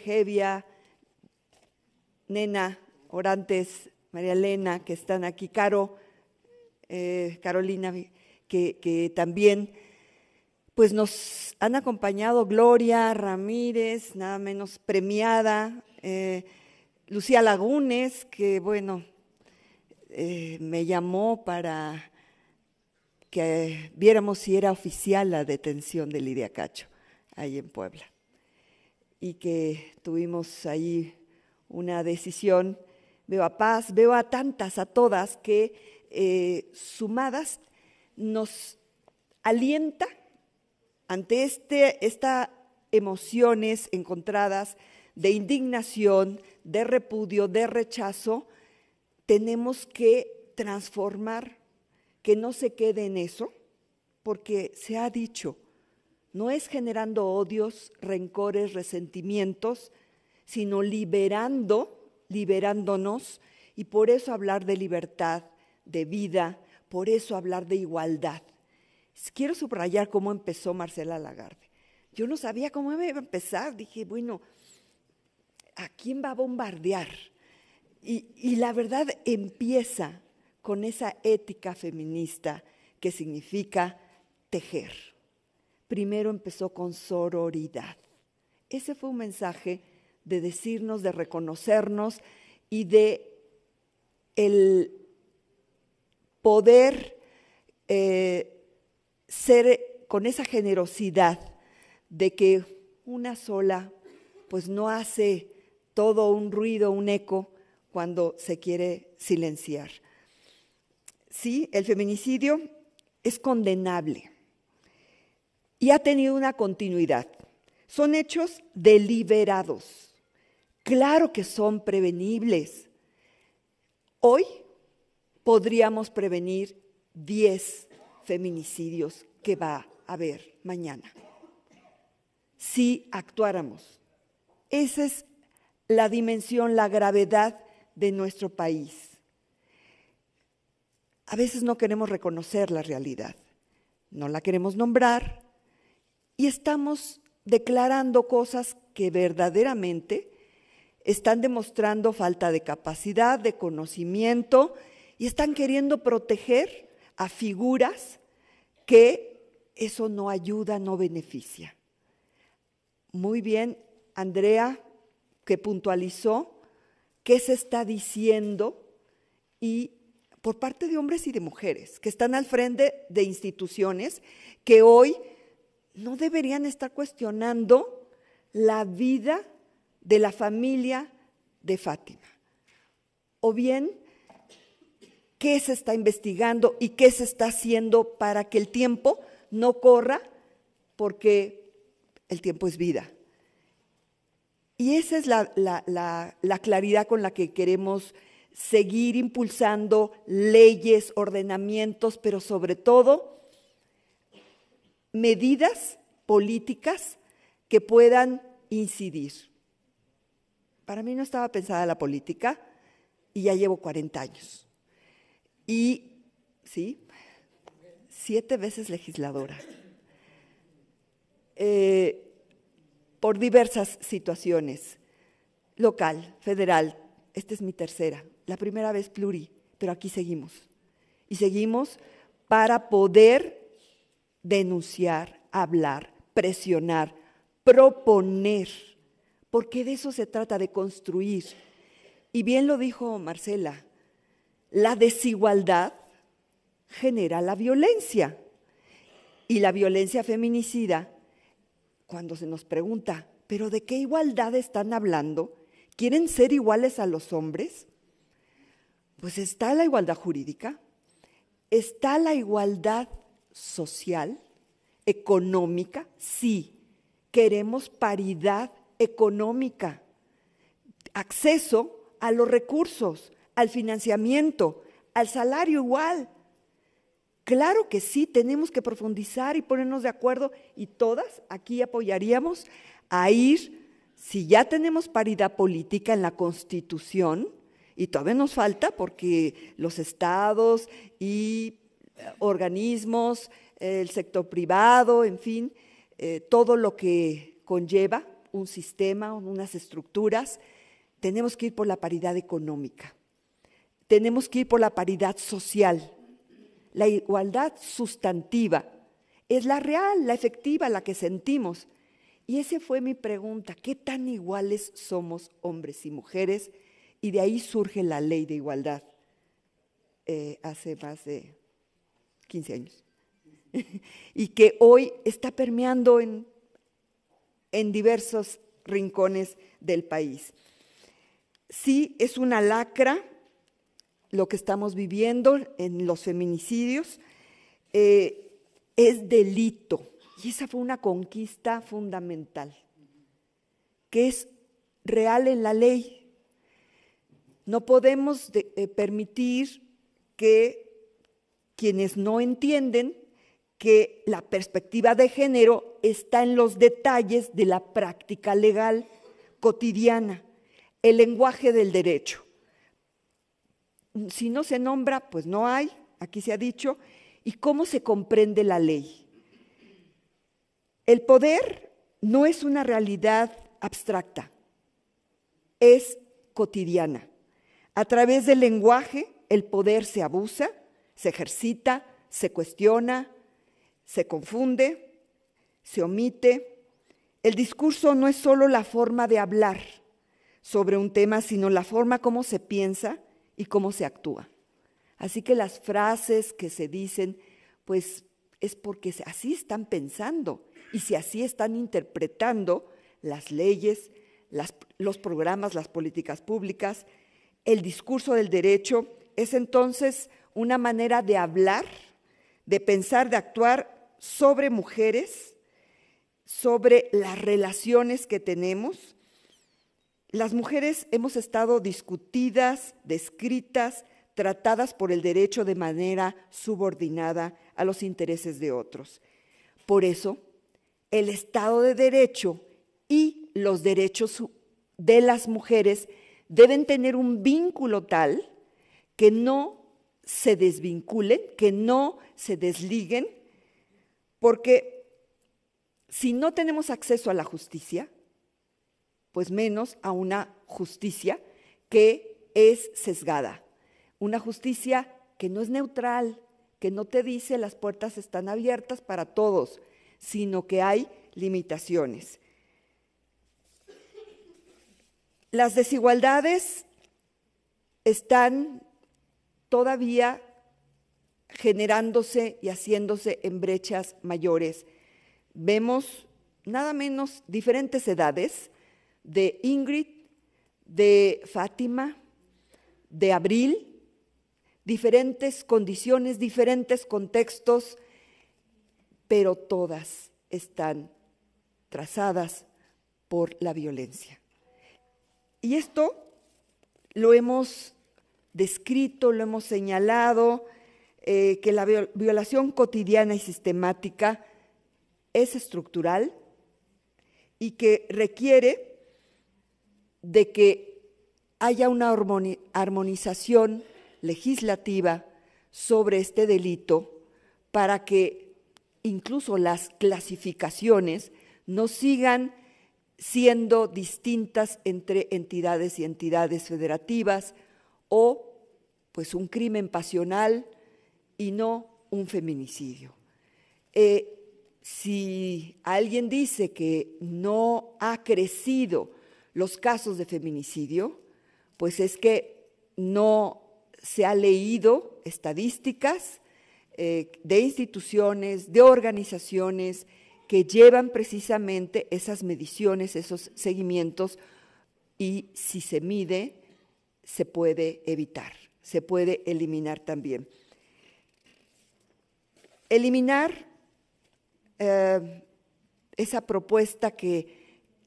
Nena, Orantes, María Elena, que están aquí, Caro, eh, Carolina, que también pues nos han acompañado Gloria Ramírez, nada menos premiada, eh, Lucía Lagunes, que bueno, eh, me llamó para que viéramos si era oficial la detención de Lidia Cacho, ahí en Puebla. Y que tuvimos ahí una decisión. Veo a Paz, veo a tantas, a todas, que eh, sumadas nos alienta ante este, estas emociones encontradas de indignación, de repudio, de rechazo, tenemos que transformar, que no se quede en eso, porque se ha dicho, no es generando odios, rencores, resentimientos, sino liberando, liberándonos, y por eso hablar de libertad, de vida, por eso hablar de igualdad. Quiero subrayar cómo empezó Marcela Lagarde. Yo no sabía cómo iba a empezar. Dije, bueno, ¿a quién va a bombardear? Y, la verdad empieza con esa ética feminista que significa tejer. Primero empezó con sororidad. Ese fue un mensaje de decirnos, de reconocernos y de el poder eh, ser con esa generosidad de que una sola pues no hace todo un ruido, un eco cuando se quiere silenciar. Sí, el feminicidio es condenable y ha tenido una continuidad. Son hechos deliberados. Claro que son prevenibles. Hoy podríamos prevenir 10 feminicidios que va a haber mañana. Si actuáramos. Esa es la dimensión, la gravedad de nuestro país. A veces no queremos reconocer la realidad, no la queremos nombrar y estamos declarando cosas que verdaderamente están demostrando falta de capacidad, de conocimiento y están queriendo proteger a figuras que eso no ayuda, no beneficia. Muy bien, Andrea, que puntualizó qué se está diciendo y por parte de hombres y de mujeres que están al frente de instituciones que hoy no deberían estar cuestionando la vida de la familia de Fátima. O bien qué se está investigando y qué se está haciendo para que el tiempo no corra, porque el tiempo es vida. Y esa es la, claridad con la que queremos seguir impulsando leyes, ordenamientos, pero sobre todo medidas políticas que puedan incidir. Para mí no estaba pensada la política y ya llevo 40 años y, ¿sí? Siete veces legisladora. Eh, por diversas situaciones, local, federal. Esta es mi tercera, la primera vez pluri, pero aquí seguimos. Y seguimos para poder denunciar, hablar, presionar, proponer, porque de eso se trata, de construir. Y bien lo dijo Marcela, la desigualdad genera la violencia. Y la violencia feminicida, cuando se nos pregunta, ¿pero de qué igualdad están hablando? ¿Quieren ser iguales a los hombres? Pues está la igualdad jurídica, está la igualdad social, económica, sí. Queremos paridad económica, acceso a los recursos, al financiamiento, al salario igual. Claro que sí, tenemos que profundizar y ponernos de acuerdo y todas aquí apoyaríamos a ir, si ya tenemos paridad política en la Constitución, y todavía nos falta porque los estados y eh, organismos, el sector privado, en fin, eh, todo lo que conlleva un sistema, unas estructuras, tenemos que ir por la paridad económica tenemos que ir por la paridad social. La igualdad sustantiva es la real, la efectiva, la que sentimos. Y esa fue mi pregunta, ¿qué tan iguales somos hombres y mujeres? Y de ahí surge la ley de igualdad eh, hace más de 15 años. *laughs* y que hoy está permeando en, en diversos rincones del país. Sí, es una lacra lo que estamos viviendo en los feminicidios, eh, es delito. Y esa fue una conquista fundamental, que es real en la ley. No podemos eh, permitir que quienes no entienden que la perspectiva de género está en los detalles de la práctica legal cotidiana, el lenguaje del derecho si no se nombra, pues no hay, aquí se ha dicho, y cómo se comprende la ley. El poder no es una realidad abstracta, es cotidiana. A través del lenguaje el poder se abusa, se ejercita, se cuestiona, se confunde, se omite. El discurso no es solo la forma de hablar sobre un tema, sino la forma como se piensa, y cómo se actúa. Así que las frases que se dicen, pues es porque así están pensando y si así están interpretando las leyes, los programas, las políticas públicas, el discurso del derecho, es entonces una manera de hablar, de pensar, de actuar sobre mujeres, sobre las relaciones que tenemos las mujeres hemos estado discutidas, descritas, tratadas por el derecho de manera subordinada a los intereses de otros. Por eso, el Estado de Derecho y los derechos de las mujeres deben tener un vínculo tal que no se desvinculen, que no se desliguen, porque si no tenemos acceso a la justicia, pues menos a una justicia que es sesgada, una justicia que no es neutral, que no te dice las puertas están abiertas para todos, sino que hay limitaciones. Las desigualdades están todavía generándose y haciéndose en brechas mayores. Vemos nada menos diferentes edades, de Ingrid, de Fátima, de Abril, diferentes condiciones, diferentes contextos, pero todas están trazadas por la violencia. Y esto lo hemos descrito, lo hemos señalado, eh, que la violación cotidiana y sistemática es estructural y que requiere de que haya una armonización legislativa sobre este delito para que incluso las clasificaciones no sigan siendo distintas entre entidades y entidades federativas o pues un crimen pasional y no un feminicidio. Eh, si alguien dice que no ha crecido los casos de feminicidio, pues es que no se ha leído estadísticas eh, de instituciones, de organizaciones que llevan precisamente esas mediciones, esos seguimientos, y si se mide, se puede evitar, se puede eliminar también. Eliminar eh, esa propuesta que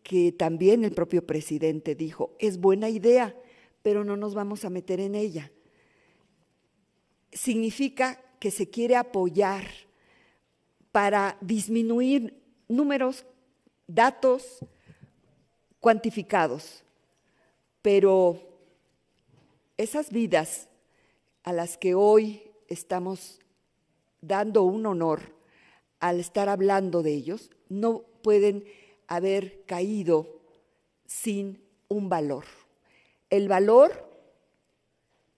que también el propio presidente dijo, es buena idea, pero no nos vamos a meter en ella. Significa que se quiere apoyar para disminuir números, datos cuantificados, pero esas vidas a las que hoy estamos dando un honor al estar hablando de ellos, no pueden haber caído sin un valor. El valor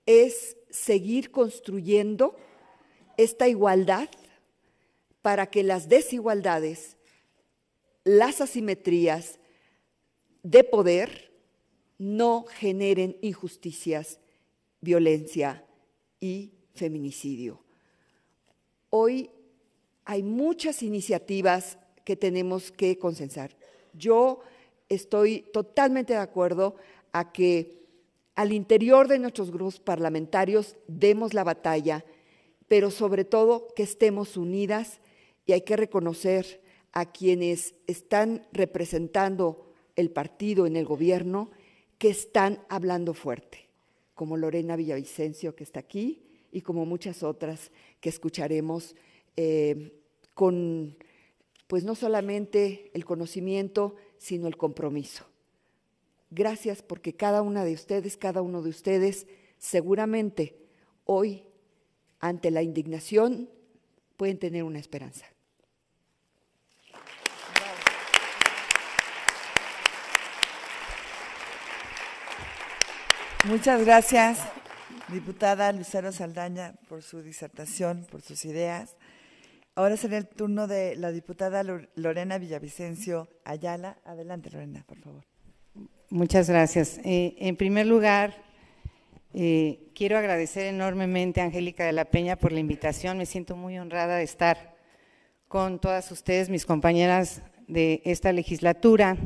es seguir construyendo esta igualdad para que las desigualdades, las asimetrías de poder no generen injusticias, violencia y feminicidio. Hoy hay muchas iniciativas que tenemos que consensar. Yo estoy totalmente de acuerdo a que al interior de nuestros grupos parlamentarios demos la batalla, pero sobre todo que estemos unidas y hay que reconocer a quienes están representando el partido en el gobierno que están hablando fuerte, como Lorena Villavicencio que está aquí y como muchas otras que escucharemos eh, con pues no solamente el conocimiento, sino el compromiso. Gracias porque cada una de ustedes, cada uno de ustedes, seguramente hoy, ante la indignación, pueden tener una esperanza. Muchas gracias, diputada Lucero Saldaña, por su disertación, por sus ideas. Ahora será el turno de la diputada Lorena Villavicencio Ayala. Adelante, Lorena, por favor. Muchas gracias. Eh, en primer lugar, eh, quiero agradecer enormemente a Angélica de la Peña por la invitación. Me siento muy honrada de estar con todas ustedes, mis compañeras de esta legislatura.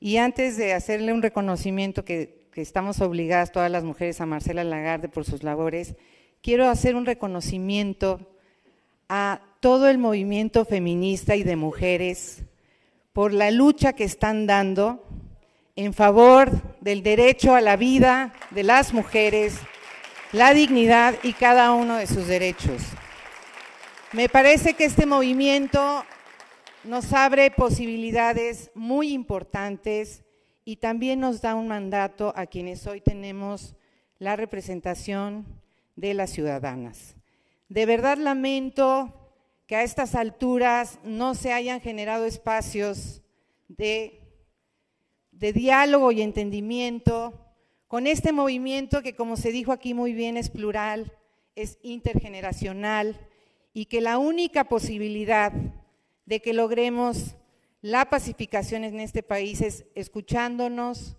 Y antes de hacerle un reconocimiento que, que estamos obligadas todas las mujeres a Marcela Lagarde por sus labores, quiero hacer un reconocimiento a todo el movimiento feminista y de mujeres por la lucha que están dando en favor del derecho a la vida de las mujeres, la dignidad y cada uno de sus derechos. Me parece que este movimiento nos abre posibilidades muy importantes y también nos da un mandato a quienes hoy tenemos la representación de las ciudadanas. De verdad lamento que a estas alturas no se hayan generado espacios de, diálogo y entendimiento con este movimiento que, como se dijo aquí muy bien, es plural, es intergeneracional y que la única posibilidad de que logremos la pacificación en este país es escuchándonos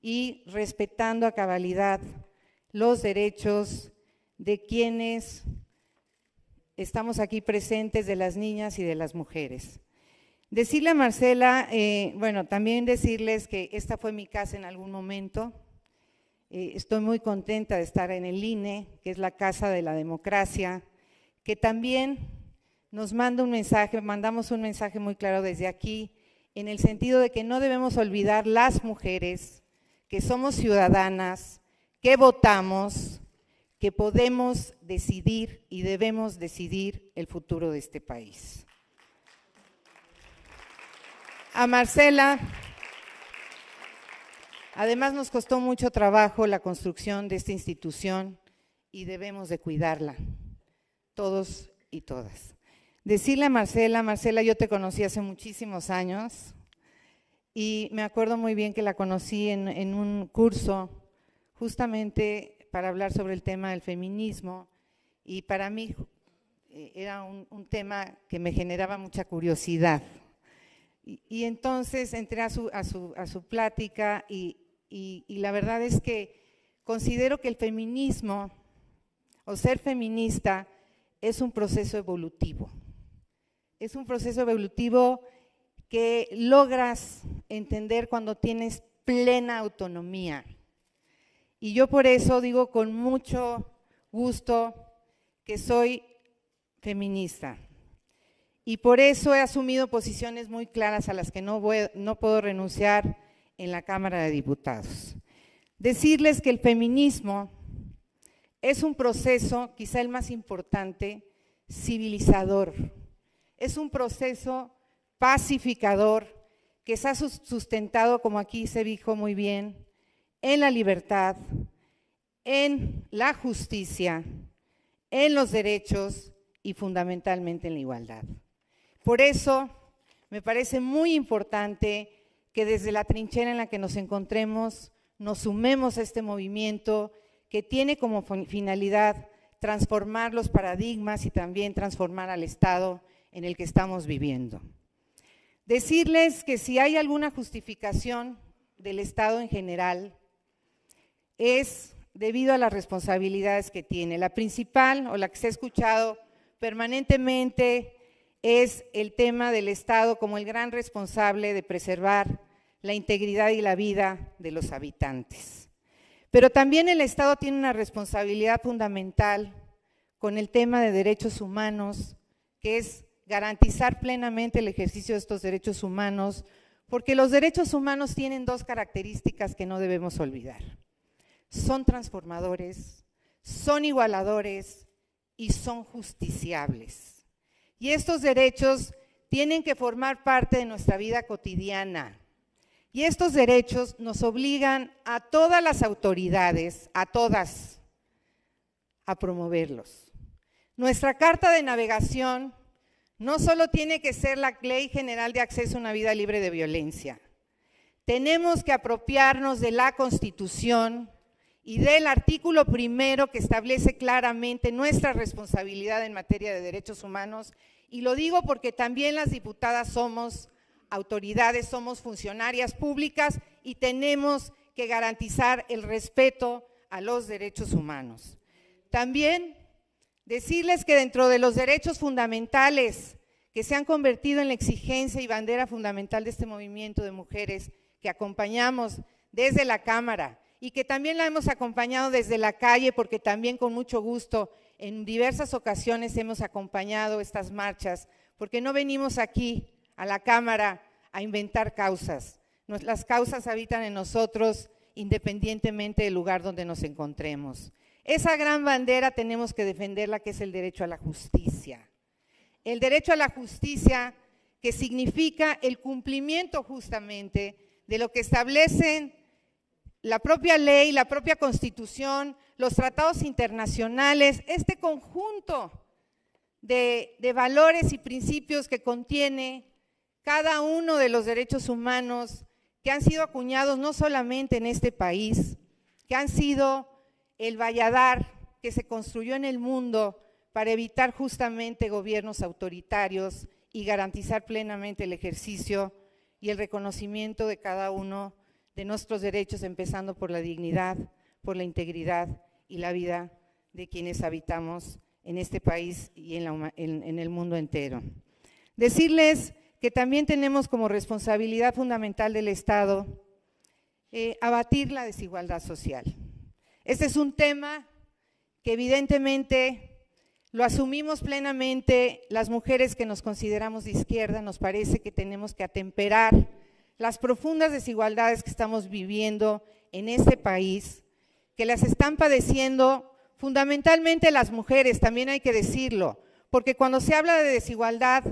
y respetando a cabalidad los derechos de quienes estamos aquí presentes de las niñas y de las mujeres. Decirle a Marcela, eh, bueno, también decirles que esta fue mi casa en algún momento. Eh, estoy muy contenta de estar en el INE, que es la casa de la democracia, que también nos manda un mensaje, mandamos un mensaje muy claro desde aquí, en el sentido de que no debemos olvidar las mujeres, que somos ciudadanas, que votamos, que podemos decidir y debemos decidir el futuro de este país. A Marcela, además nos costó mucho trabajo la construcción de esta institución y debemos de cuidarla, todos y todas. Decirle a Marcela, Marcela, yo te conocí hace muchísimos años, y me acuerdo muy bien que la conocí en, en un curso justamente para hablar sobre el tema del feminismo y para mí eh, era un, tema que me generaba mucha curiosidad. Y, entonces entré a su, plática y la verdad es que considero que el feminismo o ser feminista es un proceso evolutivo. Es un proceso evolutivo que logras entender cuando tienes plena autonomía y yo por eso digo con mucho gusto que soy feminista. Y por eso he asumido posiciones muy claras a las que no, puedo renunciar en la Cámara de Diputados. Decirles que el feminismo es un proceso, quizá el más importante, civilizador. Es un proceso pacificador que se ha sustentado, como aquí se dijo muy bien, en la libertad, en la justicia, en los derechos y fundamentalmente en la igualdad. Por eso me parece muy importante que desde la trinchera en la que nos encontremos nos sumemos a este movimiento que tiene como finalidad transformar los paradigmas y también transformar al Estado en el que estamos viviendo. Decirles que si hay alguna justificación del Estado en general, es debido a las responsabilidades que tiene. La principal o la que se ha escuchado permanentemente es el tema del Estado como el gran responsable de preservar la integridad y la vida de los habitantes. Pero también el Estado tiene una responsabilidad fundamental con el tema de derechos humanos, que es garantizar plenamente el ejercicio de estos derechos humanos, porque los derechos humanos tienen dos características que no debemos olvidar son transformadores, son igualadores y son justiciables. Y estos derechos tienen que formar parte de nuestra vida cotidiana. Y estos derechos nos obligan a todas las autoridades, a todas, a promoverlos. Nuestra Carta de Navegación no solo tiene que ser la Ley General de Acceso a una Vida Libre de Violencia, tenemos que apropiarnos de la Constitución y del artículo primero que establece claramente nuestra responsabilidad en materia de derechos humanos. Y lo digo porque también las diputadas somos autoridades, somos funcionarias públicas y tenemos que garantizar el respeto a los derechos humanos. También decirles que dentro de los derechos fundamentales que se han convertido en la exigencia y bandera fundamental de este movimiento de mujeres que acompañamos desde la Cámara, y que también la hemos acompañado desde la calle porque también con mucho gusto en diversas ocasiones hemos acompañado estas marchas, porque no venimos aquí a la Cámara a inventar causas. las causas habitan en nosotros independientemente del lugar donde nos encontremos. Esa gran bandera tenemos que defenderla, que es el derecho a la justicia. El derecho a la justicia que significa el cumplimiento justamente de lo que establecen la propia ley, la propia constitución, los tratados internacionales, este conjunto de, valores y principios que contiene cada uno de los derechos humanos que han sido acuñados no solamente en este país, que han sido el valladar que se construyó en el mundo para evitar justamente gobiernos autoritarios y garantizar plenamente el ejercicio y el reconocimiento de cada uno de nuestros derechos, empezando por la dignidad, por la integridad y la vida de quienes habitamos en este país y en, el mundo entero. Decirles que también tenemos como responsabilidad fundamental del Estado eh, abatir la desigualdad social. Este es un tema que evidentemente lo asumimos plenamente las mujeres que nos consideramos de izquierda, nos parece que tenemos que atemperar las profundas desigualdades que estamos viviendo en este país, que las están padeciendo fundamentalmente las mujeres, también hay que decirlo, porque cuando se habla de desigualdad,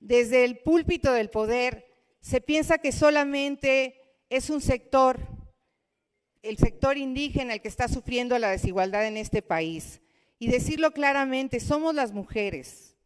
desde el púlpito del poder, se piensa que solamente es un sector, el sector indígena, el que está sufriendo la desigualdad en este país. Y decirlo claramente, somos las mujeres,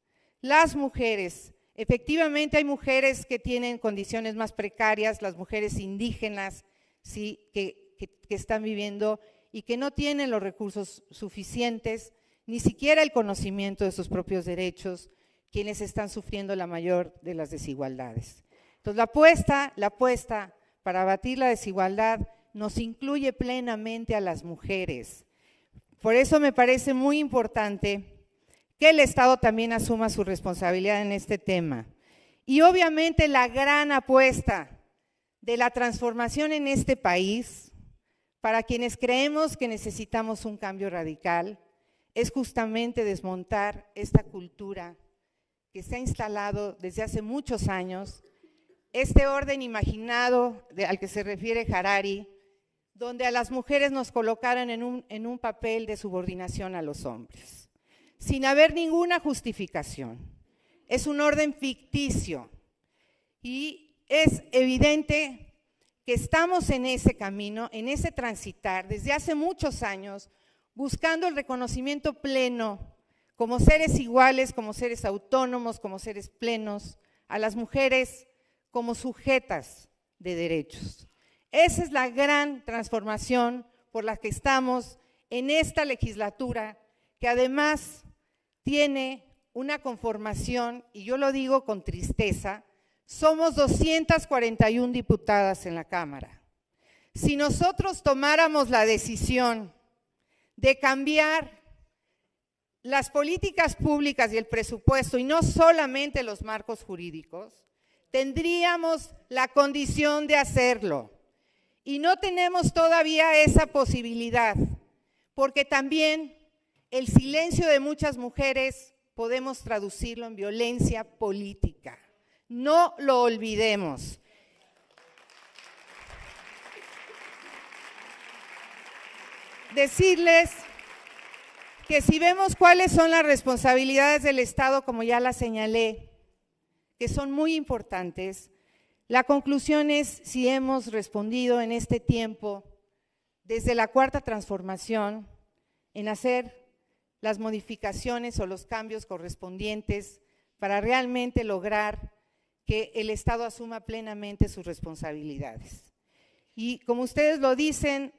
las mujeres Efectivamente, hay mujeres que tienen condiciones más precarias, las mujeres indígenas, ¿sí? que, están viviendo y que no tienen los recursos suficientes, ni siquiera el conocimiento de sus propios derechos, quienes están sufriendo la mayor de las desigualdades. Entonces, la apuesta, la apuesta para abatir la desigualdad nos incluye plenamente a las mujeres. Por eso me parece muy importante que el Estado también asuma su responsabilidad en este tema. Y obviamente la gran apuesta de la transformación en este país, para quienes creemos que necesitamos un cambio radical, es justamente desmontar esta cultura que se ha instalado desde hace muchos años, este orden imaginado al que se refiere Harari, donde a las mujeres nos colocaron en un papel de subordinación a los hombres sin haber ninguna justificación. Es un orden ficticio y es evidente que estamos en ese camino, en ese transitar, desde hace muchos años, buscando el reconocimiento pleno como seres iguales, como seres autónomos, como seres plenos, a las mujeres como sujetas de derechos. Esa es la gran transformación por la que estamos en esta legislatura, que además tiene una conformación, y yo lo digo con tristeza, somos 241 diputadas en la Cámara. Si nosotros tomáramos la decisión de cambiar las políticas públicas y el presupuesto, y no solamente los marcos jurídicos, tendríamos la condición de hacerlo. Y no tenemos todavía esa posibilidad, porque también el silencio de muchas mujeres podemos traducirlo en violencia política. No lo olvidemos. Decirles que si vemos cuáles son las responsabilidades del Estado, como ya las señalé, que son muy importantes, la conclusión es si hemos respondido en este tiempo, desde la cuarta transformación, en hacer las modificaciones o los cambios correspondientes para realmente lograr que el Estado asuma plenamente sus responsabilidades. Y como ustedes lo dicen,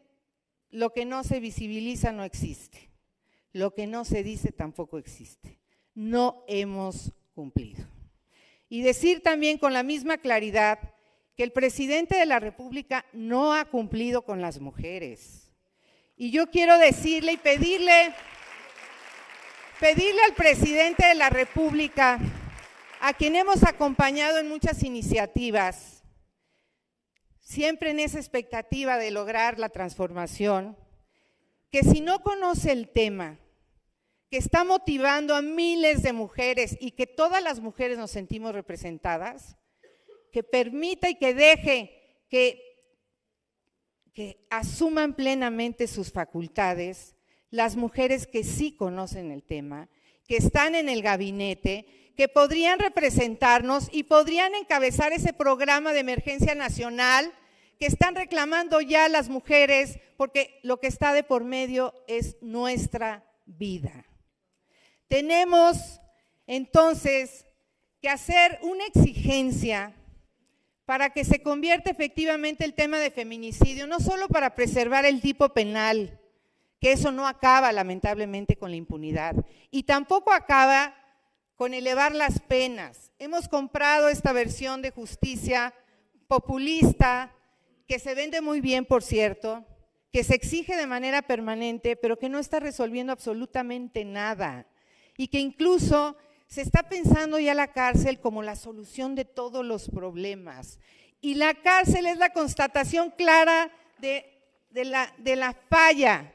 lo que no se visibiliza no existe, lo que no se dice tampoco existe. No hemos cumplido. Y decir también con la misma claridad que el presidente de la República no ha cumplido con las mujeres. Y yo quiero decirle y pedirle pedirle al presidente de la República, a quien hemos acompañado en muchas iniciativas, siempre en esa expectativa de lograr la transformación, que si no conoce el tema, que está motivando a miles de mujeres y que todas las mujeres nos sentimos representadas, que permita y que deje que, asuman plenamente sus facultades las mujeres que sí conocen el tema, que están en el gabinete, que podrían representarnos y podrían encabezar ese programa de emergencia nacional que están reclamando ya las mujeres, porque lo que está de por medio es nuestra vida. Tenemos entonces que hacer una exigencia para que se convierta efectivamente el tema de feminicidio, no solo para preservar el tipo penal, que eso no acaba lamentablemente con la impunidad y tampoco acaba con elevar las penas. Hemos comprado esta versión de justicia populista, que se vende muy bien, por cierto, que se exige de manera permanente, pero que no está resolviendo absolutamente nada y que incluso se está pensando ya la cárcel como la solución de todos los problemas. Y la cárcel es la constatación clara de, de la falla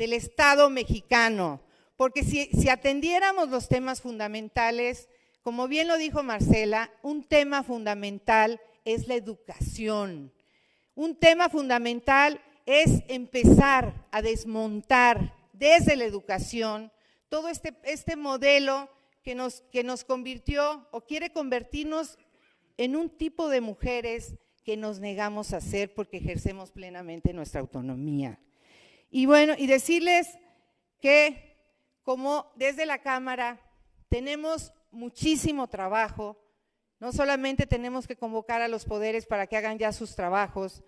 del Estado mexicano, porque si, atendiéramos los temas fundamentales, como bien lo dijo Marcela, un tema fundamental es la educación. Un tema fundamental es empezar a desmontar desde la educación todo este, este modelo que nos, que nos convirtió o quiere convertirnos en un tipo de mujeres que nos negamos a ser porque ejercemos plenamente nuestra autonomía. Y bueno, y decirles que como desde la Cámara tenemos muchísimo trabajo, no solamente tenemos que convocar a los poderes para que hagan ya sus trabajos,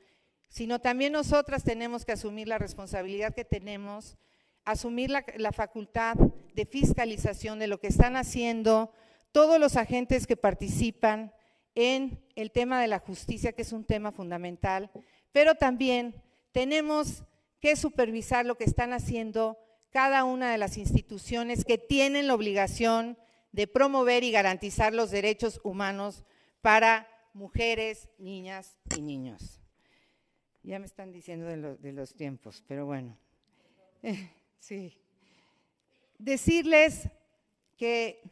sino también nosotras tenemos que asumir la responsabilidad que tenemos, asumir la, la facultad de fiscalización de lo que están haciendo todos los agentes que participan en el tema de la justicia, que es un tema fundamental, pero también tenemos que supervisar lo que están haciendo cada una de las instituciones que tienen la obligación de promover y garantizar los derechos humanos para mujeres, niñas y niños. Ya me están diciendo de, los tiempos, pero bueno. *laughs* sí. Decirles que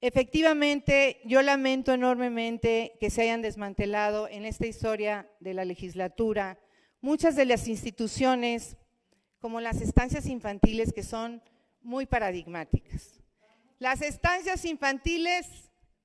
efectivamente yo lamento enormemente que se hayan desmantelado en esta historia de la legislatura Muchas de las instituciones, como las estancias infantiles, que son muy paradigmáticas. Las estancias infantiles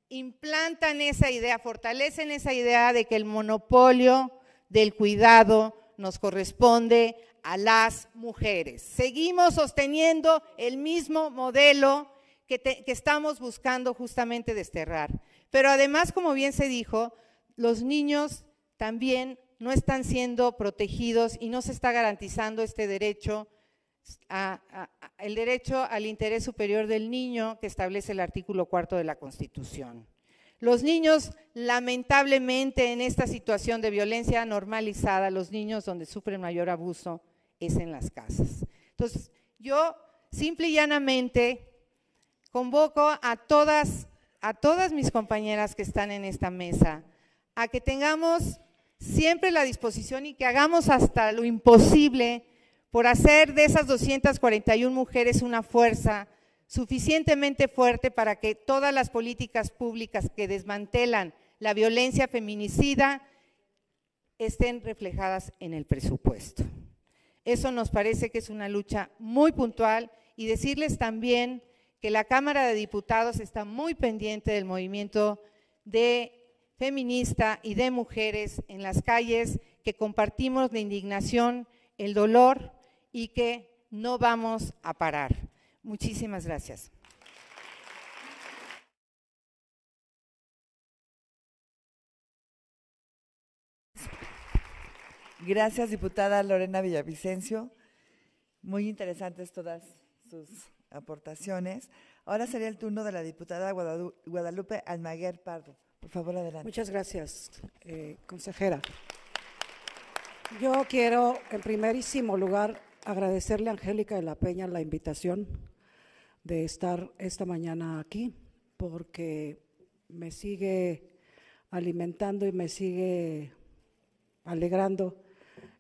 implantan esa idea, fortalecen esa idea de que el monopolio del cuidado nos corresponde a las mujeres. Seguimos sosteniendo el mismo modelo que, estamos buscando justamente desterrar. Pero además, como bien se dijo, los niños también no están siendo protegidos y no se está garantizando este derecho, el derecho al interés superior del niño que establece el artículo cuarto de la Constitución. Los niños, lamentablemente, en esta situación de violencia normalizada, los niños donde sufren mayor abuso es en las casas. Entonces, yo simple y llanamente convoco a todas, a todas mis compañeras que están en esta mesa a que tengamos siempre la disposición y que hagamos hasta lo imposible por hacer de esas 241 mujeres una fuerza suficientemente fuerte para que todas las políticas públicas que desmantelan la violencia feminicida estén reflejadas en el presupuesto. Eso nos parece que es una lucha muy puntual y decirles también que la Cámara de Diputados está muy pendiente del movimiento de feminista y de mujeres en las calles que compartimos la indignación, el dolor y que no vamos a parar. Muchísimas gracias. Gracias, diputada Lorena Villavicencio. Muy interesantes todas sus aportaciones. Ahora sería el turno de la diputada Guadalupe Almaguer Pardo. Por favor, adelante. Muchas gracias, eh, consejera. Yo quiero, en primerísimo lugar, agradecerle a Angélica de la Peña la invitación de estar esta mañana aquí, porque me sigue alimentando y me sigue alegrando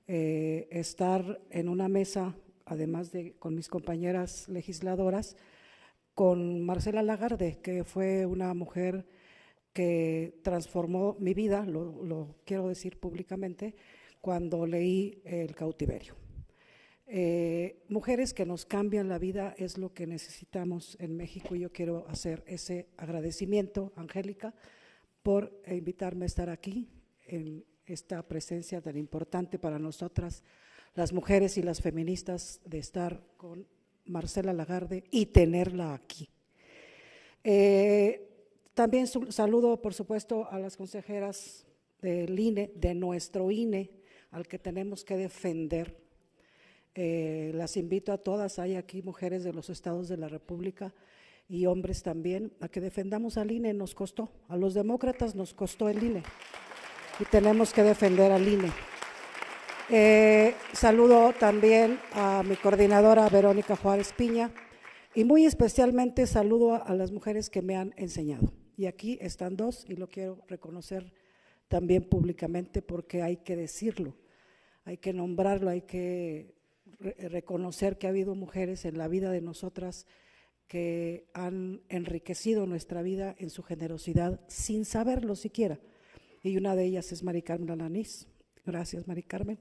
eh, estar en una mesa, además de con mis compañeras legisladoras, con Marcela Lagarde, que fue una mujer que transformó mi vida, lo, quiero decir públicamente, cuando leí El cautiverio. Eh, mujeres que nos cambian la vida es lo que necesitamos en México y yo quiero hacer ese agradecimiento, Angélica, por invitarme a estar aquí en esta presencia tan importante para nosotras, las mujeres y las feministas, de estar con Marcela Lagarde y tenerla aquí. Eh, también saludo, por supuesto, a las consejeras del INE, de nuestro INE, al que tenemos que defender. Eh, las invito a todas, hay aquí mujeres de los estados de la República y hombres también, a que defendamos al INE, nos costó, a los demócratas nos costó el INE y tenemos que defender al INE. Eh, saludo también a mi coordinadora Verónica Juárez Piña y muy especialmente saludo a las mujeres que me han enseñado. Y aquí están dos y lo quiero reconocer también públicamente porque hay que decirlo, hay que nombrarlo, hay que reconocer que ha habido mujeres en la vida de nosotras que han enriquecido nuestra vida en su generosidad sin saberlo siquiera. Y una de ellas es Mari Carmen Alanís. Gracias, Mari Carmen.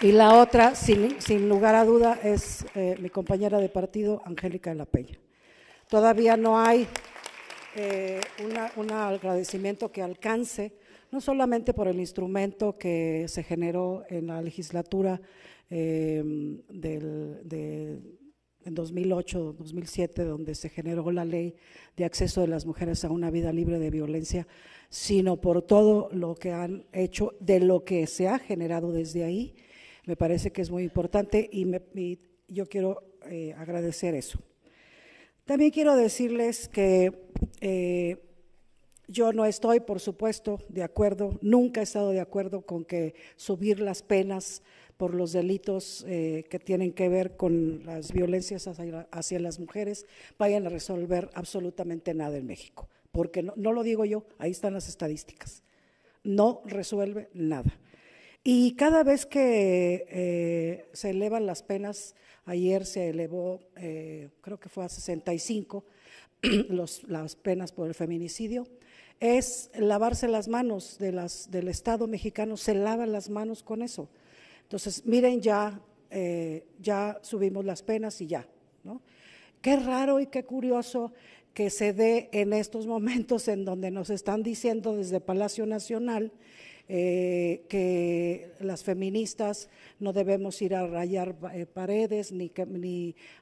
Y la otra, sin, lugar a duda, es eh, mi compañera de partido, Angélica de la Peña. Todavía no hay eh, un agradecimiento que alcance, no solamente por el instrumento que se generó en la legislatura em, del, de, en 2008, 2007, donde se generó la ley de acceso de las mujeres a una vida libre de violencia, sino por todo lo que han hecho, de lo que se ha generado desde ahí. Me parece que es muy importante y, yo quiero eh, agradecer eso. También quiero decirles que eh, yo no estoy, por supuesto, de acuerdo, nunca he estado de acuerdo con que subir las penas por los delitos eh, que tienen que ver con las violencias hacia, las mujeres vayan a resolver absolutamente nada en México. Porque no lo digo yo, ahí están las estadísticas. No resuelve nada. Y cada vez que eh, se elevan las penas, ayer se elevó, eh, creo que fue a 65, *clears throat* las penas por el feminicidio, es lavarse las manos de las, del Estado mexicano, se lavan las manos con eso. Entonces, miren, ya, eh, ya subimos las penas y ya. ¿no? Qué raro y qué curioso que se dé en estos *laughs* momentos en donde nos están diciendo desde Palacio Nacional eh, que las feministas no debemos ir a rayar eh, paredes ni,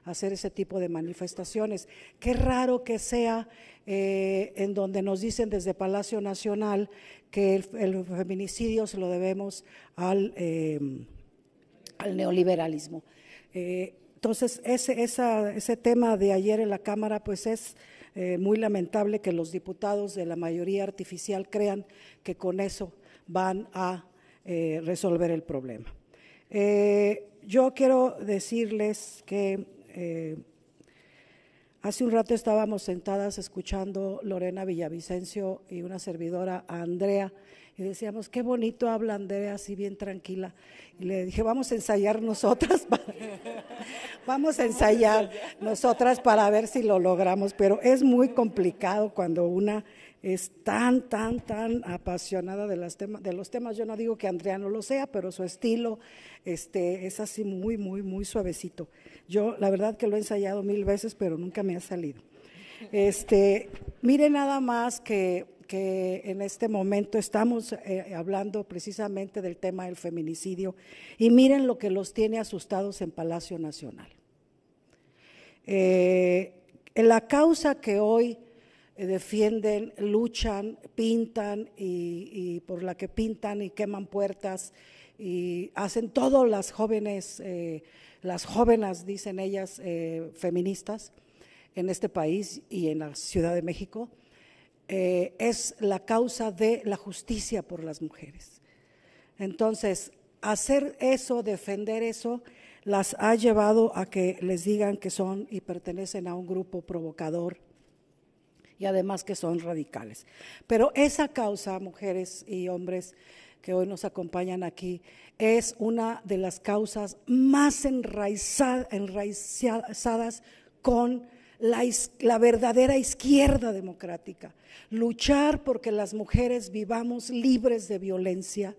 hacer ese tipo de manifestaciones. Qué raro que sea eh, en donde nos dicen desde Palacio Nacional que el, feminicidio se lo debemos al, em, neoliberalismo. entonces, ese, tema de ayer en la Cámara, pues es... muy lamentable que los diputados de la mayoría artificial crean que con eso van a eh, resolver el problema. Eh, yo quiero decirles que eh, hace un rato estábamos sentadas escuchando Lorena Villavicencio y una servidora, Andrea, y decíamos, qué bonito habla Andrea, así bien tranquila. Y le dije, vamos a ensayar nosotras, *laughs* vamos a ensayar nosotras para ver si lo logramos, pero es muy complicado cuando una es tan, tan, tan apasionada de, las de los temas. Yo no digo que Andrea no lo sea, pero su estilo este, es así muy, muy, muy suavecito. Yo la verdad que lo he ensayado mil veces, pero nunca me ha salido. Este, mire nada más que, que en este momento estamos eh, hablando precisamente del tema del feminicidio y miren lo que los tiene asustados en Palacio Nacional. Eh, la causa que hoy eh, defienden, luchan, pintan y, por la que pintan y queman puertas y hacen todo las jóvenes, eh, las jóvenes, dicen ellas, eh, feministas en este país y en la Ciudad de México, es la causa de la justicia por las mujeres. Entonces, hacer eso, defender eso, las ha llevado a que les digan que son y pertenecen a un grupo provocador y además que son radicales. Pero esa causa, mujeres y hombres que hoy nos acompañan aquí, es una de las causas más enraizada, enraizadas con la, verdadera izquierda democrática. Luchar porque las mujeres vivamos libres de violencia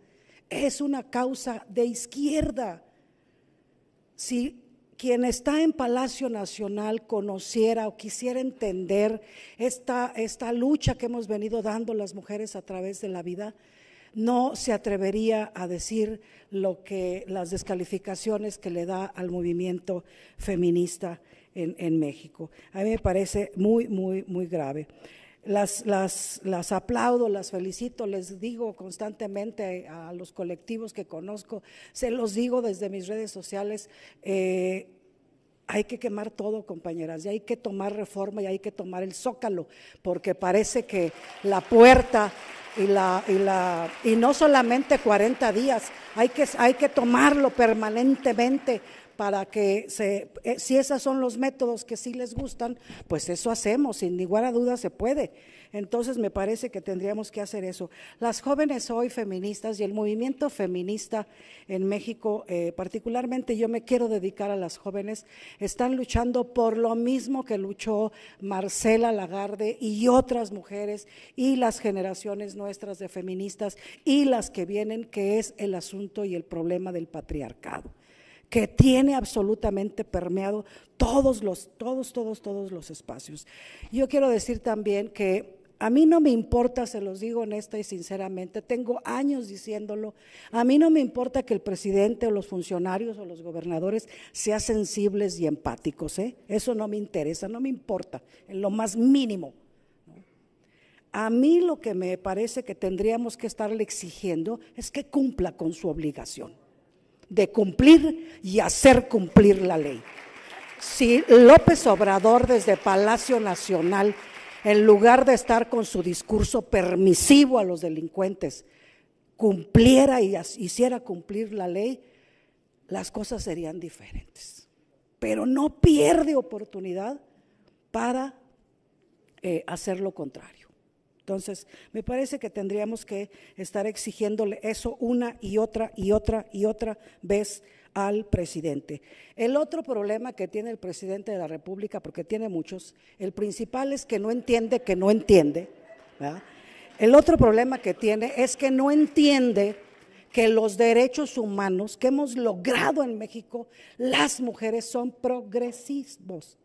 es una causa de izquierda. ¿sí?, quien está en Palacio Nacional conociera o quisiera entender esta, esta lucha que hemos venido dando las mujeres a través de la vida, no se atrevería a decir lo que las descalificaciones que le da al movimiento feminista en, en México. A mí me parece muy, muy, muy grave las, las, aplaudo, las felicito, les digo constantemente a, los colectivos que conozco, se los digo desde mis redes sociales, eh, hay que quemar todo, compañeras, y hay que tomar reforma y hay que tomar el zócalo, porque parece que la puerta y la y la y no solamente 40 días, hay que hay que tomarlo permanentemente para que eh, si esos son los métodos que sí les gustan, pues eso hacemos, sin ninguna duda se puede. Entonces me parece que tendríamos que hacer eso. Las jóvenes hoy feministas y el movimiento feminista en México, eh, particularmente yo me quiero dedicar a las jóvenes, están luchando por lo mismo que luchó Marcela Lagarde y otras mujeres y las generaciones nuestras de feministas y las que vienen, que es el asunto y el problema del patriarcado que tiene absolutamente permeado todos los, todos, todos, todos los espacios. Yo quiero decir también que a mí no me importa, se los digo honesta y sinceramente, tengo años diciéndolo, a mí no me importa que el presidente o los funcionarios o los gobernadores sean sensibles y empáticos, ¿eh? eso no me interesa, no me importa, en lo más mínimo. A mí lo que me parece que tendríamos que estarle exigiendo es que cumpla con su obligación de cumplir y hacer cumplir la ley. Si López Obrador desde Palacio Nacional, en lugar de estar con su discurso permisivo a los delincuentes, cumpliera y hiciera cumplir la ley, las cosas serían diferentes. Pero no pierde oportunidad para eh, hacer lo contrario. Entonces, me parece que tendríamos que estar exigiéndole eso una y otra y otra y otra vez al presidente. El otro problema que tiene el presidente de la República, porque tiene muchos, el principal es que no entiende que no entiende. ¿verdad? El otro problema que tiene es que no entiende que los derechos humanos que hemos logrado en México, las mujeres son progresismos.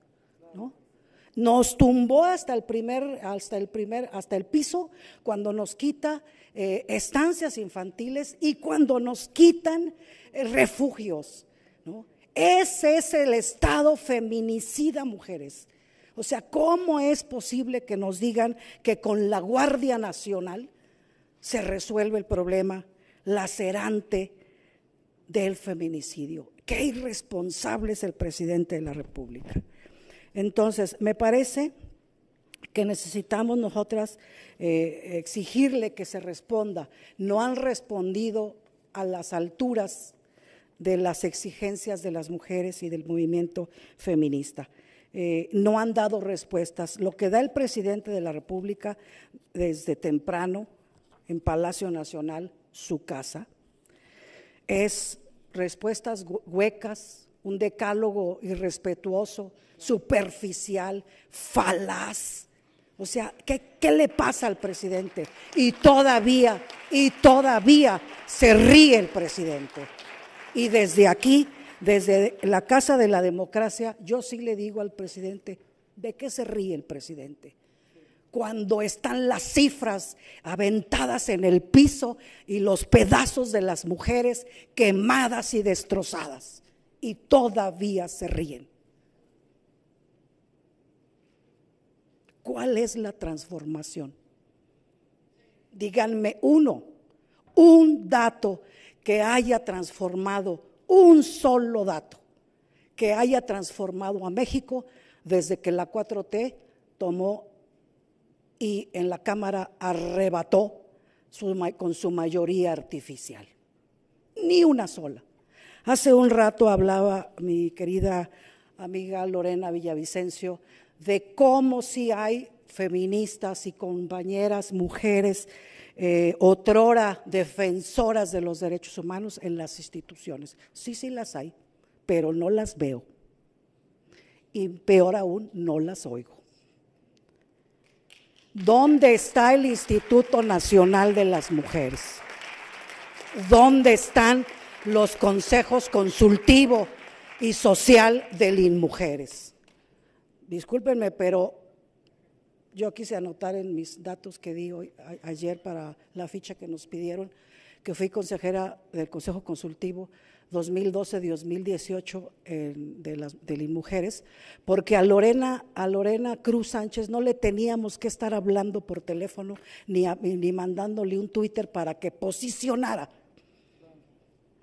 ¿no? Nos tumbó hasta el primer, hasta el primer, hasta el piso cuando nos quita eh, estancias infantiles y cuando nos quitan eh, refugios. ¿no? Ese es el estado feminicida, mujeres. O sea, ¿cómo es posible que nos digan que con la Guardia Nacional se resuelve el problema lacerante del feminicidio? Qué irresponsable es el presidente de la República. Entonces, me parece que necesitamos nosotras eh, exigirle que se responda. No han respondido a las alturas de las exigencias de las mujeres y del movimiento feminista. Eh, no han dado respuestas. Lo que da el presidente de la República desde temprano en Palacio Nacional, su casa, es respuestas huecas, un decálogo irrespetuoso, superficial, falaz. O sea, ¿qué, le pasa al presidente? Y todavía, y todavía se ríe el presidente. Y desde aquí, desde la Casa de la Democracia, yo sí le digo al presidente, ¿de qué se ríe el presidente? Cuando están las cifras aventadas en el piso y los pedazos de las mujeres quemadas y destrozadas y todavía se ríen. ¿Cuál es la transformación? Díganme uno, un dato que haya transformado, un solo dato que haya transformado a México desde que la 4T tomó y en la Cámara arrebató su, con su mayoría artificial. Ni una sola. Hace un rato hablaba mi querida amiga Lorena Villavicencio de cómo si hay feministas y compañeras, mujeres, eh, otrora defensoras de los derechos humanos en las instituciones. Sí, sí las hay, pero no las veo. Y peor aún, no las oigo. ¿Dónde está el Instituto Nacional de las Mujeres? ¿Dónde están los consejos consultivo y social del INMujeres. Discúlpenme, pero yo quise anotar en mis datos que di ayer para la ficha que nos pidieron, que fui consejera del Consejo Consultivo 2012-2018 de las Mujeres, porque a Lorena, a Lorena Cruz Sánchez no le teníamos que estar hablando por teléfono ni, ni mandándole un Twitter para que posicionara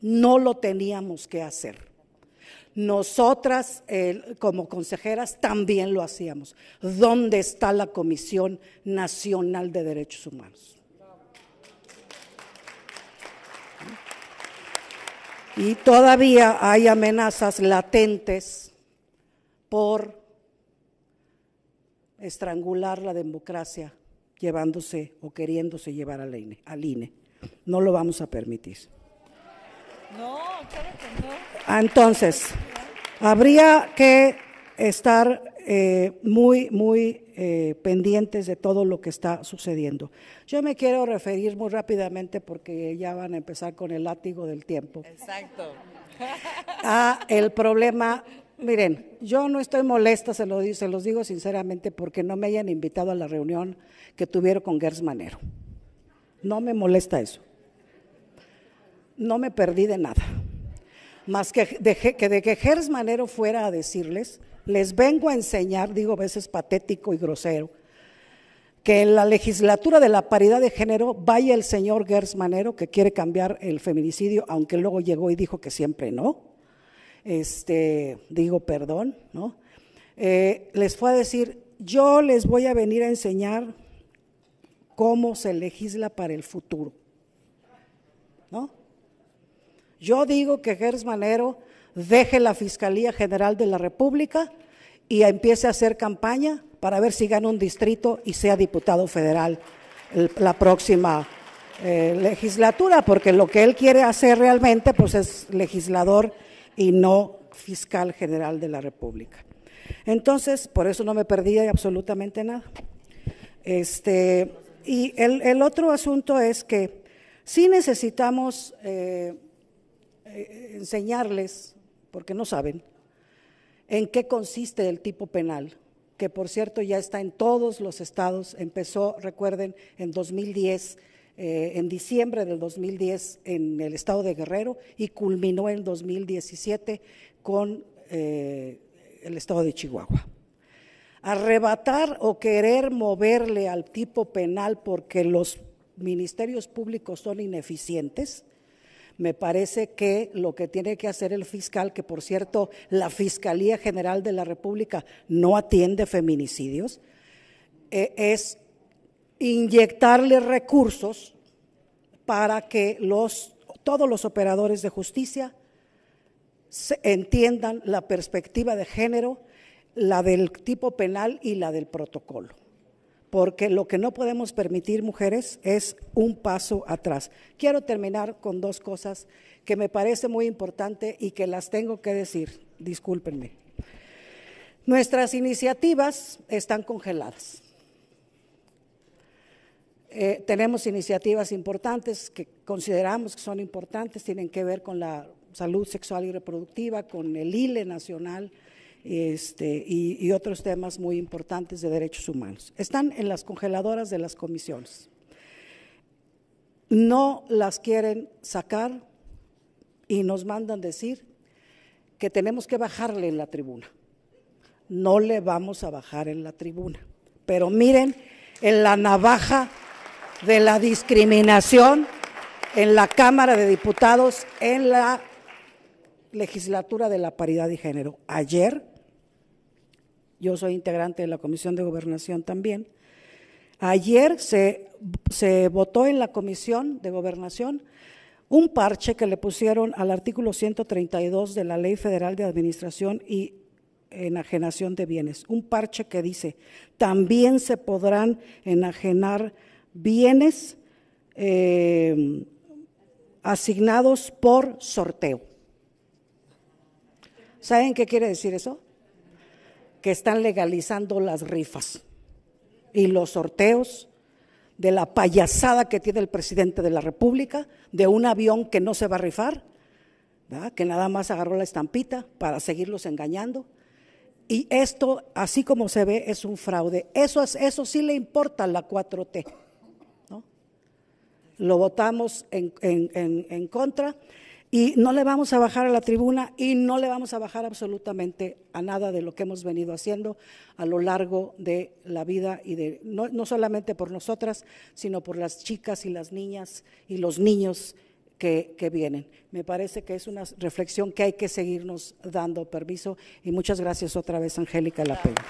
no lo teníamos que hacer. Nosotras, como consejeras, también lo hacíamos. ¿Dónde está la Comisión Nacional de Derechos Humanos? Y todavía hay amenazas latentes por estrangular la democracia llevándose o queriéndose llevar al INE. Al INE. No lo vamos a permitir. No, claro que no. Entonces, habría que estar eh, muy, muy eh, pendientes de todo lo que está sucediendo. Yo me quiero referir muy rápidamente porque ya van a empezar con el látigo del tiempo. Exacto. A *laughs* ah, el problema Miren, yo no estoy molesta, se, lo, se los digo sinceramente, porque no me hayan invitado a la reunión que tuvieron con Gers Manero. No me molesta eso no me perdí de nada. Más que, de, que de que Gers Manero fuera a decirles, les vengo a enseñar, digo a veces patético y grosero, que en la legislatura de la paridad de género vaya el señor Gers Manero, que quiere cambiar el feminicidio, aunque luego llegó y dijo que siempre no. Este, digo perdón, ¿no? Eh, les fue a decir, yo les voy a venir a enseñar cómo se legisla para el futuro. Yo digo que Gers Manero deje la Fiscalía General de la República y empiece a hacer campaña para ver si gana un distrito y sea diputado federal la próxima eh, legislatura, porque lo que él quiere hacer realmente pues es legislador y no fiscal general de la República. Entonces, por eso no me perdí absolutamente nada. Este, y el, otro asunto es que sí necesitamos eh, eh, enseñarles, porque no saben, en qué consiste el tipo penal, que por cierto ya está en todos los estados. Empezó, recuerden, en 2010, eh, en diciembre del 2010 en el estado de Guerrero y culminó en 2017 con eh, el estado de Chihuahua. Arrebatar o querer moverle al tipo penal porque los ministerios públicos son ineficientes me parece que lo que tiene que hacer el fiscal, que por cierto la Fiscalía General de la República no atiende feminicidios, e, es inyectarle recursos para que los, todos los operadores de justicia se entiendan la perspectiva de género, la del tipo penal y la del protocolo porque lo que no podemos permitir, mujeres, es un paso atrás. Quiero terminar con dos cosas que me parece muy importante y que las tengo que decir, discúlpenme. Nuestras iniciativas están congeladas. Eh, tenemos iniciativas importantes que consideramos que son importantes, tienen que ver con la salud sexual y reproductiva, con el ILE nacional, este, y, y, otros temas muy importantes de derechos humanos. Están en las congeladoras de las comisiones. No las quieren sacar y nos mandan decir que tenemos que bajarle en la tribuna. No le vamos a bajar en la tribuna. Pero miren, en la navaja de la discriminación en la Cámara de Diputados, en la legislatura de la paridad de género. Ayer, yo soy integrante de la Comisión de Gobernación también, ayer se, votó en la Comisión de Gobernación un parche que le pusieron al artículo 132 de la Ley Federal de Administración y Enajenación de Bienes. Un parche que dice, también se podrán enajenar bienes eh, asignados por sorteo. ¿Saben qué quiere decir eso? Que están legalizando las rifas y los sorteos de la payasada que tiene el presidente de la República, de un avión que no se va a rifar, que nada más agarró la estampita para seguirlos engañando. Y esto, así como se ve, es un fraude. Eso, es, eso sí le importa a la 4T. Lo votamos en, en, en, en contra y no le vamos a bajar a la tribuna y no le vamos a bajar absolutamente a nada de lo que hemos venido haciendo a lo largo de la vida y de no, solamente por nosotras, sino por las chicas y las niñas y los niños que, vienen. Me parece que es una reflexión que hay que seguirnos dando permiso y muchas gracias otra vez, Angélica Peña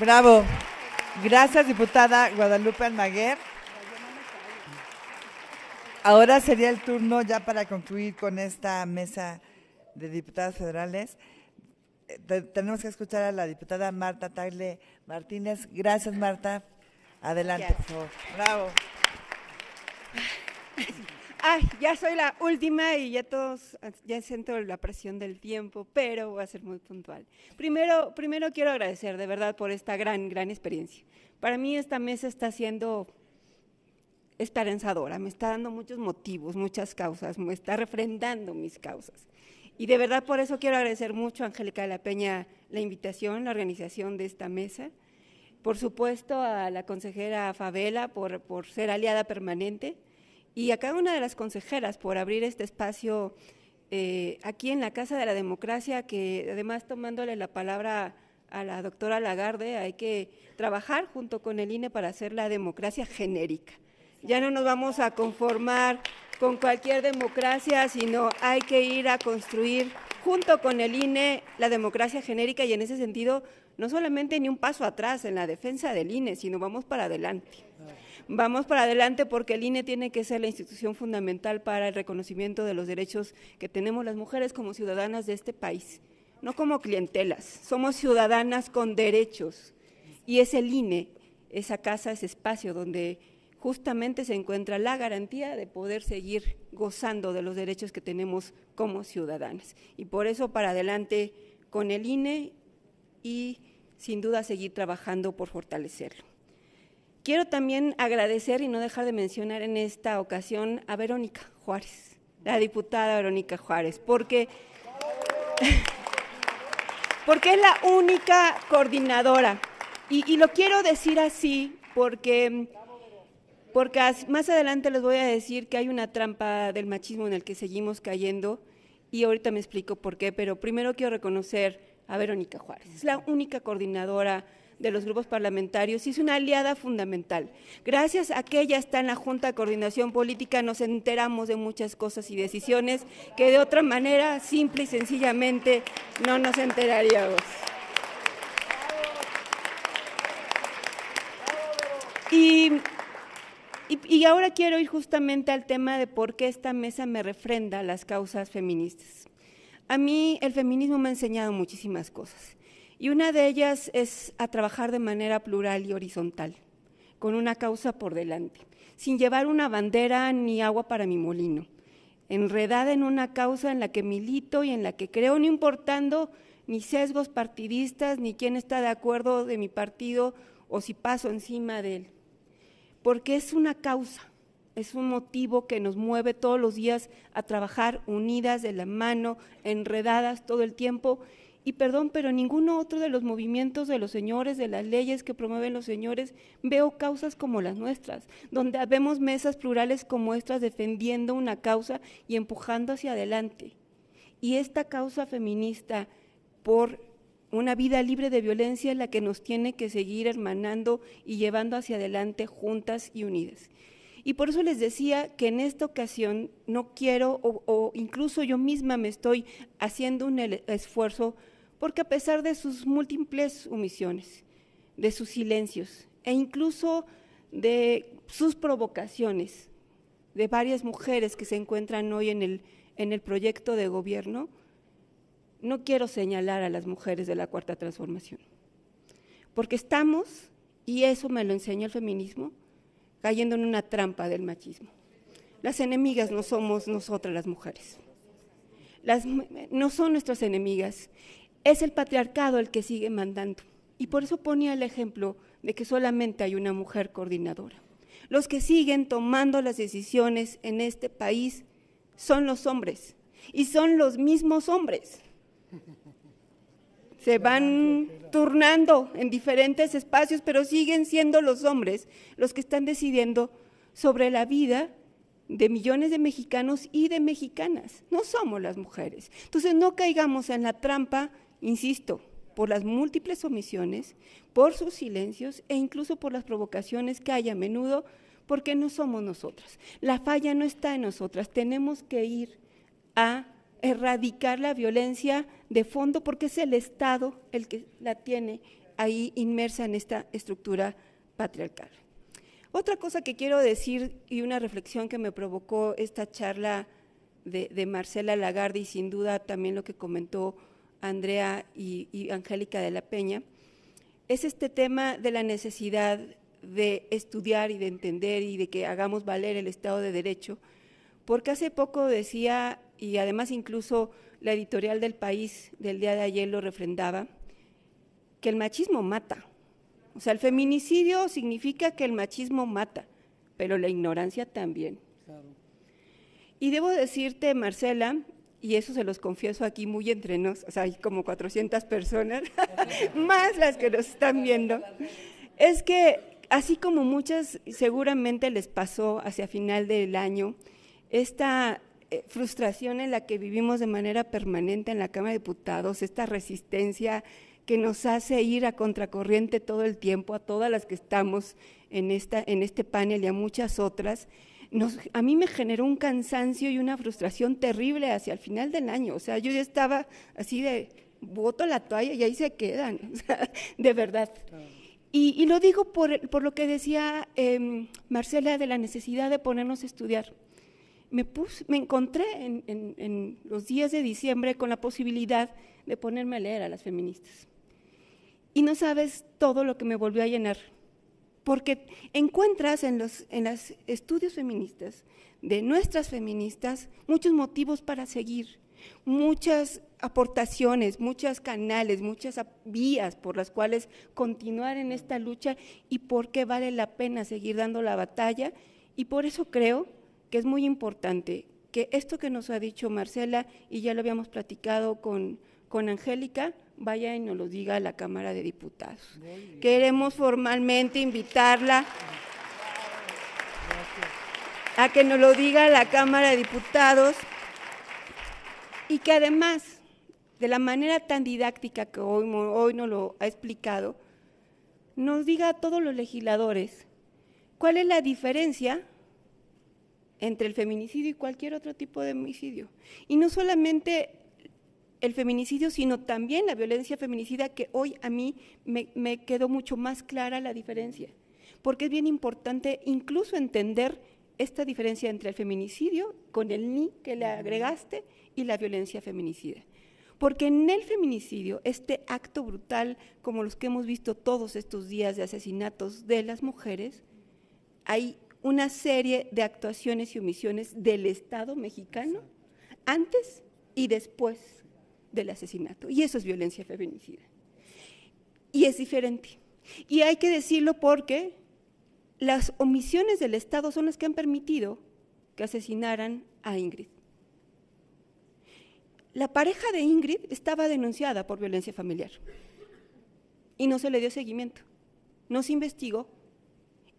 Bravo. Gracias, diputada Guadalupe Almaguer. Ahora sería el turno ya para concluir con esta mesa de diputadas federales. Eh, tenemos que escuchar a la diputada Marta Tagle Martínez. Gracias, Marta. Adelante, por favor. Bravo. Ay, ya soy la última y ya todos, ya siento la presión del tiempo, pero voy a ser muy puntual. Primero, primero quiero agradecer de verdad por esta gran, gran experiencia. Para mí esta mesa está siendo esperanzadora, me está dando muchos motivos, muchas causas, me está refrendando mis causas. Y de verdad por eso quiero agradecer mucho a Angélica de la Peña la invitación, la organización de esta mesa. Por supuesto a la consejera Favela por, por ser aliada permanente y a cada una de las consejeras por abrir este espacio eh, aquí en la Casa de la Democracia, que además tomándole la palabra a la doctora Lagarde, hay que trabajar junto con el INE para hacer la democracia genérica. Ya no nos vamos a conformar con cualquier democracia, sino hay que ir a construir junto con el INE la democracia genérica y en ese sentido no solamente ni un paso atrás en la defensa del INE, sino vamos para adelante. Vamos para adelante porque el INE tiene que ser la institución fundamental para el reconocimiento de los derechos que tenemos las mujeres como ciudadanas de este país, no como clientelas, somos ciudadanas con derechos y es el INE, esa casa, ese espacio donde justamente se encuentra la garantía de poder seguir gozando de los derechos que tenemos como ciudadanas. Y por eso para adelante con el INE y sin duda seguir trabajando por fortalecerlo. Quiero también agradecer y no dejar de mencionar en esta ocasión a Verónica Juárez, la diputada Verónica Juárez, porque, *laughs* porque es la única coordinadora. Y, y lo quiero decir así porque porque más adelante les voy a decir que hay una trampa del machismo en el que seguimos cayendo y ahorita me explico por qué, pero primero quiero reconocer a Verónica Juárez, es la única coordinadora de los grupos parlamentarios y es una aliada fundamental. Gracias a que ella está en la Junta de Coordinación Política nos enteramos de muchas cosas y decisiones que de otra manera, simple y sencillamente, no nos enteraríamos. Y y, ahora quiero ir justamente al tema de por qué esta mesa me refrenda las causas feministas. A mí el feminismo me ha enseñado muchísimas cosas y una de ellas es a trabajar de manera plural y horizontal, con una causa por delante, sin llevar una bandera ni agua para mi molino, enredada en una causa en la que milito y en la que creo, no importando ni sesgos partidistas, ni quién está de acuerdo de mi partido o si paso encima de él porque es una causa, es un motivo que nos mueve todos los días a trabajar unidas de la mano, enredadas todo el tiempo. Y perdón, pero ninguno otro de los movimientos de los señores, de las leyes que promueven los señores, veo causas como las nuestras, donde vemos mesas plurales como estas defendiendo una causa y empujando hacia adelante. Y esta causa feminista por una vida libre de violencia la que nos tiene que seguir hermanando y llevando hacia adelante juntas y unidas. Y por eso les decía que en esta ocasión no quiero, o, incluso yo misma me estoy haciendo un esfuerzo, porque a pesar de sus múltiples omisiones, de sus silencios e incluso de sus provocaciones de varias mujeres que se encuentran hoy en el proyecto de gobierno, no quiero señalar a las mujeres de la cuarta transformación, porque estamos, y eso me lo enseñó el feminismo, cayendo en una trampa del machismo. Las enemigas no somos nosotras las mujeres. Las, no son nuestras enemigas, es el patriarcado el que sigue mandando. Y por eso ponía el ejemplo de que solamente hay una mujer coordinadora. Los que siguen tomando las decisiones en este país son los hombres y son los mismos hombres. Se van turnando en diferentes espacios, pero siguen siendo los hombres los que están decidiendo sobre la vida de millones de mexicanos y de mexicanas. No somos las mujeres. Entonces no caigamos en la trampa, insisto, por las múltiples omisiones, por sus silencios e incluso por las provocaciones que hay a menudo, porque no somos nosotras. La falla no está en nosotras. Tenemos que ir a erradicar la violencia de fondo porque es el Estado el que la tiene ahí inmersa en esta estructura patriarcal. Otra cosa que quiero decir y una reflexión que me provocó esta charla de, Marcela Lagarde y sin duda también lo que comentó Andrea y, y Angélica de la Peña, es este tema de la necesidad de estudiar y de entender y de que hagamos valer el Estado de Derecho, porque hace poco decía y además incluso la editorial del país del día de ayer lo refrendaba, que el machismo mata. O sea, el feminicidio significa que el machismo mata, pero la ignorancia también. Y debo decirte, Marcela, y eso se los confieso aquí muy entre nos, o sea, hay como 400 personas, *laughs* más las que nos están viendo, es que así como muchas seguramente les pasó hacia final del año, esta eh, frustración en la que vivimos de manera permanente en la Cámara de Diputados, esta resistencia que nos hace ir a contracorriente todo el tiempo, a todas las que estamos en, esta, en este panel y a muchas otras, a mí me generó un cansancio y una frustración terrible hacia el final del año. O sea, yo ya estaba así de, voto la toalla y ahí se quedan, *laughs* de verdad. Y, lo digo por, lo que decía em, Marcela de la necesidad de ponernos a estudiar me, me encontré en, los días de diciembre con la posibilidad de ponerme a leer a las feministas. Y no sabes todo lo que me volvió a llenar, porque encuentras en los en estudios feministas de nuestras feministas muchos motivos para seguir, muchas aportaciones, muchos canales, muchas vías por las cuales continuar en esta lucha y por qué vale la pena seguir dando la batalla. Y por eso creo que es muy importante, que esto que nos ha dicho Marcela y ya lo habíamos platicado con, Angélica, vaya y nos lo diga a la Cámara de Diputados. Queremos formalmente invitarla a que nos lo diga la Cámara de Diputados y que además, de la manera tan didáctica que hoy, hoy nos lo ha explicado, nos diga a todos los legisladores cuál es la diferencia entre el feminicidio y cualquier otro tipo de homicidio. Y no solamente el feminicidio, sino también la violencia feminicida, que hoy a mí me, quedó mucho más clara la diferencia, porque es bien importante incluso entender esta diferencia entre el feminicidio, con el ni que le agregaste, y la violencia feminicida. Porque en el feminicidio, este acto brutal, como los que hemos visto todos estos días de asesinatos de las mujeres, hay una serie de actuaciones y omisiones del Estado mexicano antes y después del asesinato. Y eso es violencia feminicida. Y es diferente. Y hay que decirlo porque las omisiones del Estado son las que han permitido que asesinaran a Ingrid. La pareja de Ingrid estaba denunciada por violencia familiar y no se le dio seguimiento, no se investigó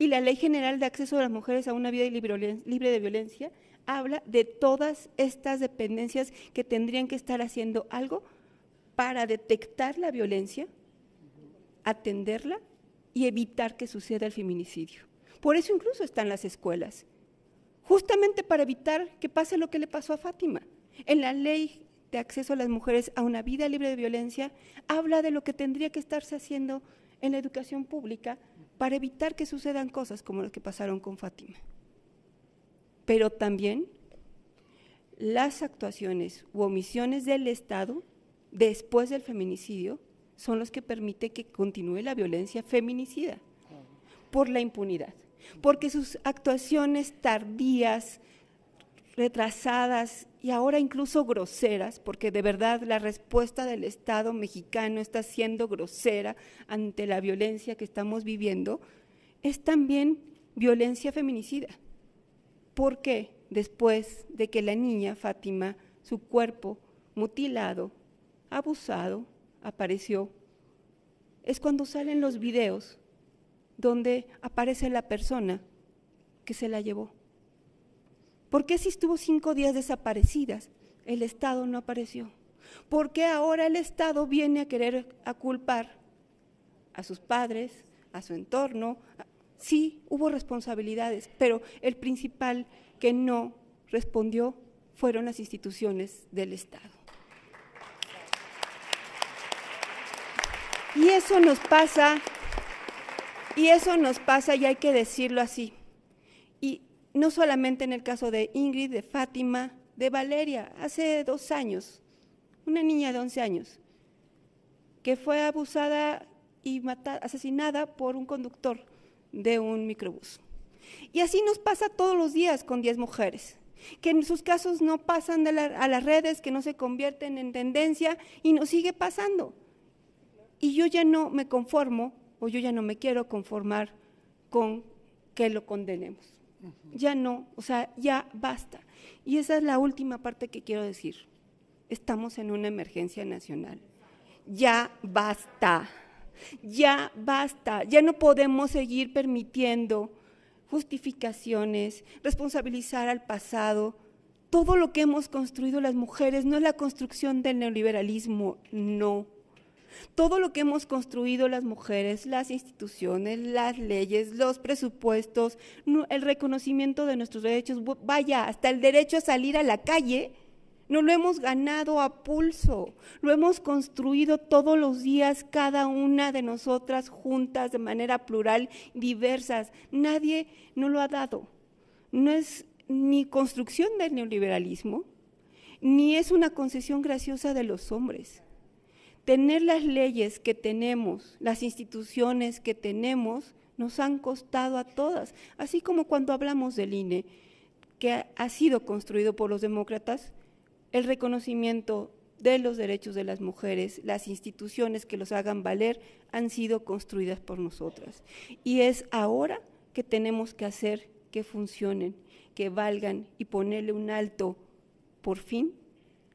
y la Ley General de Acceso de las Mujeres a una Vida Libre de Violencia habla de todas estas dependencias que tendrían que estar haciendo algo para detectar la violencia, atenderla y evitar que suceda el feminicidio. Por eso incluso están las escuelas, justamente para evitar que pase lo que le pasó a Fátima. En la ley de acceso a las mujeres a una vida libre de violencia habla de lo que tendría que estarse haciendo en la educación pública para evitar que sucedan cosas como las que pasaron con Fátima. Pero también las actuaciones u omisiones del Estado después del feminicidio son los que permiten que continúe la violencia feminicida por la impunidad, porque sus actuaciones tardías, retrasadas y ahora incluso groseras, porque de verdad la respuesta del Estado mexicano está siendo grosera ante la violencia que estamos viviendo, es también violencia feminicida. ¿Por qué? Después de que la niña Fátima, su cuerpo mutilado, abusado, apareció, es cuando salen los videos donde aparece la persona que se la llevó. ¿Por qué si estuvo cinco días desaparecidas, el Estado no apareció? ¿Por qué ahora el Estado viene a querer a culpar a sus padres, a su entorno? Sí, hubo responsabilidades, pero el principal que no respondió fueron las instituciones del Estado. Y eso nos pasa, y eso nos pasa, y hay que decirlo así, no solamente en el caso de Ingrid, de Fátima, de Valeria, hace dos años, una niña de 11 años, que fue abusada y asesinada por un conductor de un microbús. Y así nos pasa todos los días con 10 mujeres, que en sus casos no pasan a las redes, que no se convierten en tendencia y nos sigue pasando. Y yo ya no me conformo o yo ya no me quiero conformar con que lo condenemos ya no, o sea, ya basta. Y esa es la última parte que quiero decir. Estamos en una emergencia nacional. Ya basta, ya basta, ya no podemos seguir permitiendo justificaciones, responsabilizar al pasado. Todo lo que hemos construido las mujeres no es la construcción del neoliberalismo, no todo lo que hemos construido las mujeres, las instituciones, las leyes, los presupuestos, el reconocimiento de nuestros derechos, vaya, hasta el derecho a salir a la calle, no lo hemos ganado a pulso, lo hemos construido todos los días, cada una de nosotras juntas, de manera plural, diversas. Nadie no lo ha dado. No es ni construcción del neoliberalismo, ni es una concesión graciosa de los hombres tener las leyes que tenemos, las instituciones que tenemos, nos han costado a todas. Así como cuando hablamos del INE, que ha sido construido por los demócratas, el reconocimiento de los derechos de las mujeres, las instituciones que los hagan valer, han sido construidas por nosotras. Y es ahora que tenemos que hacer que funcionen, que valgan y ponerle un alto, por fin,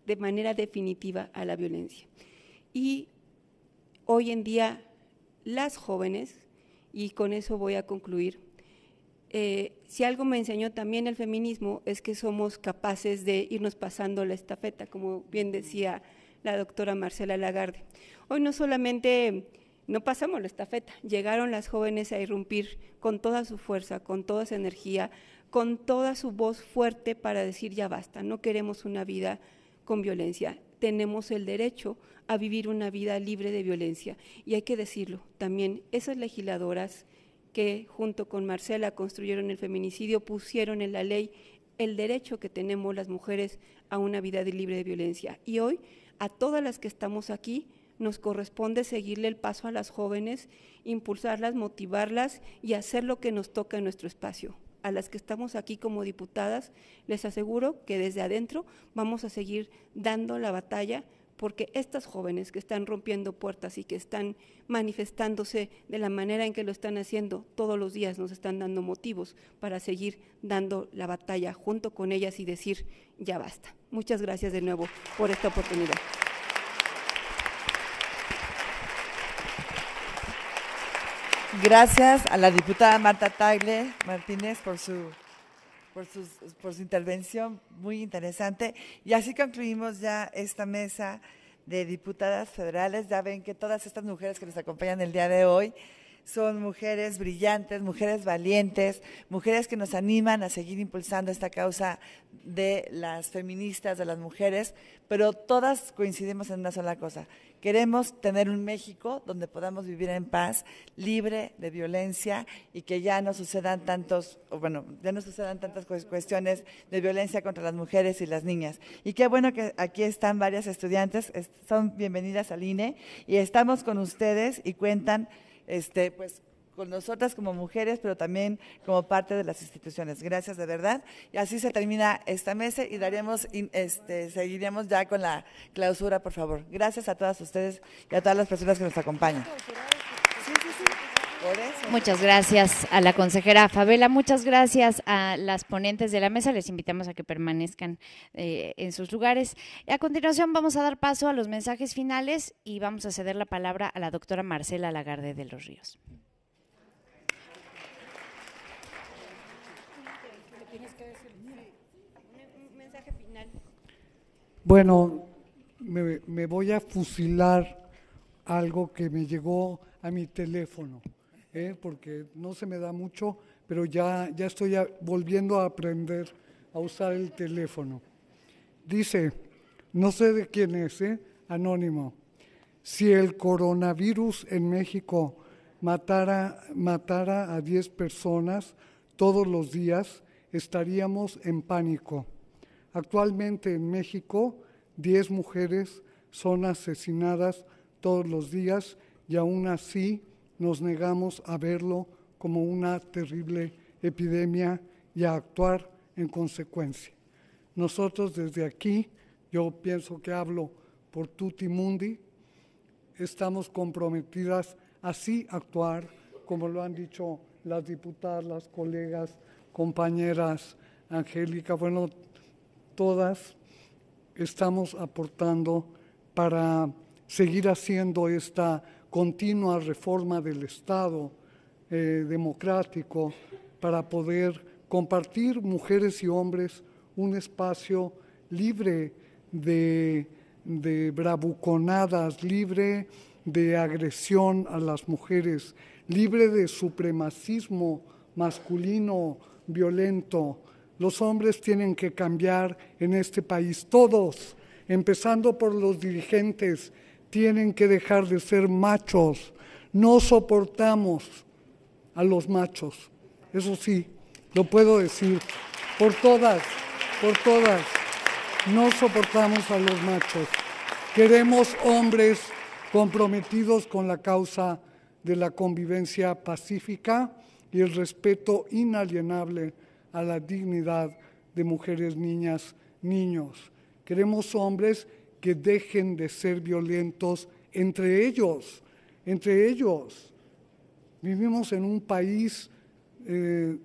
de manera definitiva a la violencia. Y hoy en día las jóvenes, y con eso voy a concluir, eh, si algo me enseñó también el feminismo es que somos capaces de irnos pasando la estafeta, como bien decía la doctora Marcela Lagarde. Hoy no solamente no pasamos la estafeta, llegaron las jóvenes a irrumpir con toda su fuerza, con toda su energía, con toda su voz fuerte para decir ya basta, no queremos una vida con violencia tenemos el derecho a vivir una vida libre de violencia. Y hay que decirlo, también esas legisladoras que junto con Marcela construyeron el feminicidio pusieron en la ley el derecho que tenemos las mujeres a una vida libre de violencia. Y hoy, a todas las que estamos aquí, nos corresponde seguirle el paso a las jóvenes, impulsarlas, motivarlas y hacer lo que nos toca en nuestro espacio a las que estamos aquí como diputadas, les aseguro que desde adentro vamos a seguir dando la batalla porque estas jóvenes que están rompiendo puertas y que están manifestándose de la manera en que lo están haciendo todos los días nos están dando motivos para seguir dando la batalla junto con ellas y decir, ya basta. Muchas gracias de nuevo por esta oportunidad. Gracias a la diputada Marta Tagle Martínez por su, por, por su intervención muy interesante. Y así concluimos ya esta mesa de diputadas federales. Ya ven que todas estas mujeres que nos acompañan el día de hoy son mujeres brillantes, mujeres valientes, mujeres que nos animan a seguir impulsando esta causa de las feministas, de las mujeres, pero todas coincidimos en una sola cosa. Queremos tener un México donde podamos vivir en paz, libre de violencia y que ya no sucedan tantos, bueno, ya no sucedan tantas cuestiones de violencia contra las mujeres y las niñas. Y qué bueno que aquí están varias estudiantes, son bienvenidas al INE y estamos con ustedes y cuentan este, pues con nosotras como mujeres, pero también como parte de las instituciones. Gracias de verdad. Y así se termina esta mesa y daremos, este, seguiremos ya con la clausura, por favor. Gracias a todas ustedes y a todas las personas que nos acompañan. Muchas gracias a la consejera Fabela, muchas gracias a las ponentes de la mesa, les invitamos a que permanezcan eh, en sus lugares. A continuación vamos a dar paso a los mensajes finales y vamos a ceder la palabra a la doctora Marcela Lagarde de los Ríos. Bueno, me voy a fusilar algo que me llegó a mi teléfono. ¿eh? porque no se me da mucho, pero ya, ya estoy volviendo a aprender a usar el teléfono. Dice, no sé de quién es, ¿eh? anónimo, si el coronavirus en México matara, matara a 10 personas todos los días, estaríamos en pánico. Actualmente en México, 10 mujeres son asesinadas todos los días y aún así nos negamos a verlo como una terrible epidemia y a actuar en consecuencia. Nosotros desde aquí, yo pienso que hablo por Tutti Mundi, estamos comprometidas a sí actuar, como lo han dicho las diputadas, las colegas, compañeras, Angélica, bueno, todas estamos aportando para seguir haciendo esta continua reforma del Estado eh, democrático para poder compartir mujeres y hombres un espacio libre de, de bravuconadas, libre de agresión a las mujeres, libre de supremacismo masculino violento. Los hombres tienen que cambiar en este país, todos, empezando por los dirigentes tienen que dejar de ser machos. No soportamos a los machos. Eso sí, lo puedo decir. Por todas, por todas. No soportamos a los machos. Queremos hombres comprometidos con la causa de la convivencia pacífica y el respeto inalienable a la dignidad de mujeres, niñas, niños. Queremos hombres que dejen de ser violentos entre ellos, entre ellos. Vivimos en un país eh,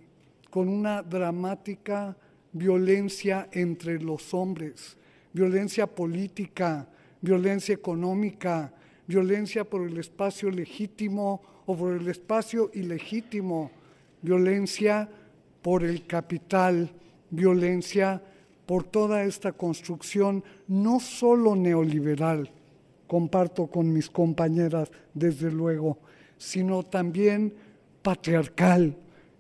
con una dramática violencia entre los hombres, violencia política, violencia económica, violencia por el espacio legítimo o por el espacio ilegítimo, violencia por el capital, violencia por toda esta construcción no solo neoliberal, comparto con mis compañeras desde luego, sino también patriarcal.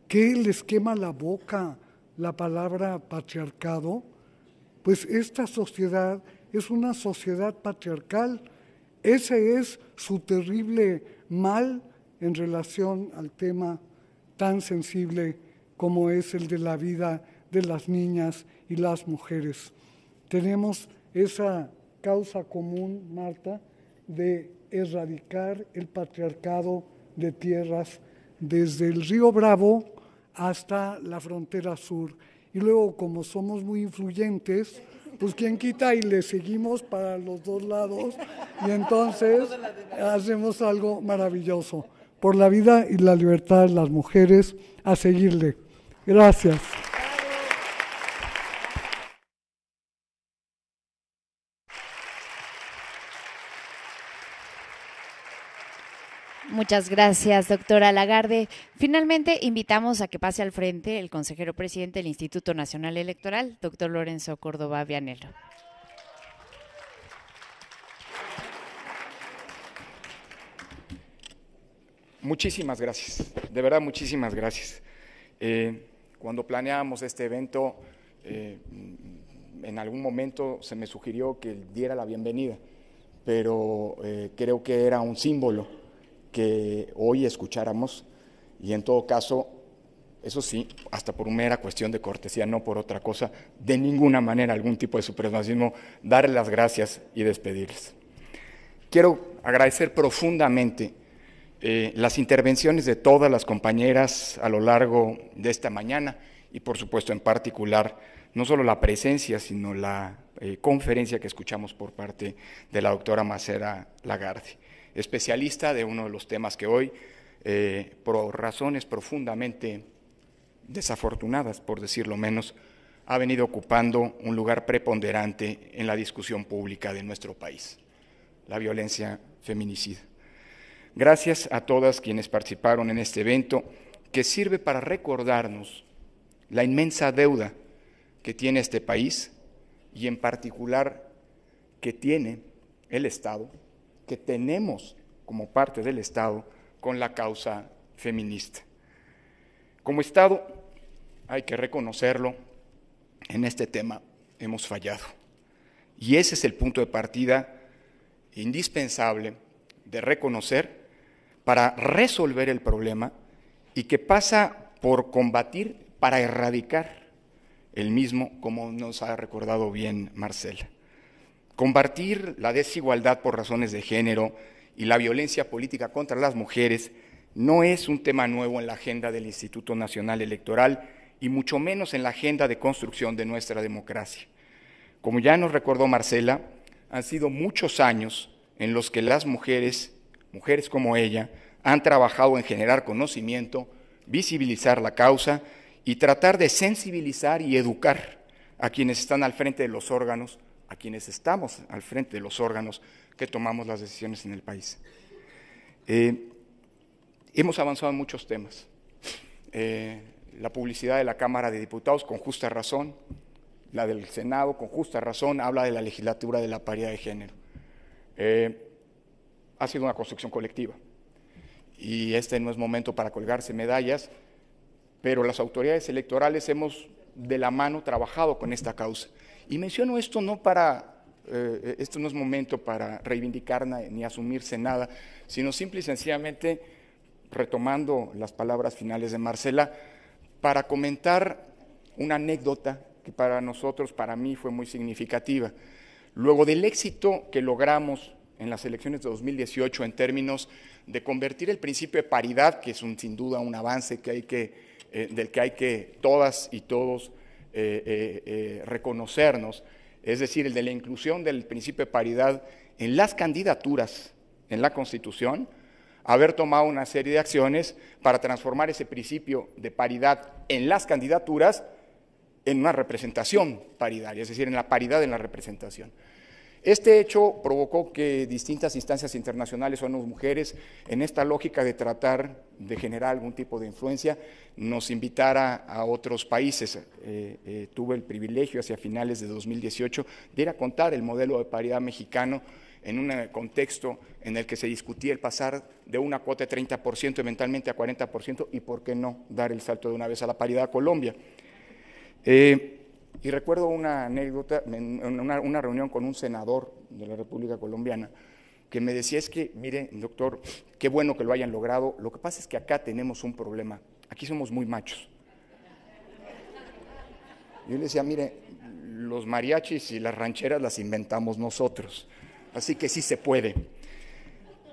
¿Qué les quema la boca la palabra patriarcado? Pues esta sociedad es una sociedad patriarcal. Ese es su terrible mal en relación al tema tan sensible como es el de la vida de las niñas las mujeres. Tenemos esa causa común, Marta, de erradicar el patriarcado de tierras desde el río Bravo hasta la frontera sur. Y luego, como somos muy influyentes, pues quien quita y le seguimos para los dos lados y entonces hacemos algo maravilloso. Por la vida y la libertad de las mujeres, a seguirle. Gracias. Muchas gracias, doctora Lagarde. Finalmente, invitamos a que pase al frente el consejero presidente del Instituto Nacional Electoral, doctor Lorenzo Córdoba Vianelo. Muchísimas gracias, de verdad muchísimas gracias. Eh, cuando planeábamos este evento, eh, en algún momento se me sugirió que diera la bienvenida, pero eh, creo que era un símbolo que hoy escucháramos y en todo caso, eso sí, hasta por mera cuestión de cortesía, no por otra cosa, de ninguna manera algún tipo de supremacismo, darles las gracias y despedirles. Quiero agradecer profundamente eh, las intervenciones de todas las compañeras a lo largo de esta mañana y por supuesto en particular no solo la presencia, sino la eh, conferencia que escuchamos por parte de la doctora Macera Lagarde especialista de uno de los temas que hoy, eh, por razones profundamente desafortunadas, por decirlo menos, ha venido ocupando un lugar preponderante en la discusión pública de nuestro país, la violencia feminicida. Gracias a todas quienes participaron en este evento, que sirve para recordarnos la inmensa deuda que tiene este país y en particular que tiene el Estado que tenemos como parte del Estado con la causa feminista. Como Estado, hay que reconocerlo, en este tema hemos fallado. Y ese es el punto de partida indispensable de reconocer para resolver el problema y que pasa por combatir para erradicar el mismo, como nos ha recordado bien Marcela. Combatir la desigualdad por razones de género y la violencia política contra las mujeres no es un tema nuevo en la agenda del Instituto Nacional Electoral y mucho menos en la agenda de construcción de nuestra democracia. Como ya nos recordó Marcela, han sido muchos años en los que las mujeres, mujeres como ella, han trabajado en generar conocimiento, visibilizar la causa y tratar de sensibilizar y educar a quienes están al frente de los órganos a quienes estamos al frente de los órganos que tomamos las decisiones en el país. Eh, hemos avanzado en muchos temas. Eh, la publicidad de la Cámara de Diputados, con justa razón, la del Senado, con justa razón, habla de la legislatura de la paridad de género. Eh, ha sido una construcción colectiva y este no es momento para colgarse medallas, pero las autoridades electorales hemos de la mano trabajado con esta causa. Y menciono esto no para, eh, eh, esto no es momento para reivindicar ni asumirse nada, sino simple y sencillamente, retomando las palabras finales de Marcela, para comentar una anécdota que para nosotros, para mí, fue muy significativa. Luego del éxito que logramos en las elecciones de 2018 en términos de convertir el principio de paridad, que es un, sin duda un avance eh, del que hay que todas y todos eh, eh, eh, reconocernos, es decir, el de la inclusión del principio de paridad en las candidaturas, en la Constitución, haber tomado una serie de acciones para transformar ese principio de paridad en las candidaturas en una representación paritaria, es decir, en la paridad en la representación. Este hecho provocó que distintas instancias internacionales ONU Mujeres, en esta lógica de tratar de generar algún tipo de influencia, nos invitara a otros países. Eh, eh, tuve el privilegio hacia finales de 2018 de ir a contar el modelo de paridad mexicano en un contexto en el que se discutía el pasar de una cuota de 30% eventualmente a 40% y por qué no dar el salto de una vez a la paridad a Colombia. Eh, y recuerdo una anécdota en una, una, reunión con un senador de la República Colombiana que me decía es que, mire, doctor, qué bueno que lo hayan logrado, lo que pasa es que acá tenemos un problema, aquí somos muy machos. Yo le decía, mire, los mariachis y las rancheras las inventamos nosotros, así que sí se puede.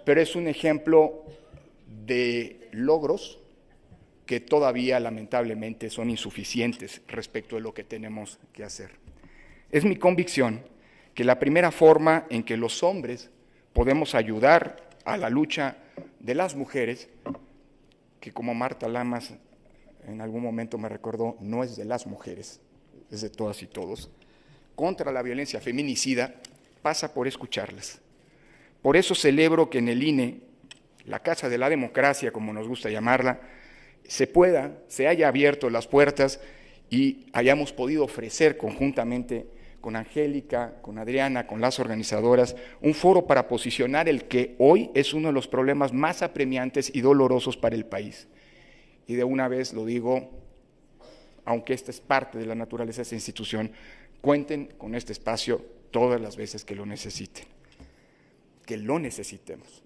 Pero es un ejemplo de logros que todavía lamentablemente son insuficientes respecto de lo que tenemos que hacer. Es mi convicción que la primera forma en que los hombres podemos ayudar a la lucha de las mujeres, que como Marta Lamas en algún momento me recordó, no es de las mujeres, es de todas y todos, contra la violencia feminicida, pasa por escucharlas. Por eso celebro que en el INE, la Casa de la Democracia, como nos gusta llamarla, se pueda, se haya abierto las puertas y hayamos podido ofrecer conjuntamente con Angélica, con Adriana, con las organizadoras, un foro para posicionar el que hoy es uno de los problemas más apremiantes y dolorosos para el país. Y de una vez lo digo, aunque esta es parte de la naturaleza de esta institución, cuenten con este espacio todas las veces que lo necesiten, que lo necesitemos.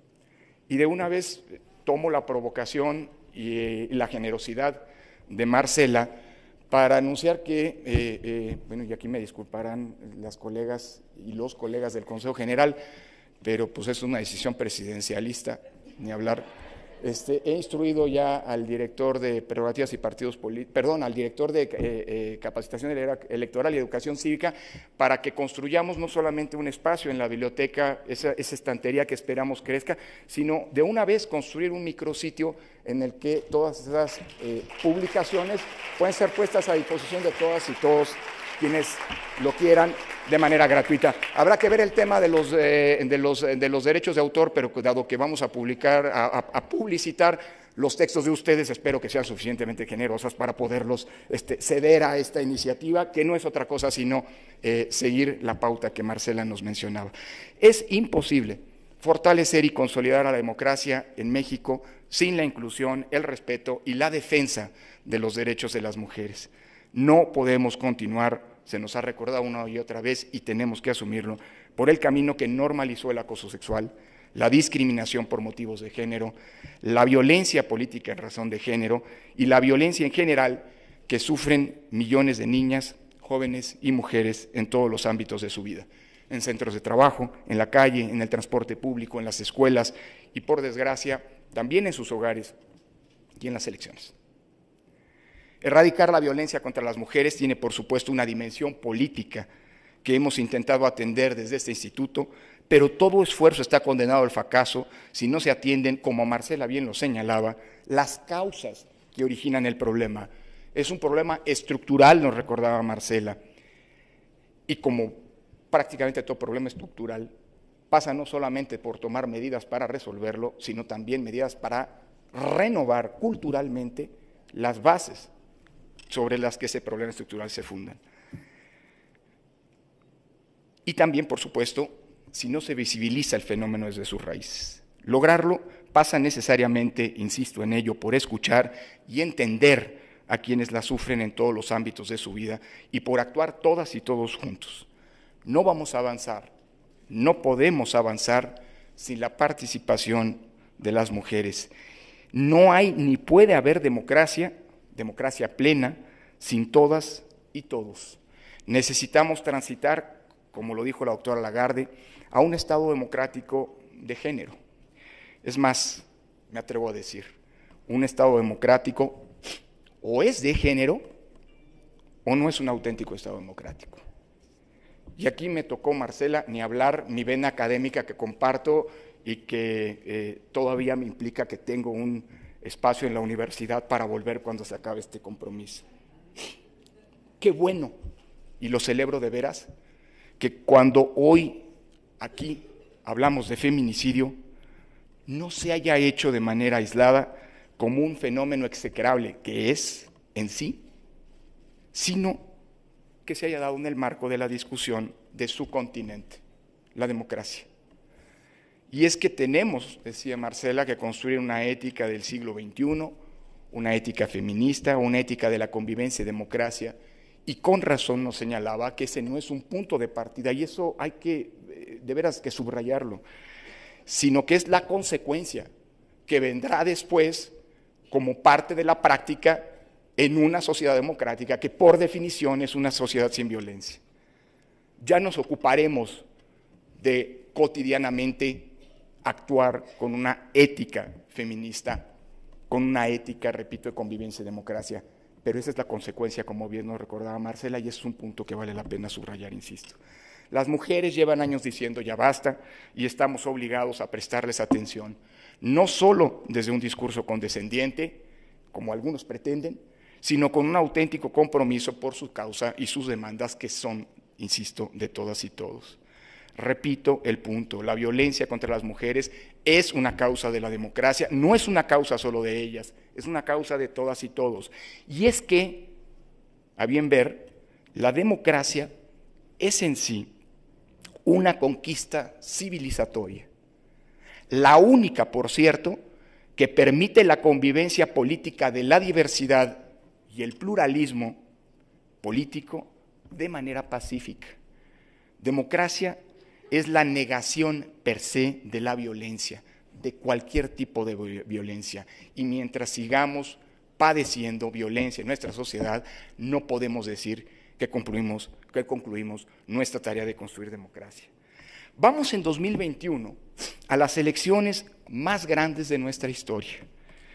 Y de una vez eh, tomo la provocación y la generosidad de Marcela para anunciar que, eh, eh, bueno, y aquí me disculparán las colegas y los colegas del Consejo General, pero pues es una decisión presidencialista, ni hablar este, he instruido ya al director de prerrogativas y partidos perdón, al director de eh, eh, capacitación electoral y educación cívica para que construyamos no solamente un espacio en la biblioteca, esa, estantería que esperamos crezca, sino de una vez construir un micrositio en el que todas esas eh, publicaciones pueden ser puestas a disposición de todas y todos quienes lo quieran de manera gratuita. Habrá que ver el tema de los, eh, eh, derechos de autor, pero dado que vamos a publicar, a, publicitar los textos de ustedes, espero que sean suficientemente generosas para poderlos este, ceder a esta iniciativa, que no es otra cosa sino eh, seguir la pauta que Marcela nos mencionaba. Es imposible fortalecer y consolidar a la democracia en México sin la inclusión, el respeto y la defensa de los derechos de las mujeres. No podemos continuar, se nos ha recordado una y otra vez y tenemos que asumirlo, por el camino que normalizó el acoso sexual, la discriminación por motivos de género, la violencia política en razón de género y la violencia en general que sufren millones de niñas, jóvenes y mujeres en todos los ámbitos de su vida, en centros de trabajo, en la calle, en el transporte público, en las escuelas y por desgracia también en sus hogares y en las elecciones. Erradicar la violencia contra las mujeres tiene, por supuesto, una dimensión política que hemos intentado atender desde este instituto, pero todo esfuerzo está condenado al fracaso si no se atienden, como Marcela bien lo señalaba, las causas que originan el problema. Es un problema estructural, nos recordaba Marcela. Y como prácticamente todo problema estructural, pasa no solamente por tomar medidas para resolverlo, sino también medidas para renovar culturalmente las bases sobre las que ese problema estructural se fundan. Y también, por supuesto, si no se visibiliza el fenómeno desde sus raíces. Lograrlo pasa necesariamente, insisto en ello, por escuchar y entender a quienes la sufren en todos los ámbitos de su vida y por actuar todas y todos juntos. No vamos a avanzar, no podemos avanzar sin la participación de las mujeres. No hay ni puede haber democracia democracia plena, sin todas y todos. Necesitamos transitar, como lo dijo la doctora Lagarde, a un Estado democrático de género. Es más, me atrevo a decir, un Estado democrático o es de género o no es un auténtico Estado democrático. Y aquí me tocó, Marcela, ni hablar mi vena académica que comparto y que eh, todavía me implica que tengo un espacio en la universidad para volver cuando se acabe este compromiso. Qué bueno, y lo celebro de veras, que cuando hoy aquí hablamos de feminicidio, no se haya hecho de manera aislada como un fenómeno execrable que es en sí, sino que se haya dado en el marco de la discusión de su continente, la democracia. Y es que tenemos, decía Marcela, que construir una ética del siglo XXI, una ética feminista, una ética de la convivencia y democracia. Y con razón nos señalaba que ese no es un punto de partida y eso hay que, eh, de veras, que subrayarlo, sino que es la consecuencia que vendrá después como parte de la práctica en una sociedad democrática que por definición es una sociedad sin violencia. Ya nos ocuparemos de cotidianamente actuar con una ética feminista, con una ética, repito, de convivencia y democracia. Pero esa es la consecuencia, como bien nos recordaba Marcela, y es un punto que vale la pena subrayar, insisto. Las mujeres llevan años diciendo ya basta y estamos obligados a prestarles atención, no solo desde un discurso condescendiente, como algunos pretenden, sino con un auténtico compromiso por su causa y sus demandas que son, insisto, de todas y todos repito el punto, la violencia contra las mujeres es una causa de la democracia, no es una causa solo de ellas, es una causa de todas y todos. Y es que, a bien ver, la democracia es en sí una conquista civilizatoria, la única, por cierto, que permite la convivencia política de la diversidad y el pluralismo político de manera pacífica. Democracia es la negación per se de la violencia, de cualquier tipo de violencia. Y mientras sigamos padeciendo violencia en nuestra sociedad, no podemos decir que concluimos, nuestra tarea de construir democracia. Vamos en 2021 a las elecciones más grandes de nuestra historia,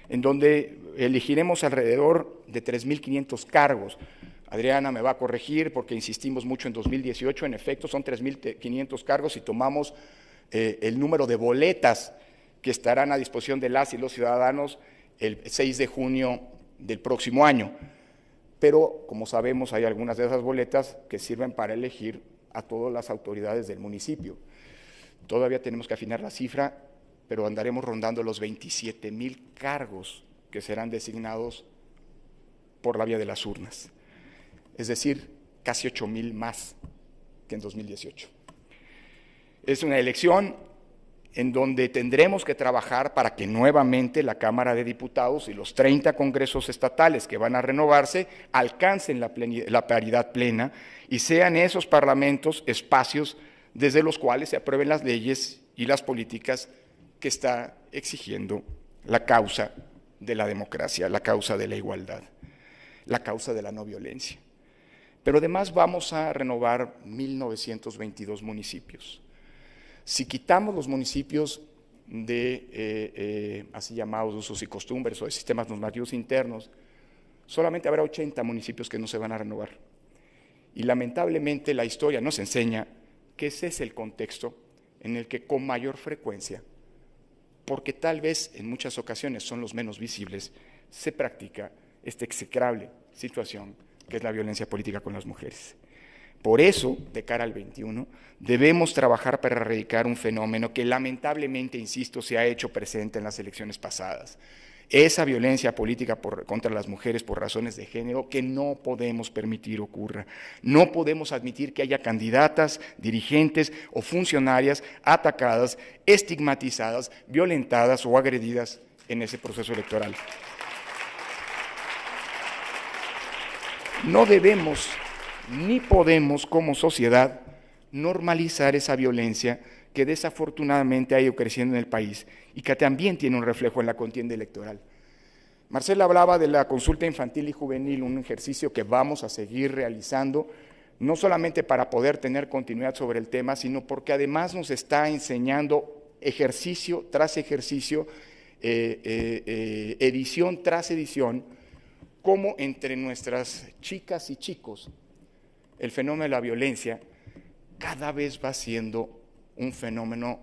en donde elegiremos alrededor de 3.500 cargos, Adriana me va a corregir porque insistimos mucho en 2018, en efecto son 3.500 cargos y tomamos eh, el número de boletas que estarán a disposición de las y los ciudadanos el 6 de junio del próximo año. Pero, como sabemos, hay algunas de esas boletas que sirven para elegir a todas las autoridades del municipio. Todavía tenemos que afinar la cifra, pero andaremos rondando los 27 mil cargos que serán designados por la vía de las urnas es decir, casi 8 mil más que en 2018. Es una elección en donde tendremos que trabajar para que nuevamente la Cámara de Diputados y los 30 congresos estatales que van a renovarse alcancen la, la, paridad plena y sean esos parlamentos espacios desde los cuales se aprueben las leyes y las políticas que está exigiendo la causa de la democracia, la causa de la igualdad, la causa de la no violencia. Pero además vamos a renovar 1.922 municipios. Si quitamos los municipios de eh, eh, así llamados usos y costumbres o de sistemas normativos internos, solamente habrá 80 municipios que no se van a renovar. Y lamentablemente la historia nos enseña que ese es el contexto en el que con mayor frecuencia, porque tal vez en muchas ocasiones son los menos visibles, se practica esta execrable situación que es la violencia política con las mujeres. Por eso, de cara al 21, debemos trabajar para erradicar un fenómeno que lamentablemente, insisto, se ha hecho presente en las elecciones pasadas. Esa violencia política contra las mujeres por razones de género que no podemos permitir ocurra. No podemos admitir que haya candidatas, dirigentes o funcionarias atacadas, estigmatizadas, violentadas o agredidas en ese proceso electoral. No debemos ni podemos como sociedad normalizar esa violencia que desafortunadamente ha ido creciendo en el país y que también tiene un reflejo en la contienda electoral. Marcela hablaba de la consulta infantil y juvenil, un ejercicio que vamos a seguir realizando, no solamente para poder tener continuidad sobre el tema, sino porque además nos está enseñando ejercicio tras ejercicio, eh, eh, eh, edición tras edición, cómo entre nuestras chicas y chicos el fenómeno de la violencia cada vez va siendo un fenómeno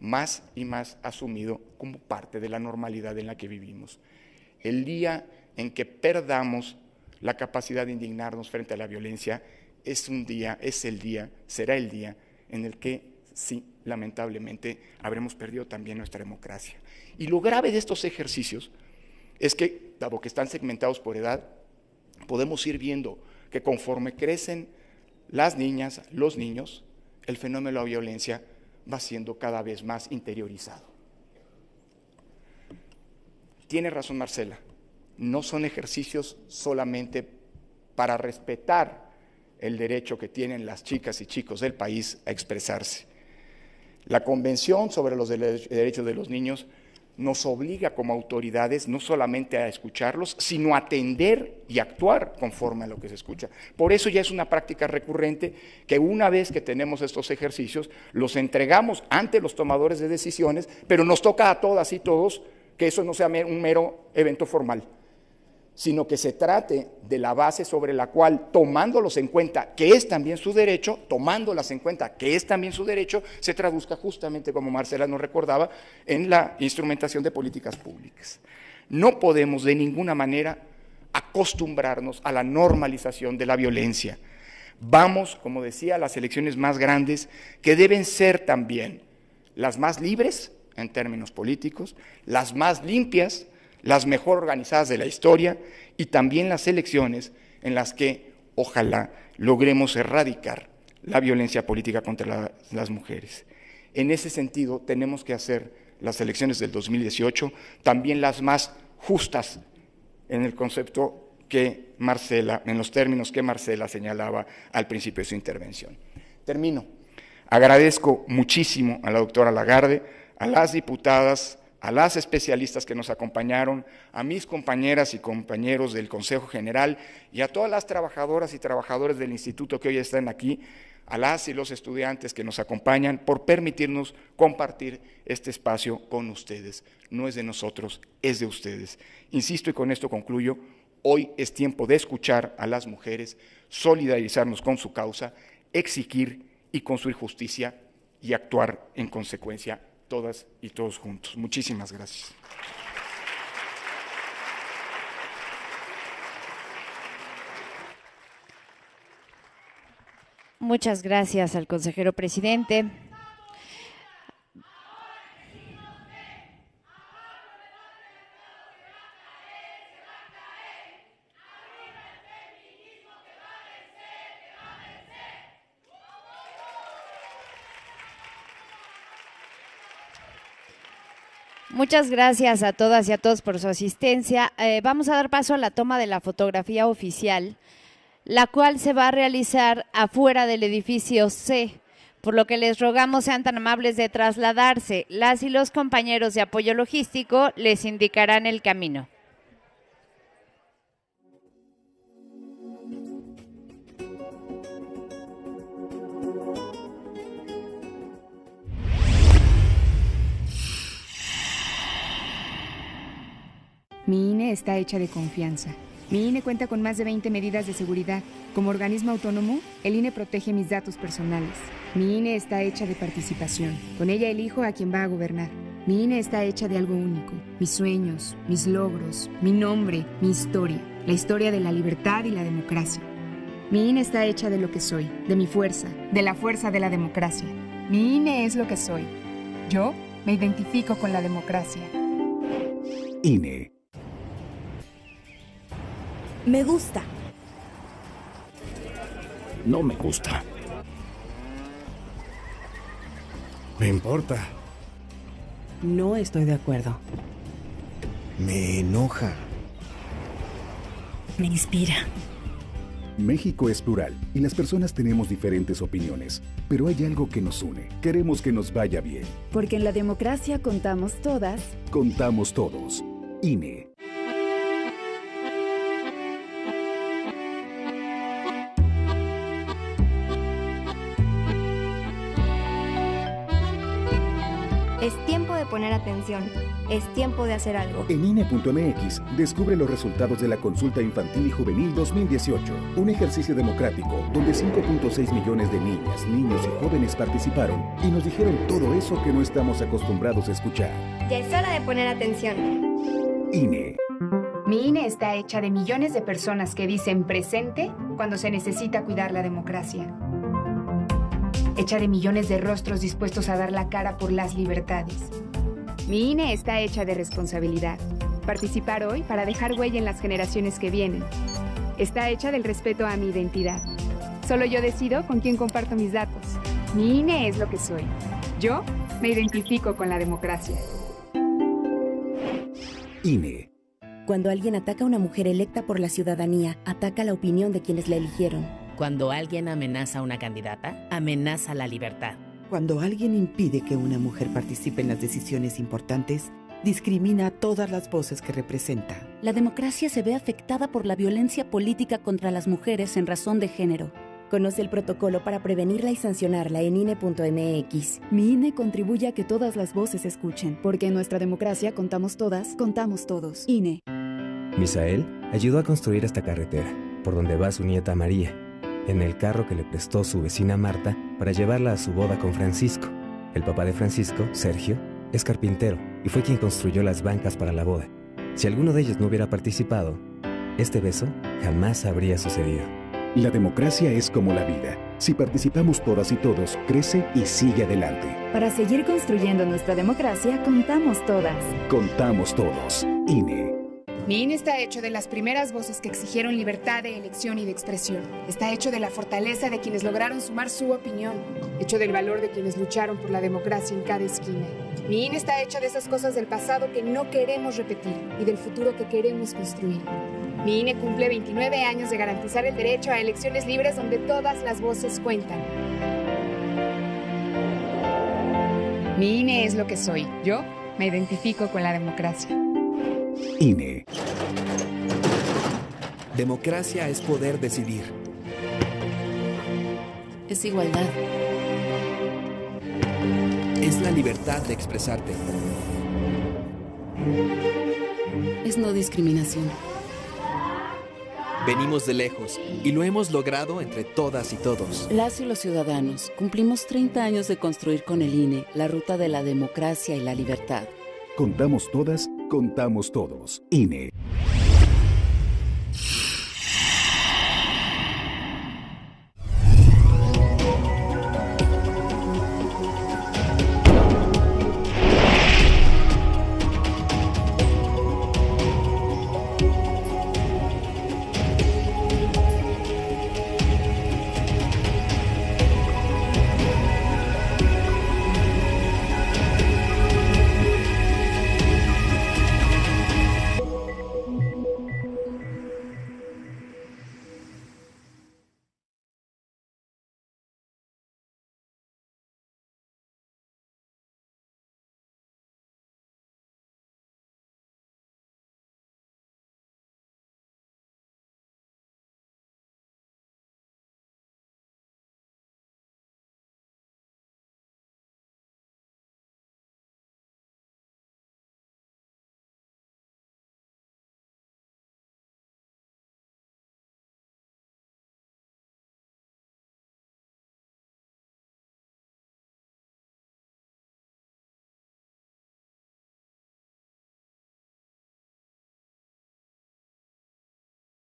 más y más asumido como parte de la normalidad en la que vivimos. El día en que perdamos la capacidad de indignarnos frente a la violencia es un día, es el día, será el día en el que sí, lamentablemente, habremos perdido también nuestra democracia. Y lo grave de estos ejercicios es que, dado que están segmentados por edad, podemos ir viendo que conforme crecen las niñas, los niños, el fenómeno de la violencia va siendo cada vez más interiorizado. Tiene razón Marcela, no son ejercicios solamente para respetar el derecho que tienen las chicas y chicos del país a expresarse. La Convención sobre los Derechos de los Niños nos obliga como autoridades no solamente a escucharlos, sino a atender y actuar conforme a lo que se escucha. Por eso ya es una práctica recurrente que una vez que tenemos estos ejercicios, los entregamos ante los tomadores de decisiones, pero nos toca a todas y todos que eso no sea un mero evento formal, sino que se trate de la base sobre la cual, tomándolos en cuenta, que es también su derecho, tomándolas en cuenta, que es también su derecho, se traduzca justamente, como Marcela nos recordaba, en la instrumentación de políticas públicas. No podemos de ninguna manera acostumbrarnos a la normalización de la violencia. Vamos, como decía, a las elecciones más grandes, que deben ser también las más libres en términos políticos, las más limpias las mejor organizadas de la historia y también las elecciones en las que ojalá logremos erradicar la violencia política contra las mujeres. En ese sentido, tenemos que hacer las elecciones del 2018 también las más justas en el concepto que Marcela, en los términos que Marcela señalaba al principio de su intervención. Termino. Agradezco muchísimo a la doctora Lagarde, a las diputadas a las especialistas que nos acompañaron, a mis compañeras y compañeros del Consejo General y a todas las trabajadoras y trabajadores del instituto que hoy están aquí, a las y los estudiantes que nos acompañan por permitirnos compartir este espacio con ustedes. No es de nosotros, es de ustedes. Insisto y con esto concluyo, hoy es tiempo de escuchar a las mujeres, solidarizarnos con su causa, exigir y construir justicia y actuar en consecuencia todas y todos juntos. Muchísimas gracias. Muchas gracias al consejero presidente. Muchas gracias a todas y a todos por su asistencia. Eh, vamos a dar paso a la toma de la fotografía oficial, la cual se va a realizar afuera del edificio C, por lo que les rogamos sean tan amables de trasladarse. Las y los compañeros de apoyo logístico les indicarán el camino. Mi INE está hecha de confianza. Mi INE cuenta con más de 20 medidas de seguridad. Como organismo autónomo, el INE protege mis datos personales. Mi INE está hecha de participación. Con ella elijo a quien va a gobernar. Mi INE está hecha de algo único. Mis sueños, mis logros, mi nombre, mi historia. La historia de la libertad y la democracia. Mi INE está hecha de lo que soy, de mi fuerza, de la fuerza de la democracia. Mi INE es lo que soy. Yo me identifico con la democracia. INE. Me gusta. No me gusta. Me importa. No estoy de acuerdo. Me enoja. Me inspira. México es plural y las personas tenemos diferentes opiniones, pero hay algo que nos une. Queremos que nos vaya bien. Porque en la democracia contamos todas. Contamos todos. INE. poner atención. Es tiempo de hacer algo. En INE.mx descubre los resultados de la consulta infantil y juvenil 2018, un ejercicio democrático donde 5.6 millones de niñas, niños y jóvenes participaron y nos dijeron todo eso que no estamos acostumbrados a escuchar. Ya es hora de poner atención. INE. Mi INE está hecha de millones de personas que dicen presente cuando se necesita cuidar la democracia hecha de millones de rostros dispuestos a dar la cara por las libertades. Mi INE está hecha de responsabilidad. Participar hoy para dejar huella en las generaciones que vienen. Está hecha del respeto a mi identidad. Solo yo decido con quién comparto mis datos. Mi INE es lo que soy. Yo me identifico con la democracia. INE. Cuando alguien ataca a una mujer electa por la ciudadanía, ataca la opinión de quienes la eligieron. Cuando alguien amenaza a una candidata, amenaza la libertad. Cuando alguien impide que una mujer participe en las decisiones importantes, discrimina a todas las voces que representa. La democracia se ve afectada por la violencia política contra las mujeres en razón de género. Conoce el protocolo para prevenirla y sancionarla en INE.mx. Mi INE contribuye a que todas las voces escuchen, porque en nuestra democracia contamos todas, contamos todos. INE. Misael ayudó a construir esta carretera, por donde va su nieta María en el carro que le prestó su vecina Marta para llevarla a su boda con Francisco. El papá de Francisco, Sergio, es carpintero y fue quien construyó las bancas para la boda. Si alguno de ellos no hubiera participado, este beso jamás habría sucedido. La democracia es como la vida. Si participamos todas y todos, crece y sigue adelante. Para seguir construyendo nuestra democracia, contamos todas. Contamos todos. INE. Mi INE está hecho de las primeras voces que exigieron libertad de elección y de expresión. Está hecho de la fortaleza de quienes lograron sumar su opinión, hecho del valor de quienes lucharon por la democracia en cada esquina. Mi INE está hecho de esas cosas del pasado que no queremos repetir y del futuro que queremos construir. Mi INE cumple 29 años de garantizar el derecho a elecciones libres donde todas las voces cuentan. Mi INE es lo que soy. Yo me identifico con la democracia. INE. Democracia es poder decidir. Es igualdad. Es la libertad de expresarte. Es no discriminación. Venimos de lejos y lo hemos logrado entre todas y todos. Las y los ciudadanos cumplimos 30 años de construir con el INE la ruta de la democracia y la libertad. Contamos todas contamos todos. INE.